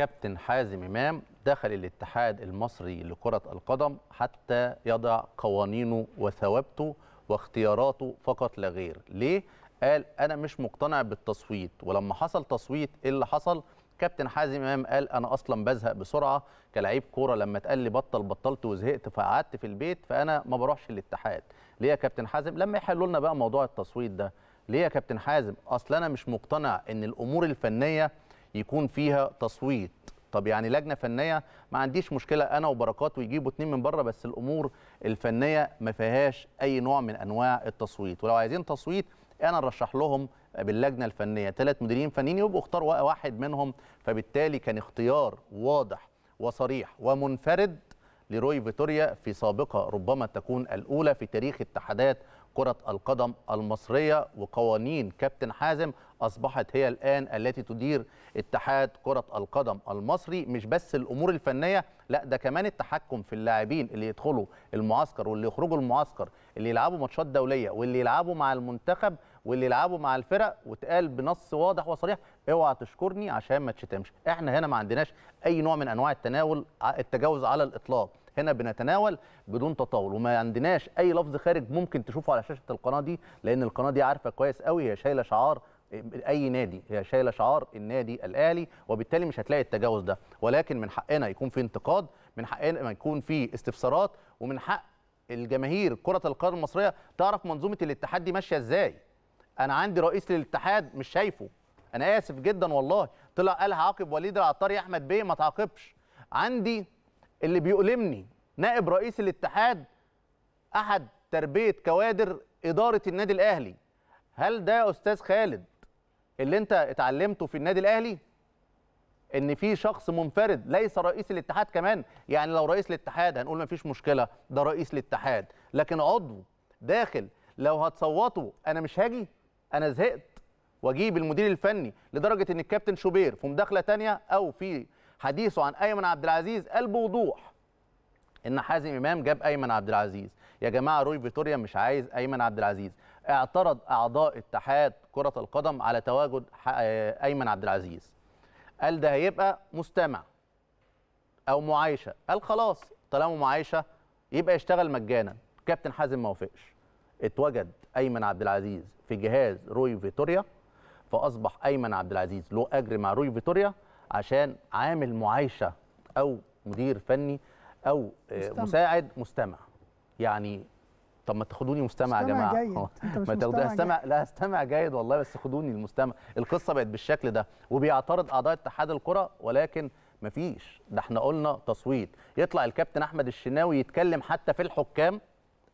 الكابتن حازم امام دخل الاتحاد المصري لكره القدم حتى يضع قوانينه وثوابته واختياراته فقط لا غير ليه قال انا مش مقتنع بالتصويت ولما حصل تصويت ايه اللي حصل كابتن حازم امام قال انا اصلا بزهق بسرعه كلاعب كوره لما اتقال لي بطل بطلت وزهقت فقعدت في البيت فانا ما بروحش الاتحاد ليه يا كابتن حازم لما يحلوا لنا بقى موضوع التصويت ده ليه يا كابتن حازم اصل انا مش مقتنع ان الامور الفنيه يكون فيها تصويت طب يعني لجنه فنيه ما عنديش مشكله انا وبركات ويجيبوا اتنين من بره بس الامور الفنيه ما فيهاش اي نوع من انواع التصويت ولو عايزين تصويت انا ارشح لهم باللجنه الفنيه ثلاث مديرين فنيين يبقوا اختار واحد منهم فبالتالي كان اختيار واضح وصريح ومنفرد لروي فيتوريا في سابقه ربما تكون الاولى في تاريخ اتحادات كرة القدم المصرية وقوانين كابتن حازم أصبحت هي الآن التي تدير اتحاد كرة القدم المصري مش بس الأمور الفنية لا ده كمان التحكم في اللاعبين اللي يدخلوا المعسكر واللي يخرجوا المعسكر اللي يلعبوا ماتشات دولية واللي يلعبوا مع المنتخب واللي يلعبوا مع الفرق واتقال بنص واضح وصريح اوعى تشكرني عشان ما تشتمش احنا هنا ما عندناش اي نوع من انواع التناول التجاوز على الاطلاق هنا بنتناول بدون تطاول وما عندناش اي لفظ خارج ممكن تشوفه على شاشه القناه دي لان القناه دي عارفه كويس قوي هي شايله شعار اي نادي هي شايله شعار النادي الاهلي وبالتالي مش هتلاقي التجاوز ده ولكن من حقنا يكون في انتقاد من حقنا ما يكون في استفسارات ومن حق الجماهير كره القدم المصريه تعرف منظومه الاتحاد دي ماشيه ازاي انا عندي رئيس للاتحاد مش شايفه انا اسف جدا والله طلع قالها عاقب وليد العطار يا احمد بيه ما تعاقبش عندي اللي بيؤلمني نائب رئيس الاتحاد احد تربيه كوادر اداره النادي الاهلي هل ده يا استاذ خالد اللي انت اتعلمته في النادي الاهلي ان في شخص منفرد ليس رئيس الاتحاد كمان يعني لو رئيس الاتحاد هنقول ما فيش مشكله ده رئيس الاتحاد لكن عضو داخل لو هتصوتوا انا مش هاجي انا زهقت واجيب المدير الفني لدرجه ان الكابتن شوبير في مداخله تانية او في حديثه عن ايمن عبد العزيز قال بوضوح ان حازم امام جاب ايمن عبد العزيز يا جماعه روي فيتوريا مش عايز ايمن عبد العزيز اعترض اعضاء اتحاد كره القدم على تواجد آه، ايمن عبد العزيز قال ده هيبقى مستمع او معايشه قال خلاص طالما معايشه يبقى يشتغل مجانا كابتن حازم ما وافقش اتوجد ايمن عبد العزيز في جهاز روي فيتوريا فاصبح ايمن عبد العزيز له اجر مع روي فيتوريا عشان عامل معايشه او مدير فني او آه، مستمع. مساعد مستمع يعني طب ما تاخدوني مستمع, يا جماعه جيد. [LAUGHS] ما تاخدوني استمع لا استمع جيد والله بس خدوني المستمع القصه بقت بالشكل ده وبيعترض اعضاء اتحاد الكره ولكن مفيش ده احنا قلنا تصويت يطلع الكابتن احمد الشناوي يتكلم حتى في الحكام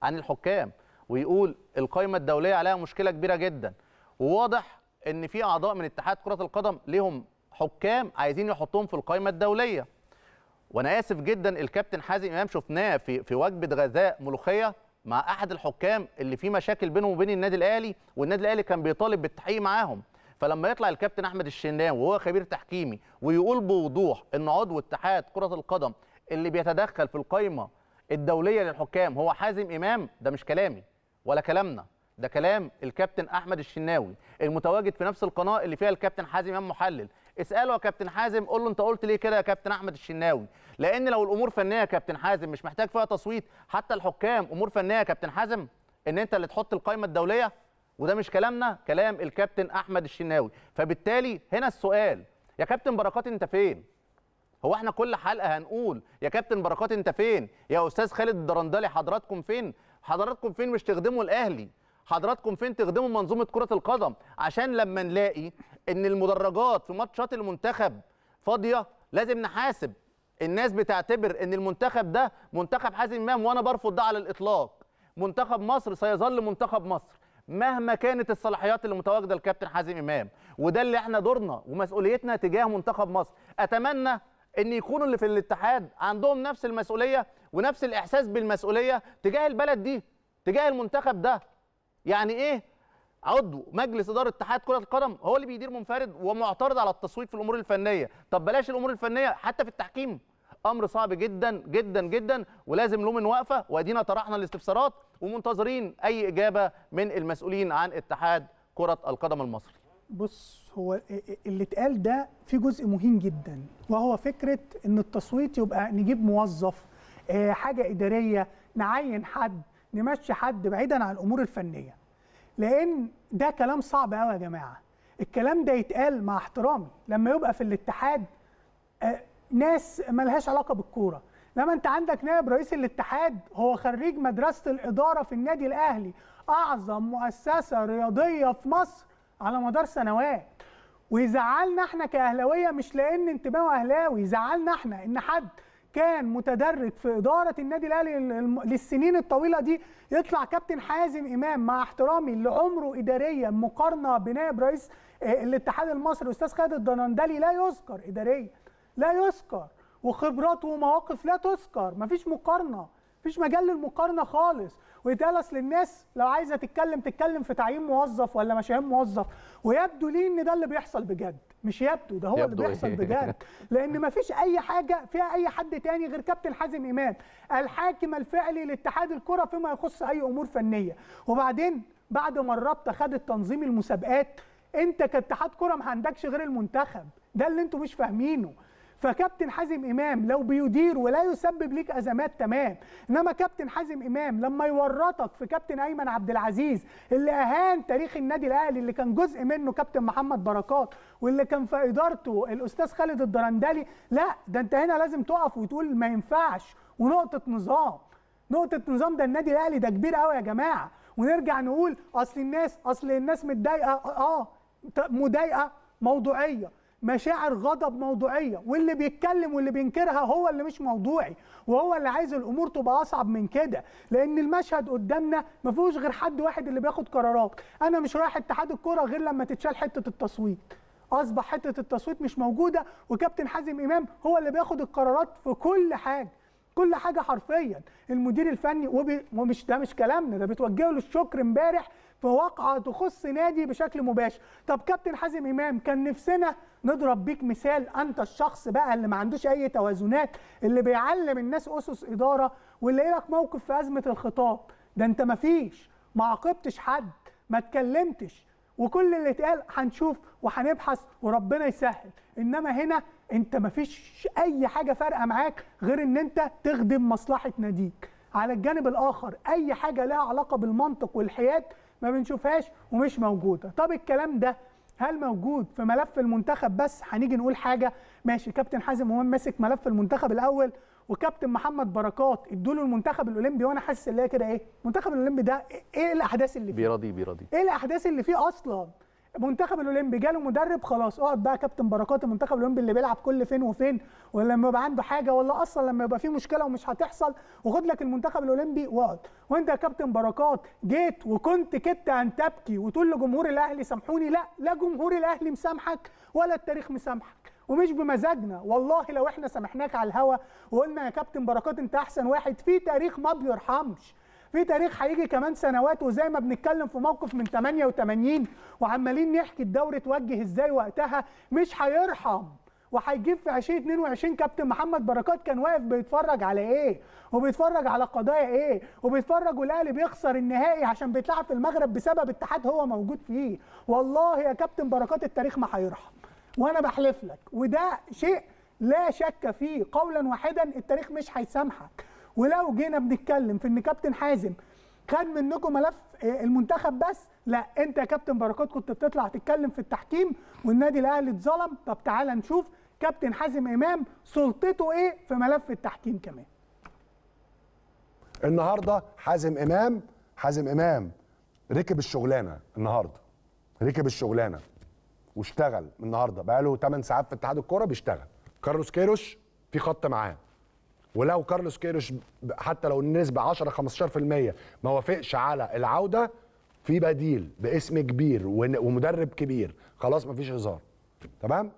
عن الحكام ويقول القائمه الدوليه عليها مشكله كبيره جدا وواضح ان في اعضاء من اتحاد كره القدم ليهم حكام عايزين يحطهم في القائمه الدوليه وانا اسف جدا الكابتن حازم امام شفناه في في وجبه غذاء ملوخيه مع احد الحكام اللي في مشاكل بينهم وبين النادي الاهلي والنادي الاهلي كان بيطالب بالتحقيق معاهم فلما يطلع الكابتن احمد الشناوي وهو خبير تحكيمي ويقول بوضوح ان عضو اتحاد كره القدم اللي بيتدخل في القائمه الدوليه للحكام هو حازم امام ده مش كلامي ولا كلامنا ده كلام الكابتن احمد الشناوي المتواجد في نفس القناه اللي فيها الكابتن حازم امام محلل اساله يا كابتن حازم قول له انت قلت ليه كده يا كابتن احمد الشناوي لان لو الامور فنيه يا كابتن حازم مش محتاج فيها تصويت حتى الحكام امور فنيه يا كابتن حازم ان انت اللي تحط القائمه الدوليه وده مش كلامنا كلام الكابتن احمد الشناوي فبالتالي هنا السؤال يا كابتن بركات انت فين هو احنا كل حلقه هنقول يا كابتن بركات انت فين يا استاذ خالد الدرندلي حضراتكم فين حضراتكم فين مش تخدموا الاهلي حضراتكم فين تخدموا منظومه كره القدم عشان لما نلاقي ان المدرجات في ماتشات المنتخب فاضيه لازم نحاسب الناس بتعتبر ان المنتخب ده منتخب حازم امام وانا برفض ده على الاطلاق منتخب مصر سيظل منتخب مصر مهما كانت الصلاحيات اللي متواجده الكابتن حازم امام وده اللي احنا دورنا ومسؤوليتنا تجاه منتخب مصر اتمنى ان يكونوا اللي في الاتحاد عندهم نفس المسؤوليه ونفس الاحساس بالمسؤوليه تجاه البلد دي تجاه المنتخب ده يعني ايه عضو مجلس اداره اتحاد كره القدم هو اللي بيدير منفرد ومعترض على التصويت في الامور الفنيه طب بلاش الامور الفنيه حتى في التحكيم امر صعب جدا جدا جدا ولازم له من وقفه وادينا طرحنا الاستفسارات ومنتظرين اي اجابه من المسؤولين عن اتحاد كره القدم المصري بص هو اللي اتقال ده في جزء مهم جدا وهو فكره ان التصويت يبقى نجيب موظف آه، حاجه اداريه نعين حد نمشي حد بعيدا عن الامور الفنيه لان ده كلام صعب قوي يا جماعه الكلام ده يتقال مع احترامي لما يبقى في الاتحاد آه، ناس ملهاش علاقه بالكوره لما انت عندك نائب رئيس الاتحاد هو خريج مدرسه الاداره في النادي الاهلي اعظم مؤسسه رياضيه في مصر على مدار سنوات ويزعلنا احنا كاهلاويه مش لان انتمائه اهلاوي يزعلنا احنا ان حد كان متدرج في اداره النادي الاهلي للسنين الطويله دي يطلع كابتن حازم امام مع احترامي لعمره اداريا مقارنه بنائب رئيس آه، الاتحاد المصري الاستاذ خالد الدنندلي لا يذكر اداريا لا يذكر وخبراته ومواقف لا تذكر مفيش مقارنه مفيش مجال للمقارنه خالص ويتقلص اصل الناس لو عايزه تتكلم تتكلم في تعيين موظف ولا مشيان موظف ويبدو لي ان ده اللي بيحصل بجد مش يبدو ده هو يبدو اللي بيحصل بجد [LAUGHS] لان ما فيش اي حاجه فيها اي حد تاني غير كابتن حازم امام الحاكم الفعلي لاتحاد الكره فيما يخص اي امور فنيه وبعدين بعد ما الرابطه خدت تنظيم المسابقات انت كاتحاد كره ما عندكش غير المنتخب ده اللي انتوا مش فاهمينه فكابتن حازم امام لو بيدير ولا يسبب ليك ازمات تمام انما كابتن حازم امام لما يورطك في كابتن ايمن عبد العزيز اللي اهان تاريخ النادي الاهلي اللي كان جزء منه كابتن محمد بركات واللي كان في ادارته الاستاذ خالد الدرندلي لا ده انت هنا لازم تقف وتقول ما ينفعش ونقطه نظام نقطه نظام ده النادي الاهلي ده كبير قوي يا جماعه ونرجع نقول اصل الناس اصل الناس متضايقه اه, آه، مضايقه موضوعيه مشاعر غضب موضوعيه واللي بيتكلم واللي بينكرها هو اللي مش موضوعي وهو اللي عايز الامور تبقى اصعب من كده لان المشهد قدامنا ما فيهوش غير حد واحد اللي بياخد قرارات انا مش رايح اتحاد الكوره غير لما تتشال حته التصويت اصبح حته التصويت مش موجوده وكابتن حازم امام هو اللي بياخد القرارات في كل حاجه كل حاجه حرفيا المدير الفني ومش ده مش كلامنا ده بتوجهه له الشكر امبارح في واقعه تخص نادي بشكل مباشر طب كابتن حازم امام كان نفسنا نضرب بيك مثال انت الشخص بقى اللي ما عندوش اي توازنات اللي بيعلم الناس اسس اداره واللي لك إيه موقف في ازمه الخطاب ده انت ما فيش ما عاقبتش حد ما اتكلمتش وكل اللي اتقال هنشوف وهنبحث وربنا يسهل انما هنا انت ما فيش اي حاجه فارقه معاك غير ان انت تخدم مصلحه ناديك على الجانب الاخر اي حاجه لها علاقه بالمنطق والحياد ما بنشوفهاش ومش موجوده طب الكلام ده هل موجود في ملف المنتخب بس هنيجي نقول حاجه ماشي كابتن حازم هو ماسك ملف المنتخب الاول وكابتن محمد بركات ادوا له المنتخب الاولمبي وانا حاسس ان هي كده ايه المنتخب الاولمبي ده ايه الاحداث اللي فيه بيرضي بيرضي ايه الاحداث اللي فيه اصلا منتخب الاولمبي جاله مدرب خلاص اقعد بقى كابتن بركات المنتخب الاولمبي اللي بيلعب كل فين وفين ولما يبقى عنده حاجه ولا اصلا لما يبقى فيه مشكله ومش هتحصل وخد لك المنتخب الاولمبي واقعد وانت يا كابتن بركات جيت وكنت كدت ان تبكي وتقول لجمهور الاهلي سامحوني لا لا جمهور الاهلي مسامحك ولا التاريخ مسامحك ومش بمزاجنا والله لو احنا سامحناك على الهوا وقلنا يا كابتن بركات انت احسن واحد في تاريخ ما بيرحمش في تاريخ هيجي كمان سنوات وزي ما بنتكلم في موقف من 88 وعمالين نحكي الدوري اتوجه ازاي وقتها مش هيرحم وهيجيب في 2022 كابتن محمد بركات كان واقف بيتفرج على ايه وبيتفرج على قضايا ايه وبيتفرج والاهلي بيخسر النهائي عشان بيتلعب في المغرب بسبب اتحاد هو موجود فيه والله يا كابتن بركات التاريخ ما هيرحم وانا بحلف لك وده شيء لا شك فيه قولا واحدا التاريخ مش هيسامحك ولو جينا بنتكلم في ان كابتن حازم خد منكم ملف آه، المنتخب بس لا انت يا كابتن بركات كنت بتطلع تتكلم في التحكيم والنادي الاهلي اتظلم طب تعالى نشوف كابتن حازم امام سلطته ايه في ملف التحكيم كمان النهارده حازم امام حازم امام ركب الشغلانه النهارده ركب الشغلانه واشتغل النهارده بقى له 8 ساعات في اتحاد الكوره بيشتغل كارلوس كيروش في خط معاه ولو كارلوس كيروش حتى لو النسبه 10 15% ما وافقش على العوده في بديل باسم كبير ومدرب كبير خلاص مفيش هزار تمام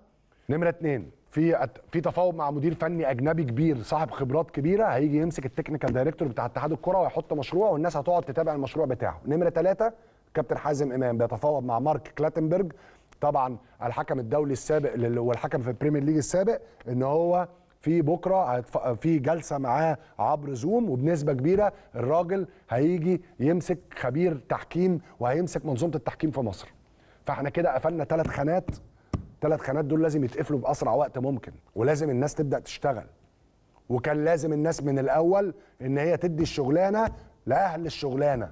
نمره اتنين في في تفاوض مع مدير فني اجنبي كبير صاحب خبرات كبيره هيجي يمسك التكنيكال دايركتور بتاع اتحاد الكره ويحط مشروع والناس هتقعد تتابع المشروع بتاعه نمره ثلاثة كابتن حازم امام بيتفاوض مع مارك كلاتنبرج طبعا الحكم الدولي السابق والحكم في البريمير ليج السابق ان هو في بكره في جلسه معاه عبر زوم وبنسبه كبيره الراجل هيجي يمسك خبير تحكيم وهيمسك منظومه التحكيم في مصر فاحنا كده قفلنا ثلاث خانات ثلاث خانات دول لازم يتقفلوا باسرع وقت ممكن ولازم الناس تبدا تشتغل وكان لازم الناس من الاول ان هي تدي الشغلانه لاهل الشغلانه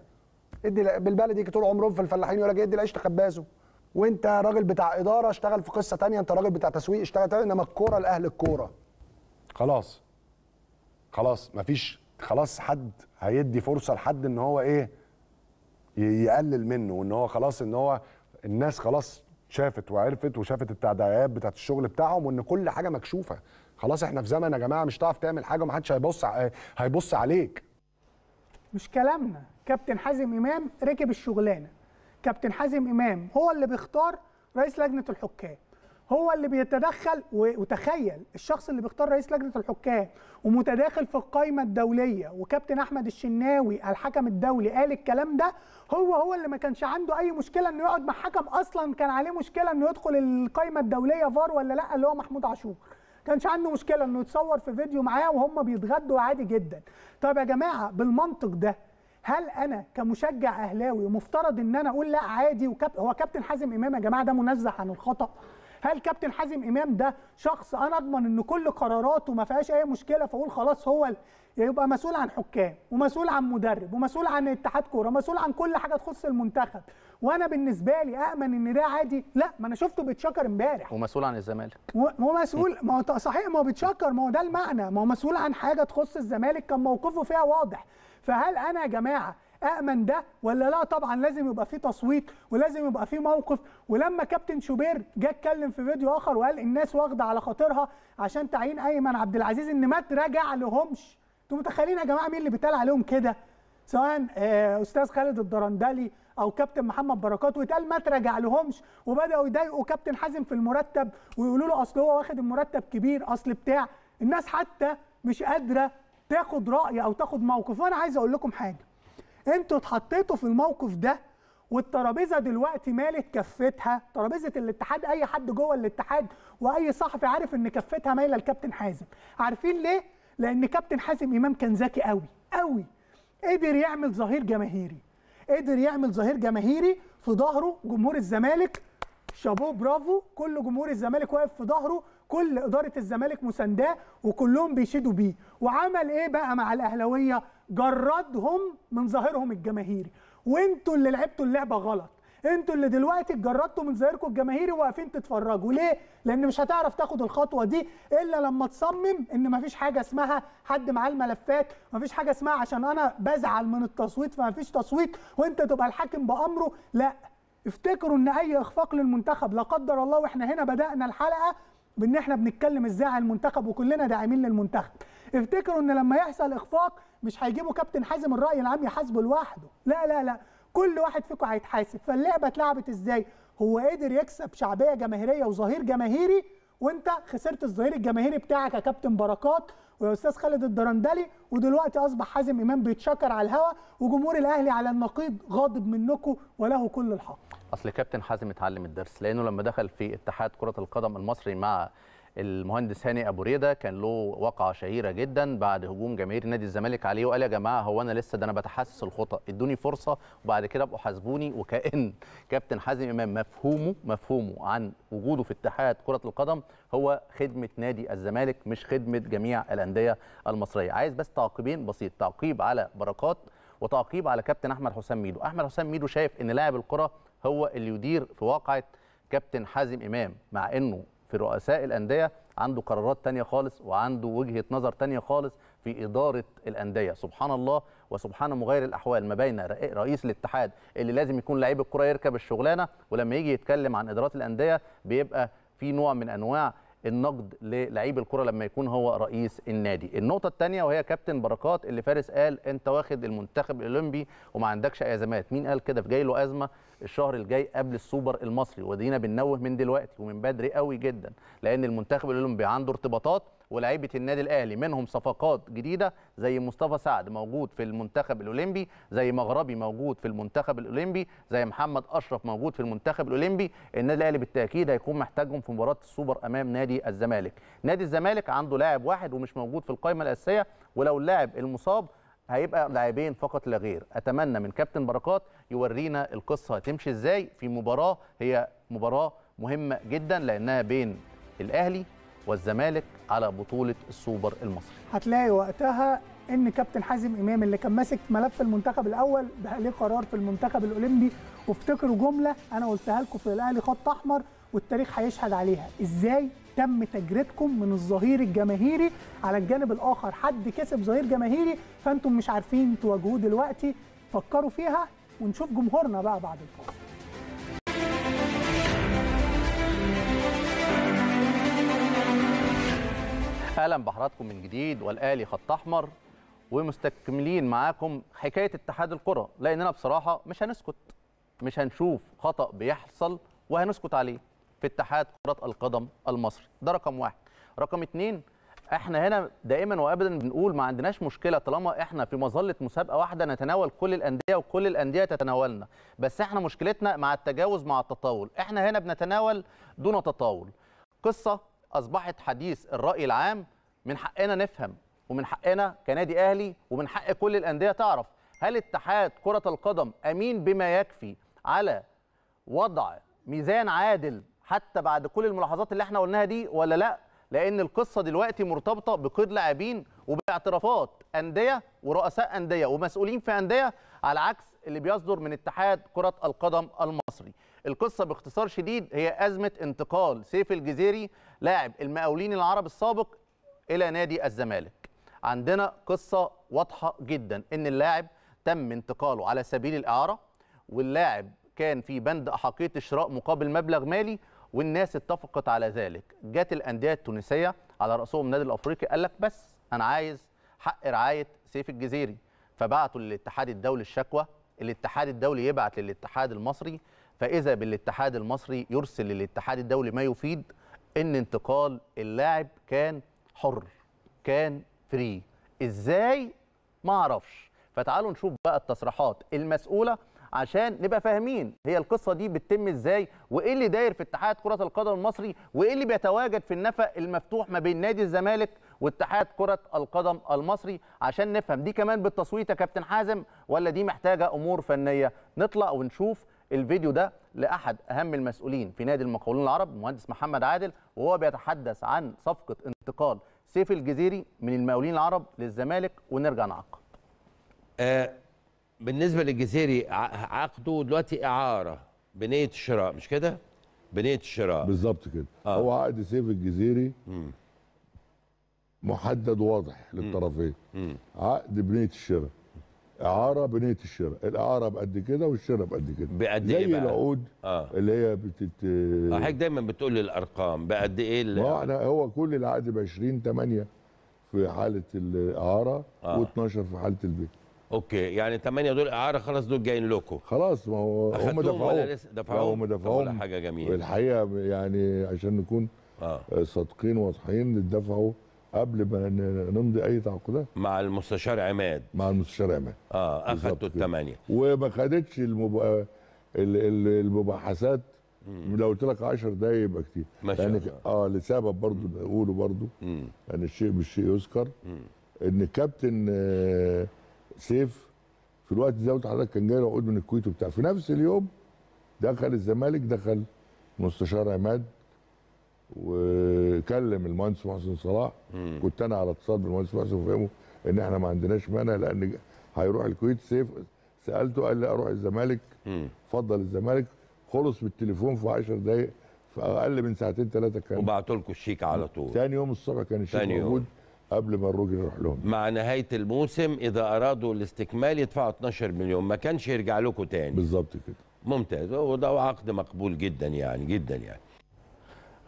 ادي بالبلدي طول عمرهم في الفلاحين يقول لك ادي العيش تخبازه وانت راجل بتاع اداره اشتغل في قصه ثانيه انت راجل بتاع تسويق اشتغل انما الكوره لاهل الكوره خلاص خلاص مفيش خلاص حد هيدي فرصه لحد ان هو ايه يقلل منه وان هو خلاص ان هو الناس خلاص شافت وعرفت وشافت التداعيات بتاعت الشغل بتاعهم وان كل حاجه مكشوفه خلاص احنا في زمن يا جماعه مش هتعرف تعمل حاجه ومحدش هيبص هيبص عليك مش كلامنا كابتن حازم امام ركب الشغلانه كابتن حازم امام هو اللي بيختار رئيس لجنه الحكام هو اللي بيتدخل وتخيل الشخص اللي بيختار رئيس لجنه الحكام ومتداخل في القائمه الدوليه وكابتن احمد الشناوي الحكم الدولي قال الكلام ده هو هو اللي ما كانش عنده اي مشكله انه يقعد مع حكم اصلا كان عليه مشكله انه يدخل القائمه الدوليه فار ولا لا اللي هو محمود عاشور كانش عنده مشكله انه يتصور في فيديو معاه وهم بيتغدوا عادي جدا طب يا جماعه بالمنطق ده هل انا كمشجع اهلاوي مفترض ان انا اقول لا عادي وكاب... هو كابتن حازم امام يا جماعه ده منزه عن الخطا هل كابتن حازم امام ده شخص انا اضمن ان كل قراراته ما فيهاش اي مشكله فاقول خلاص هو يبقى مسؤول عن حكام ومسؤول عن مدرب ومسؤول عن اتحاد كوره ومسؤول عن كل حاجه تخص المنتخب وانا بالنسبه لي امن ان ده عادي لا ما انا شفته بيتشكر امبارح ومسؤول عن الزمالك هو مسؤول ما هو صحيح ما هو بيتشكر ما هو ده المعنى ما هو مسؤول عن حاجه تخص الزمالك كان موقفه فيها واضح فهل انا يا جماعه أأمن ده ولا لا طبعا لازم يبقى في تصويت ولازم يبقى في موقف ولما كابتن شوبير جه اتكلم في فيديو آخر وقال الناس واخدة على خاطرها عشان تعيين أيمن عبد العزيز إن ما تراجع لهمش أنتوا متخيلين يا جماعة مين اللي بيتقال عليهم كده سواء آه، أستاذ خالد الدرندلي او كابتن محمد بركات ويتقال ما تراجع لهمش وبداوا يضايقوا كابتن حازم في المرتب ويقولوا له اصل هو واخد المرتب كبير اصل بتاع الناس حتى مش قادره تاخد راي او تاخد موقف وانا عايز اقول لكم حاجه انتوا اتحطيتوا في الموقف ده والترابيزه دلوقتي مالت كفتها ترابيزه الاتحاد اي حد جوه الاتحاد واي صحفي عارف ان كفتها مايله لكابتن حازم عارفين ليه لان كابتن حازم امام كان ذكي قوي قوي قدر يعمل ظهير جماهيري قدر يعمل ظهير جماهيري في ظهره جمهور الزمالك شابوه برافو كل جمهور الزمالك واقف في ظهره كل اداره الزمالك مسانداه وكلهم بيشيدوا بيه وعمل ايه بقى مع الاهلاويه جردهم من ظاهرهم الجماهيري وانتوا اللي لعبتوا اللعبه غلط انتوا اللي دلوقتي اتجردتوا من ظاهركم الجماهيري وواقفين تتفرجوا ليه لان مش هتعرف تاخد الخطوه دي الا لما تصمم ان مفيش حاجه اسمها حد معاه الملفات مفيش حاجه اسمها عشان انا بزعل من التصويت فمفيش تصويت وانت تبقى الحاكم بامره لا افتكروا ان اي اخفاق للمنتخب لا قدر الله واحنا هنا بدانا الحلقه بان احنا بنتكلم ازاي عن المنتخب وكلنا داعمين للمنتخب افتكروا ان لما يحصل اخفاق مش هيجيبوا كابتن حازم الراي العام يحاسبه لوحده لا لا لا كل واحد فيكم هيتحاسب فاللعبه اتلعبت ازاي هو قدر يكسب شعبيه جماهيريه وظهير جماهيري وانت خسرت الظهير الجماهيري بتاعك يا كابتن بركات ويا استاذ خالد الدرندلي ودلوقتي اصبح حازم امام بيتشكر على الهوا وجمهور الاهلي على النقيض غاضب منكم وله كل الحق اصل كابتن حازم اتعلم الدرس لانه لما دخل في اتحاد كره القدم المصري مع المهندس هاني ابو ريده كان له وقعه شهيره جدا بعد هجوم جماهير نادي الزمالك عليه وقال يا جماعه هو انا لسه ده انا بتحسس الخطا ادوني فرصه وبعد كده ابقوا حاسبوني وكان [LAUGHS] كابتن حازم امام مفهومه مفهومه عن وجوده في اتحاد كره القدم هو خدمه نادي الزمالك مش خدمه جميع الانديه المصريه عايز بس تعقيبين بسيط تعقيب على بركات وتعقيب على كابتن احمد حسام ميدو احمد حسام ميدو شايف ان لاعب الكره هو اللي يدير في واقعه كابتن حازم امام مع انه في رؤساء الانديه عنده قرارات تانية خالص وعنده وجهه نظر تانية خالص في اداره الانديه سبحان الله وسبحان مغير الاحوال ما بين رئيس الاتحاد اللي لازم يكون لعيب الكره يركب الشغلانه ولما يجي يتكلم عن ادارات الانديه بيبقى في نوع من انواع النقد للعيب الكره لما يكون هو رئيس النادي النقطه الثانيه وهي كابتن بركات اللي فارس قال انت واخد المنتخب الاولمبي وما عندكش ازمات مين قال كده في جاي له ازمه الشهر الجاي قبل السوبر المصري ودينا بننوه من دلوقتي ومن بدري قوي جدا لان المنتخب الاولمبي عنده ارتباطات ولاعيبه النادي الاهلي منهم صفقات جديده زي مصطفى سعد موجود في المنتخب الاولمبي زي مغربي موجود في المنتخب الاولمبي زي محمد اشرف موجود في المنتخب الاولمبي النادي الاهلي بالتاكيد هيكون محتاجهم في مباراه السوبر امام نادي الزمالك نادي الزمالك عنده لاعب واحد ومش موجود في القائمه الاساسيه ولو اللاعب المصاب هيبقى لاعبين فقط لا غير اتمنى من كابتن بركات يورينا القصه هتمشي ازاي في مباراه هي مباراه مهمه جدا لانها بين الاهلي والزمالك على بطولة السوبر المصري هتلاقي وقتها ان كابتن حازم امام اللي كان ماسك ملف المنتخب الاول بقى ليه قرار في المنتخب الاولمبي وافتكروا جمله انا قلتها لكم في الاهلي خط احمر والتاريخ هيشهد عليها ازاي تم تجريدكم من الظهير الجماهيري على الجانب الاخر حد كسب ظهير جماهيري فانتم مش عارفين تواجهوه دلوقتي فكروا فيها ونشوف جمهورنا بقى بعد الفاصل اهلا بحضراتكم من جديد والالي خط احمر ومستكملين معاكم حكايه اتحاد الكره لاننا بصراحه مش هنسكت مش هنشوف خطا بيحصل وهنسكت عليه في اتحاد كره القدم المصري ده رقم واحد رقم اتنين احنا هنا دائما وابدا بنقول ما عندناش مشكله طالما احنا في مظله مسابقه واحده نتناول كل الانديه وكل الانديه تتناولنا بس احنا مشكلتنا مع التجاوز مع التطاول احنا هنا بنتناول دون تطاول قصه اصبحت حديث الراي العام من حقنا نفهم ومن حقنا كنادي اهلي ومن حق كل الانديه تعرف هل اتحاد كره القدم امين بما يكفي على وضع ميزان عادل حتى بعد كل الملاحظات اللي احنا قلناها دي ولا لا لان القصه دلوقتي مرتبطه بقيد لاعبين وباعترافات انديه ورؤساء انديه ومسؤولين في انديه على عكس اللي بيصدر من اتحاد كره القدم المصري القصه باختصار شديد هي ازمه انتقال سيف الجزيري لاعب المقاولين العرب السابق الى نادي الزمالك عندنا قصه واضحه جدا ان اللاعب تم انتقاله على سبيل الاعاره واللاعب كان في بند احقيه شراء مقابل مبلغ مالي والناس اتفقت على ذلك جت الانديه التونسيه على راسهم النادي الافريقي قال لك بس انا عايز حق رعايه سيف الجزيري فبعتوا للاتحاد الدولي الشكوى الاتحاد الدولي يبعت للاتحاد المصري فاذا بالاتحاد المصري يرسل للاتحاد الدولي ما يفيد ان انتقال اللاعب كان حر كان فري ازاي ما اعرفش فتعالوا نشوف بقى التصريحات المسؤوله عشان نبقى فاهمين هي القصه دي بتتم ازاي وايه اللي داير في اتحاد كره القدم المصري وايه اللي بيتواجد في النفق المفتوح ما بين نادي الزمالك واتحاد كره القدم المصري عشان نفهم دي كمان بالتصويت يا كابتن حازم ولا دي محتاجه امور فنيه نطلع ونشوف الفيديو ده لاحد اهم المسؤولين في نادي المقاولون العرب المهندس محمد عادل وهو بيتحدث عن صفقه انتقال سيف الجزيري من المقاولين العرب للزمالك ونرجع نعقب. آه بالنسبه للجزيري عقده دلوقتي اعاره بنيه الشراء مش كده؟ بنيه الشراء بالظبط كده آه. هو عقد سيف الجزيري محدد واضح للطرفين عقد بنيه الشراء اعاره بنيه الشراء الاعاره بقد كده والشراء بقد كده بقد ايه بقى العقود آه. اللي هي بتت آه حضرتك دايما بتقول لي الارقام بقد ايه اللي ما هو كل العقد ب 20 8 في حاله الاعاره آه. و12 في حاله البيت اوكي يعني 8 دول اعاره خلاص دول جايين لكم خلاص ما هو هم دفعوه ولا لسه دفعوهم هم دفعوهم حاجه جميله الحقيقه يعني عشان نكون آه. صادقين واضحين دفعوا قبل ما نمضي اي تعاقدات مع المستشار عماد مع المستشار عماد اه اخدته الثمانيه وما خدتش المب... آه، المباحثات لو قلت لك 10 دقايق يبقى كتير ماشي يعني اه لسبب برضه بقوله برضه يعني الشيء بالشيء يذكر ان كابتن آه، سيف في الوقت ده حضرتك كان جاي له عقود من الكويت وبتاع في نفس اليوم دخل الزمالك دخل مستشار عماد وكلم المهندس محسن صلاح مم. كنت انا على اتصال بالمهندس محسن وفهمه ان احنا ما عندناش مانع لان هيروح الكويت سيف سالته قال لي اروح الزمالك فضل الزمالك خلص بالتليفون في 10 دقائق في اقل من ساعتين ثلاثه كان وبعتوا لكم الشيك على طول ثاني يوم الصبح كان الشيك موجود قبل ما الراجل يروح لهم مع نهايه الموسم اذا ارادوا الاستكمال يدفعوا 12 مليون ما كانش يرجع لكم ثاني بالظبط كده ممتاز وده عقد مقبول جدا يعني جدا يعني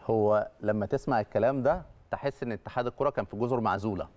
هو لما تسمع الكلام ده تحس ان اتحاد الكره كان في جزر معزوله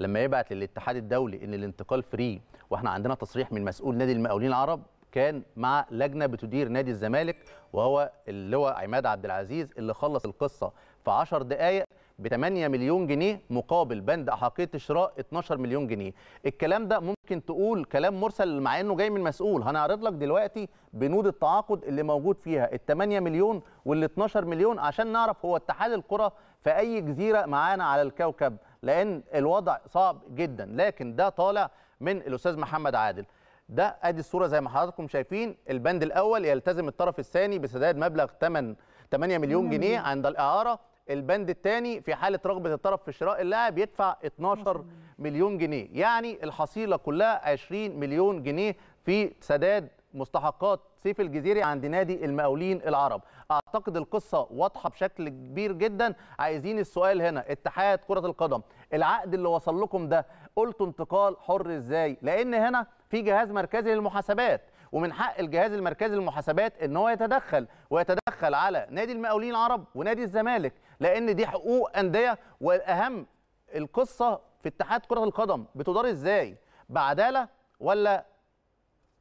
لما يبعت للاتحاد الدولي ان الانتقال فري واحنا عندنا تصريح من مسؤول نادي المقاولين العرب كان مع لجنه بتدير نادي الزمالك وهو اللواء عماد عبد العزيز اللي خلص القصه في 10 دقائق ب 8 مليون جنيه مقابل بند احقيه شراء 12 مليون جنيه الكلام ده ممكن تقول كلام مرسل مع انه جاي من مسؤول هنعرض لك دلوقتي بنود التعاقد اللي موجود فيها ال 8 مليون وال 12 مليون عشان نعرف هو اتحاد القرى في اي جزيره معانا على الكوكب لان الوضع صعب جدا لكن ده طالع من الاستاذ محمد عادل ده ادي الصوره زي ما حضراتكم شايفين البند الاول يلتزم الطرف الثاني بسداد مبلغ 8 8 مليون جنيه عند الاعاره البند الثاني في حاله رغبه الطرف في شراء اللاعب يدفع 12 مليون جنيه يعني الحصيله كلها 20 مليون جنيه في سداد مستحقات سيف الجزيري عند نادي المقاولين العرب اعتقد القصه واضحه بشكل كبير جدا عايزين السؤال هنا اتحاد كره القدم العقد اللي وصل لكم ده قلتوا انتقال حر ازاي لان هنا في جهاز مركزي للمحاسبات ومن حق الجهاز المركزي للمحاسبات ان هو يتدخل ويتدخل على نادي المقاولين العرب ونادي الزمالك لان دي حقوق انديه والاهم القصه في اتحاد كره القدم بتدار ازاي بعداله ولا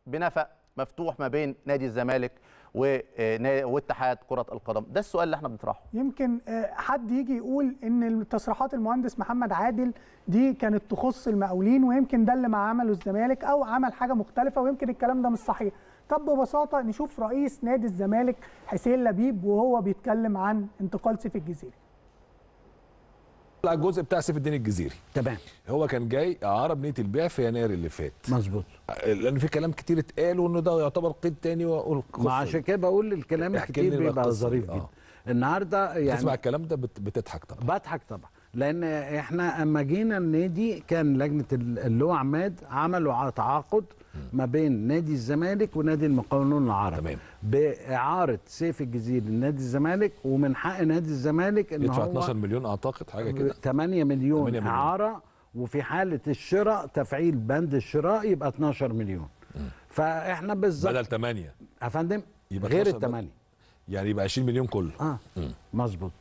بنفق مفتوح ما بين نادي الزمالك آه، واتحاد كره القدم ده السؤال اللي احنا بنطرحه يمكن آه، حد يجي يقول ان تصريحات المهندس محمد عادل دي كانت تخص المقاولين ويمكن ده اللي ما عمله الزمالك او عمل حاجه مختلفه ويمكن الكلام ده مش صحيح طب ببساطه نشوف رئيس نادي الزمالك حسين لبيب وهو بيتكلم عن انتقال سيف الجزيري طلع الجزء بتاع سيف الدين الجزيري تمام هو كان جاي عرب نيه البيع في يناير اللي فات مظبوط لان في كلام كتير اتقال وانه ده يعتبر قيد تاني واقول ما عشان كده بقول الكلام الكتير بيبقى ظريف جدا آه. النهارده يعني تسمع الكلام ده بتضحك طبعا بضحك طبعا لان احنا اما جينا النادي كان لجنه اللواء عماد عملوا تعاقد ما بين نادي الزمالك ونادي المقاولون العرب تمام. باعاره سيف الجزيري لنادي الزمالك ومن حق نادي الزمالك ان يدفع هو 12 مليون اعتقد حاجه كده 8 مليون, 8 مليون اعاره وفي حاله الشراء تفعيل بند الشراء يبقى 12 مليون فاحنا بالظبط بدل 8 يا فندم غير ال 8 يعني يبقى 20 مليون كله اه مظبوط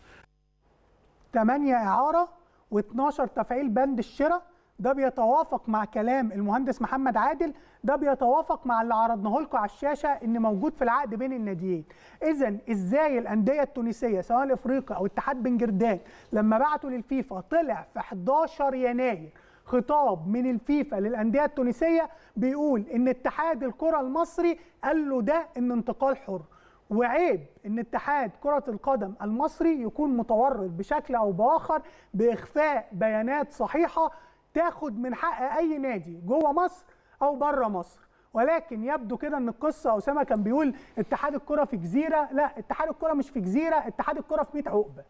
8 اعاره و12 تفعيل بند الشراء ده بيتوافق مع كلام المهندس محمد عادل ده بيتوافق مع اللي عرضناه لكم على الشاشه ان موجود في العقد بين الناديين اذا ازاي الانديه التونسيه سواء الافريقي او اتحاد بن جردان لما بعتوا للفيفا طلع في 11 يناير خطاب من الفيفا للانديه التونسيه بيقول ان اتحاد الكره المصري قال له ده ان انتقال حر وعيب ان اتحاد كره القدم المصري يكون متورط بشكل او باخر باخفاء بيانات صحيحه تاخد من حق اي نادي جوه مصر او بره مصر ولكن يبدو كده ان القصه اسامه كان بيقول اتحاد الكره في جزيره لا اتحاد الكره مش في جزيره اتحاد الكره في 100 عقبه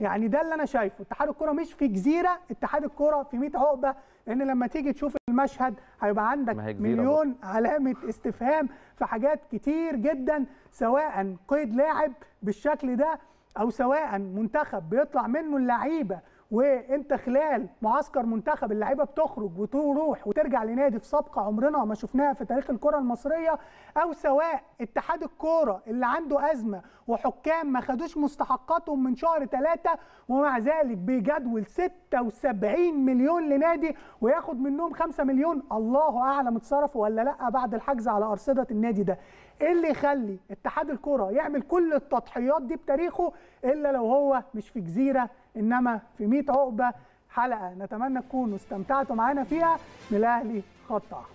يعني ده اللي انا شايفه اتحاد الكره مش في جزيره اتحاد الكره في 100 عقبه لان لما تيجي تشوف المشهد هيبقى عندك مليون علامه استفهام في حاجات كتير جدا سواء قيد لاعب بالشكل ده او سواء منتخب بيطلع منه اللعيبه وانت خلال معسكر منتخب اللعيبه بتخرج وتروح وترجع لنادي في سابقه عمرنا ما شفناها في تاريخ الكره المصريه او سواء اتحاد الكوره اللي عنده ازمه وحكام ما خدوش مستحقاتهم من شهر ثلاثة ومع ذلك بيجدول 76 مليون لنادي وياخد منهم 5 مليون الله اعلم اتصرفوا ولا لا بعد الحجز على ارصده النادي ده ايه اللي يخلي اتحاد الكره يعمل كل التضحيات دي بتاريخه الا لو هو مش في جزيره انما في 100 عقبه حلقه نتمنى تكونوا استمتعتوا معانا فيها من الاهلي خط احمر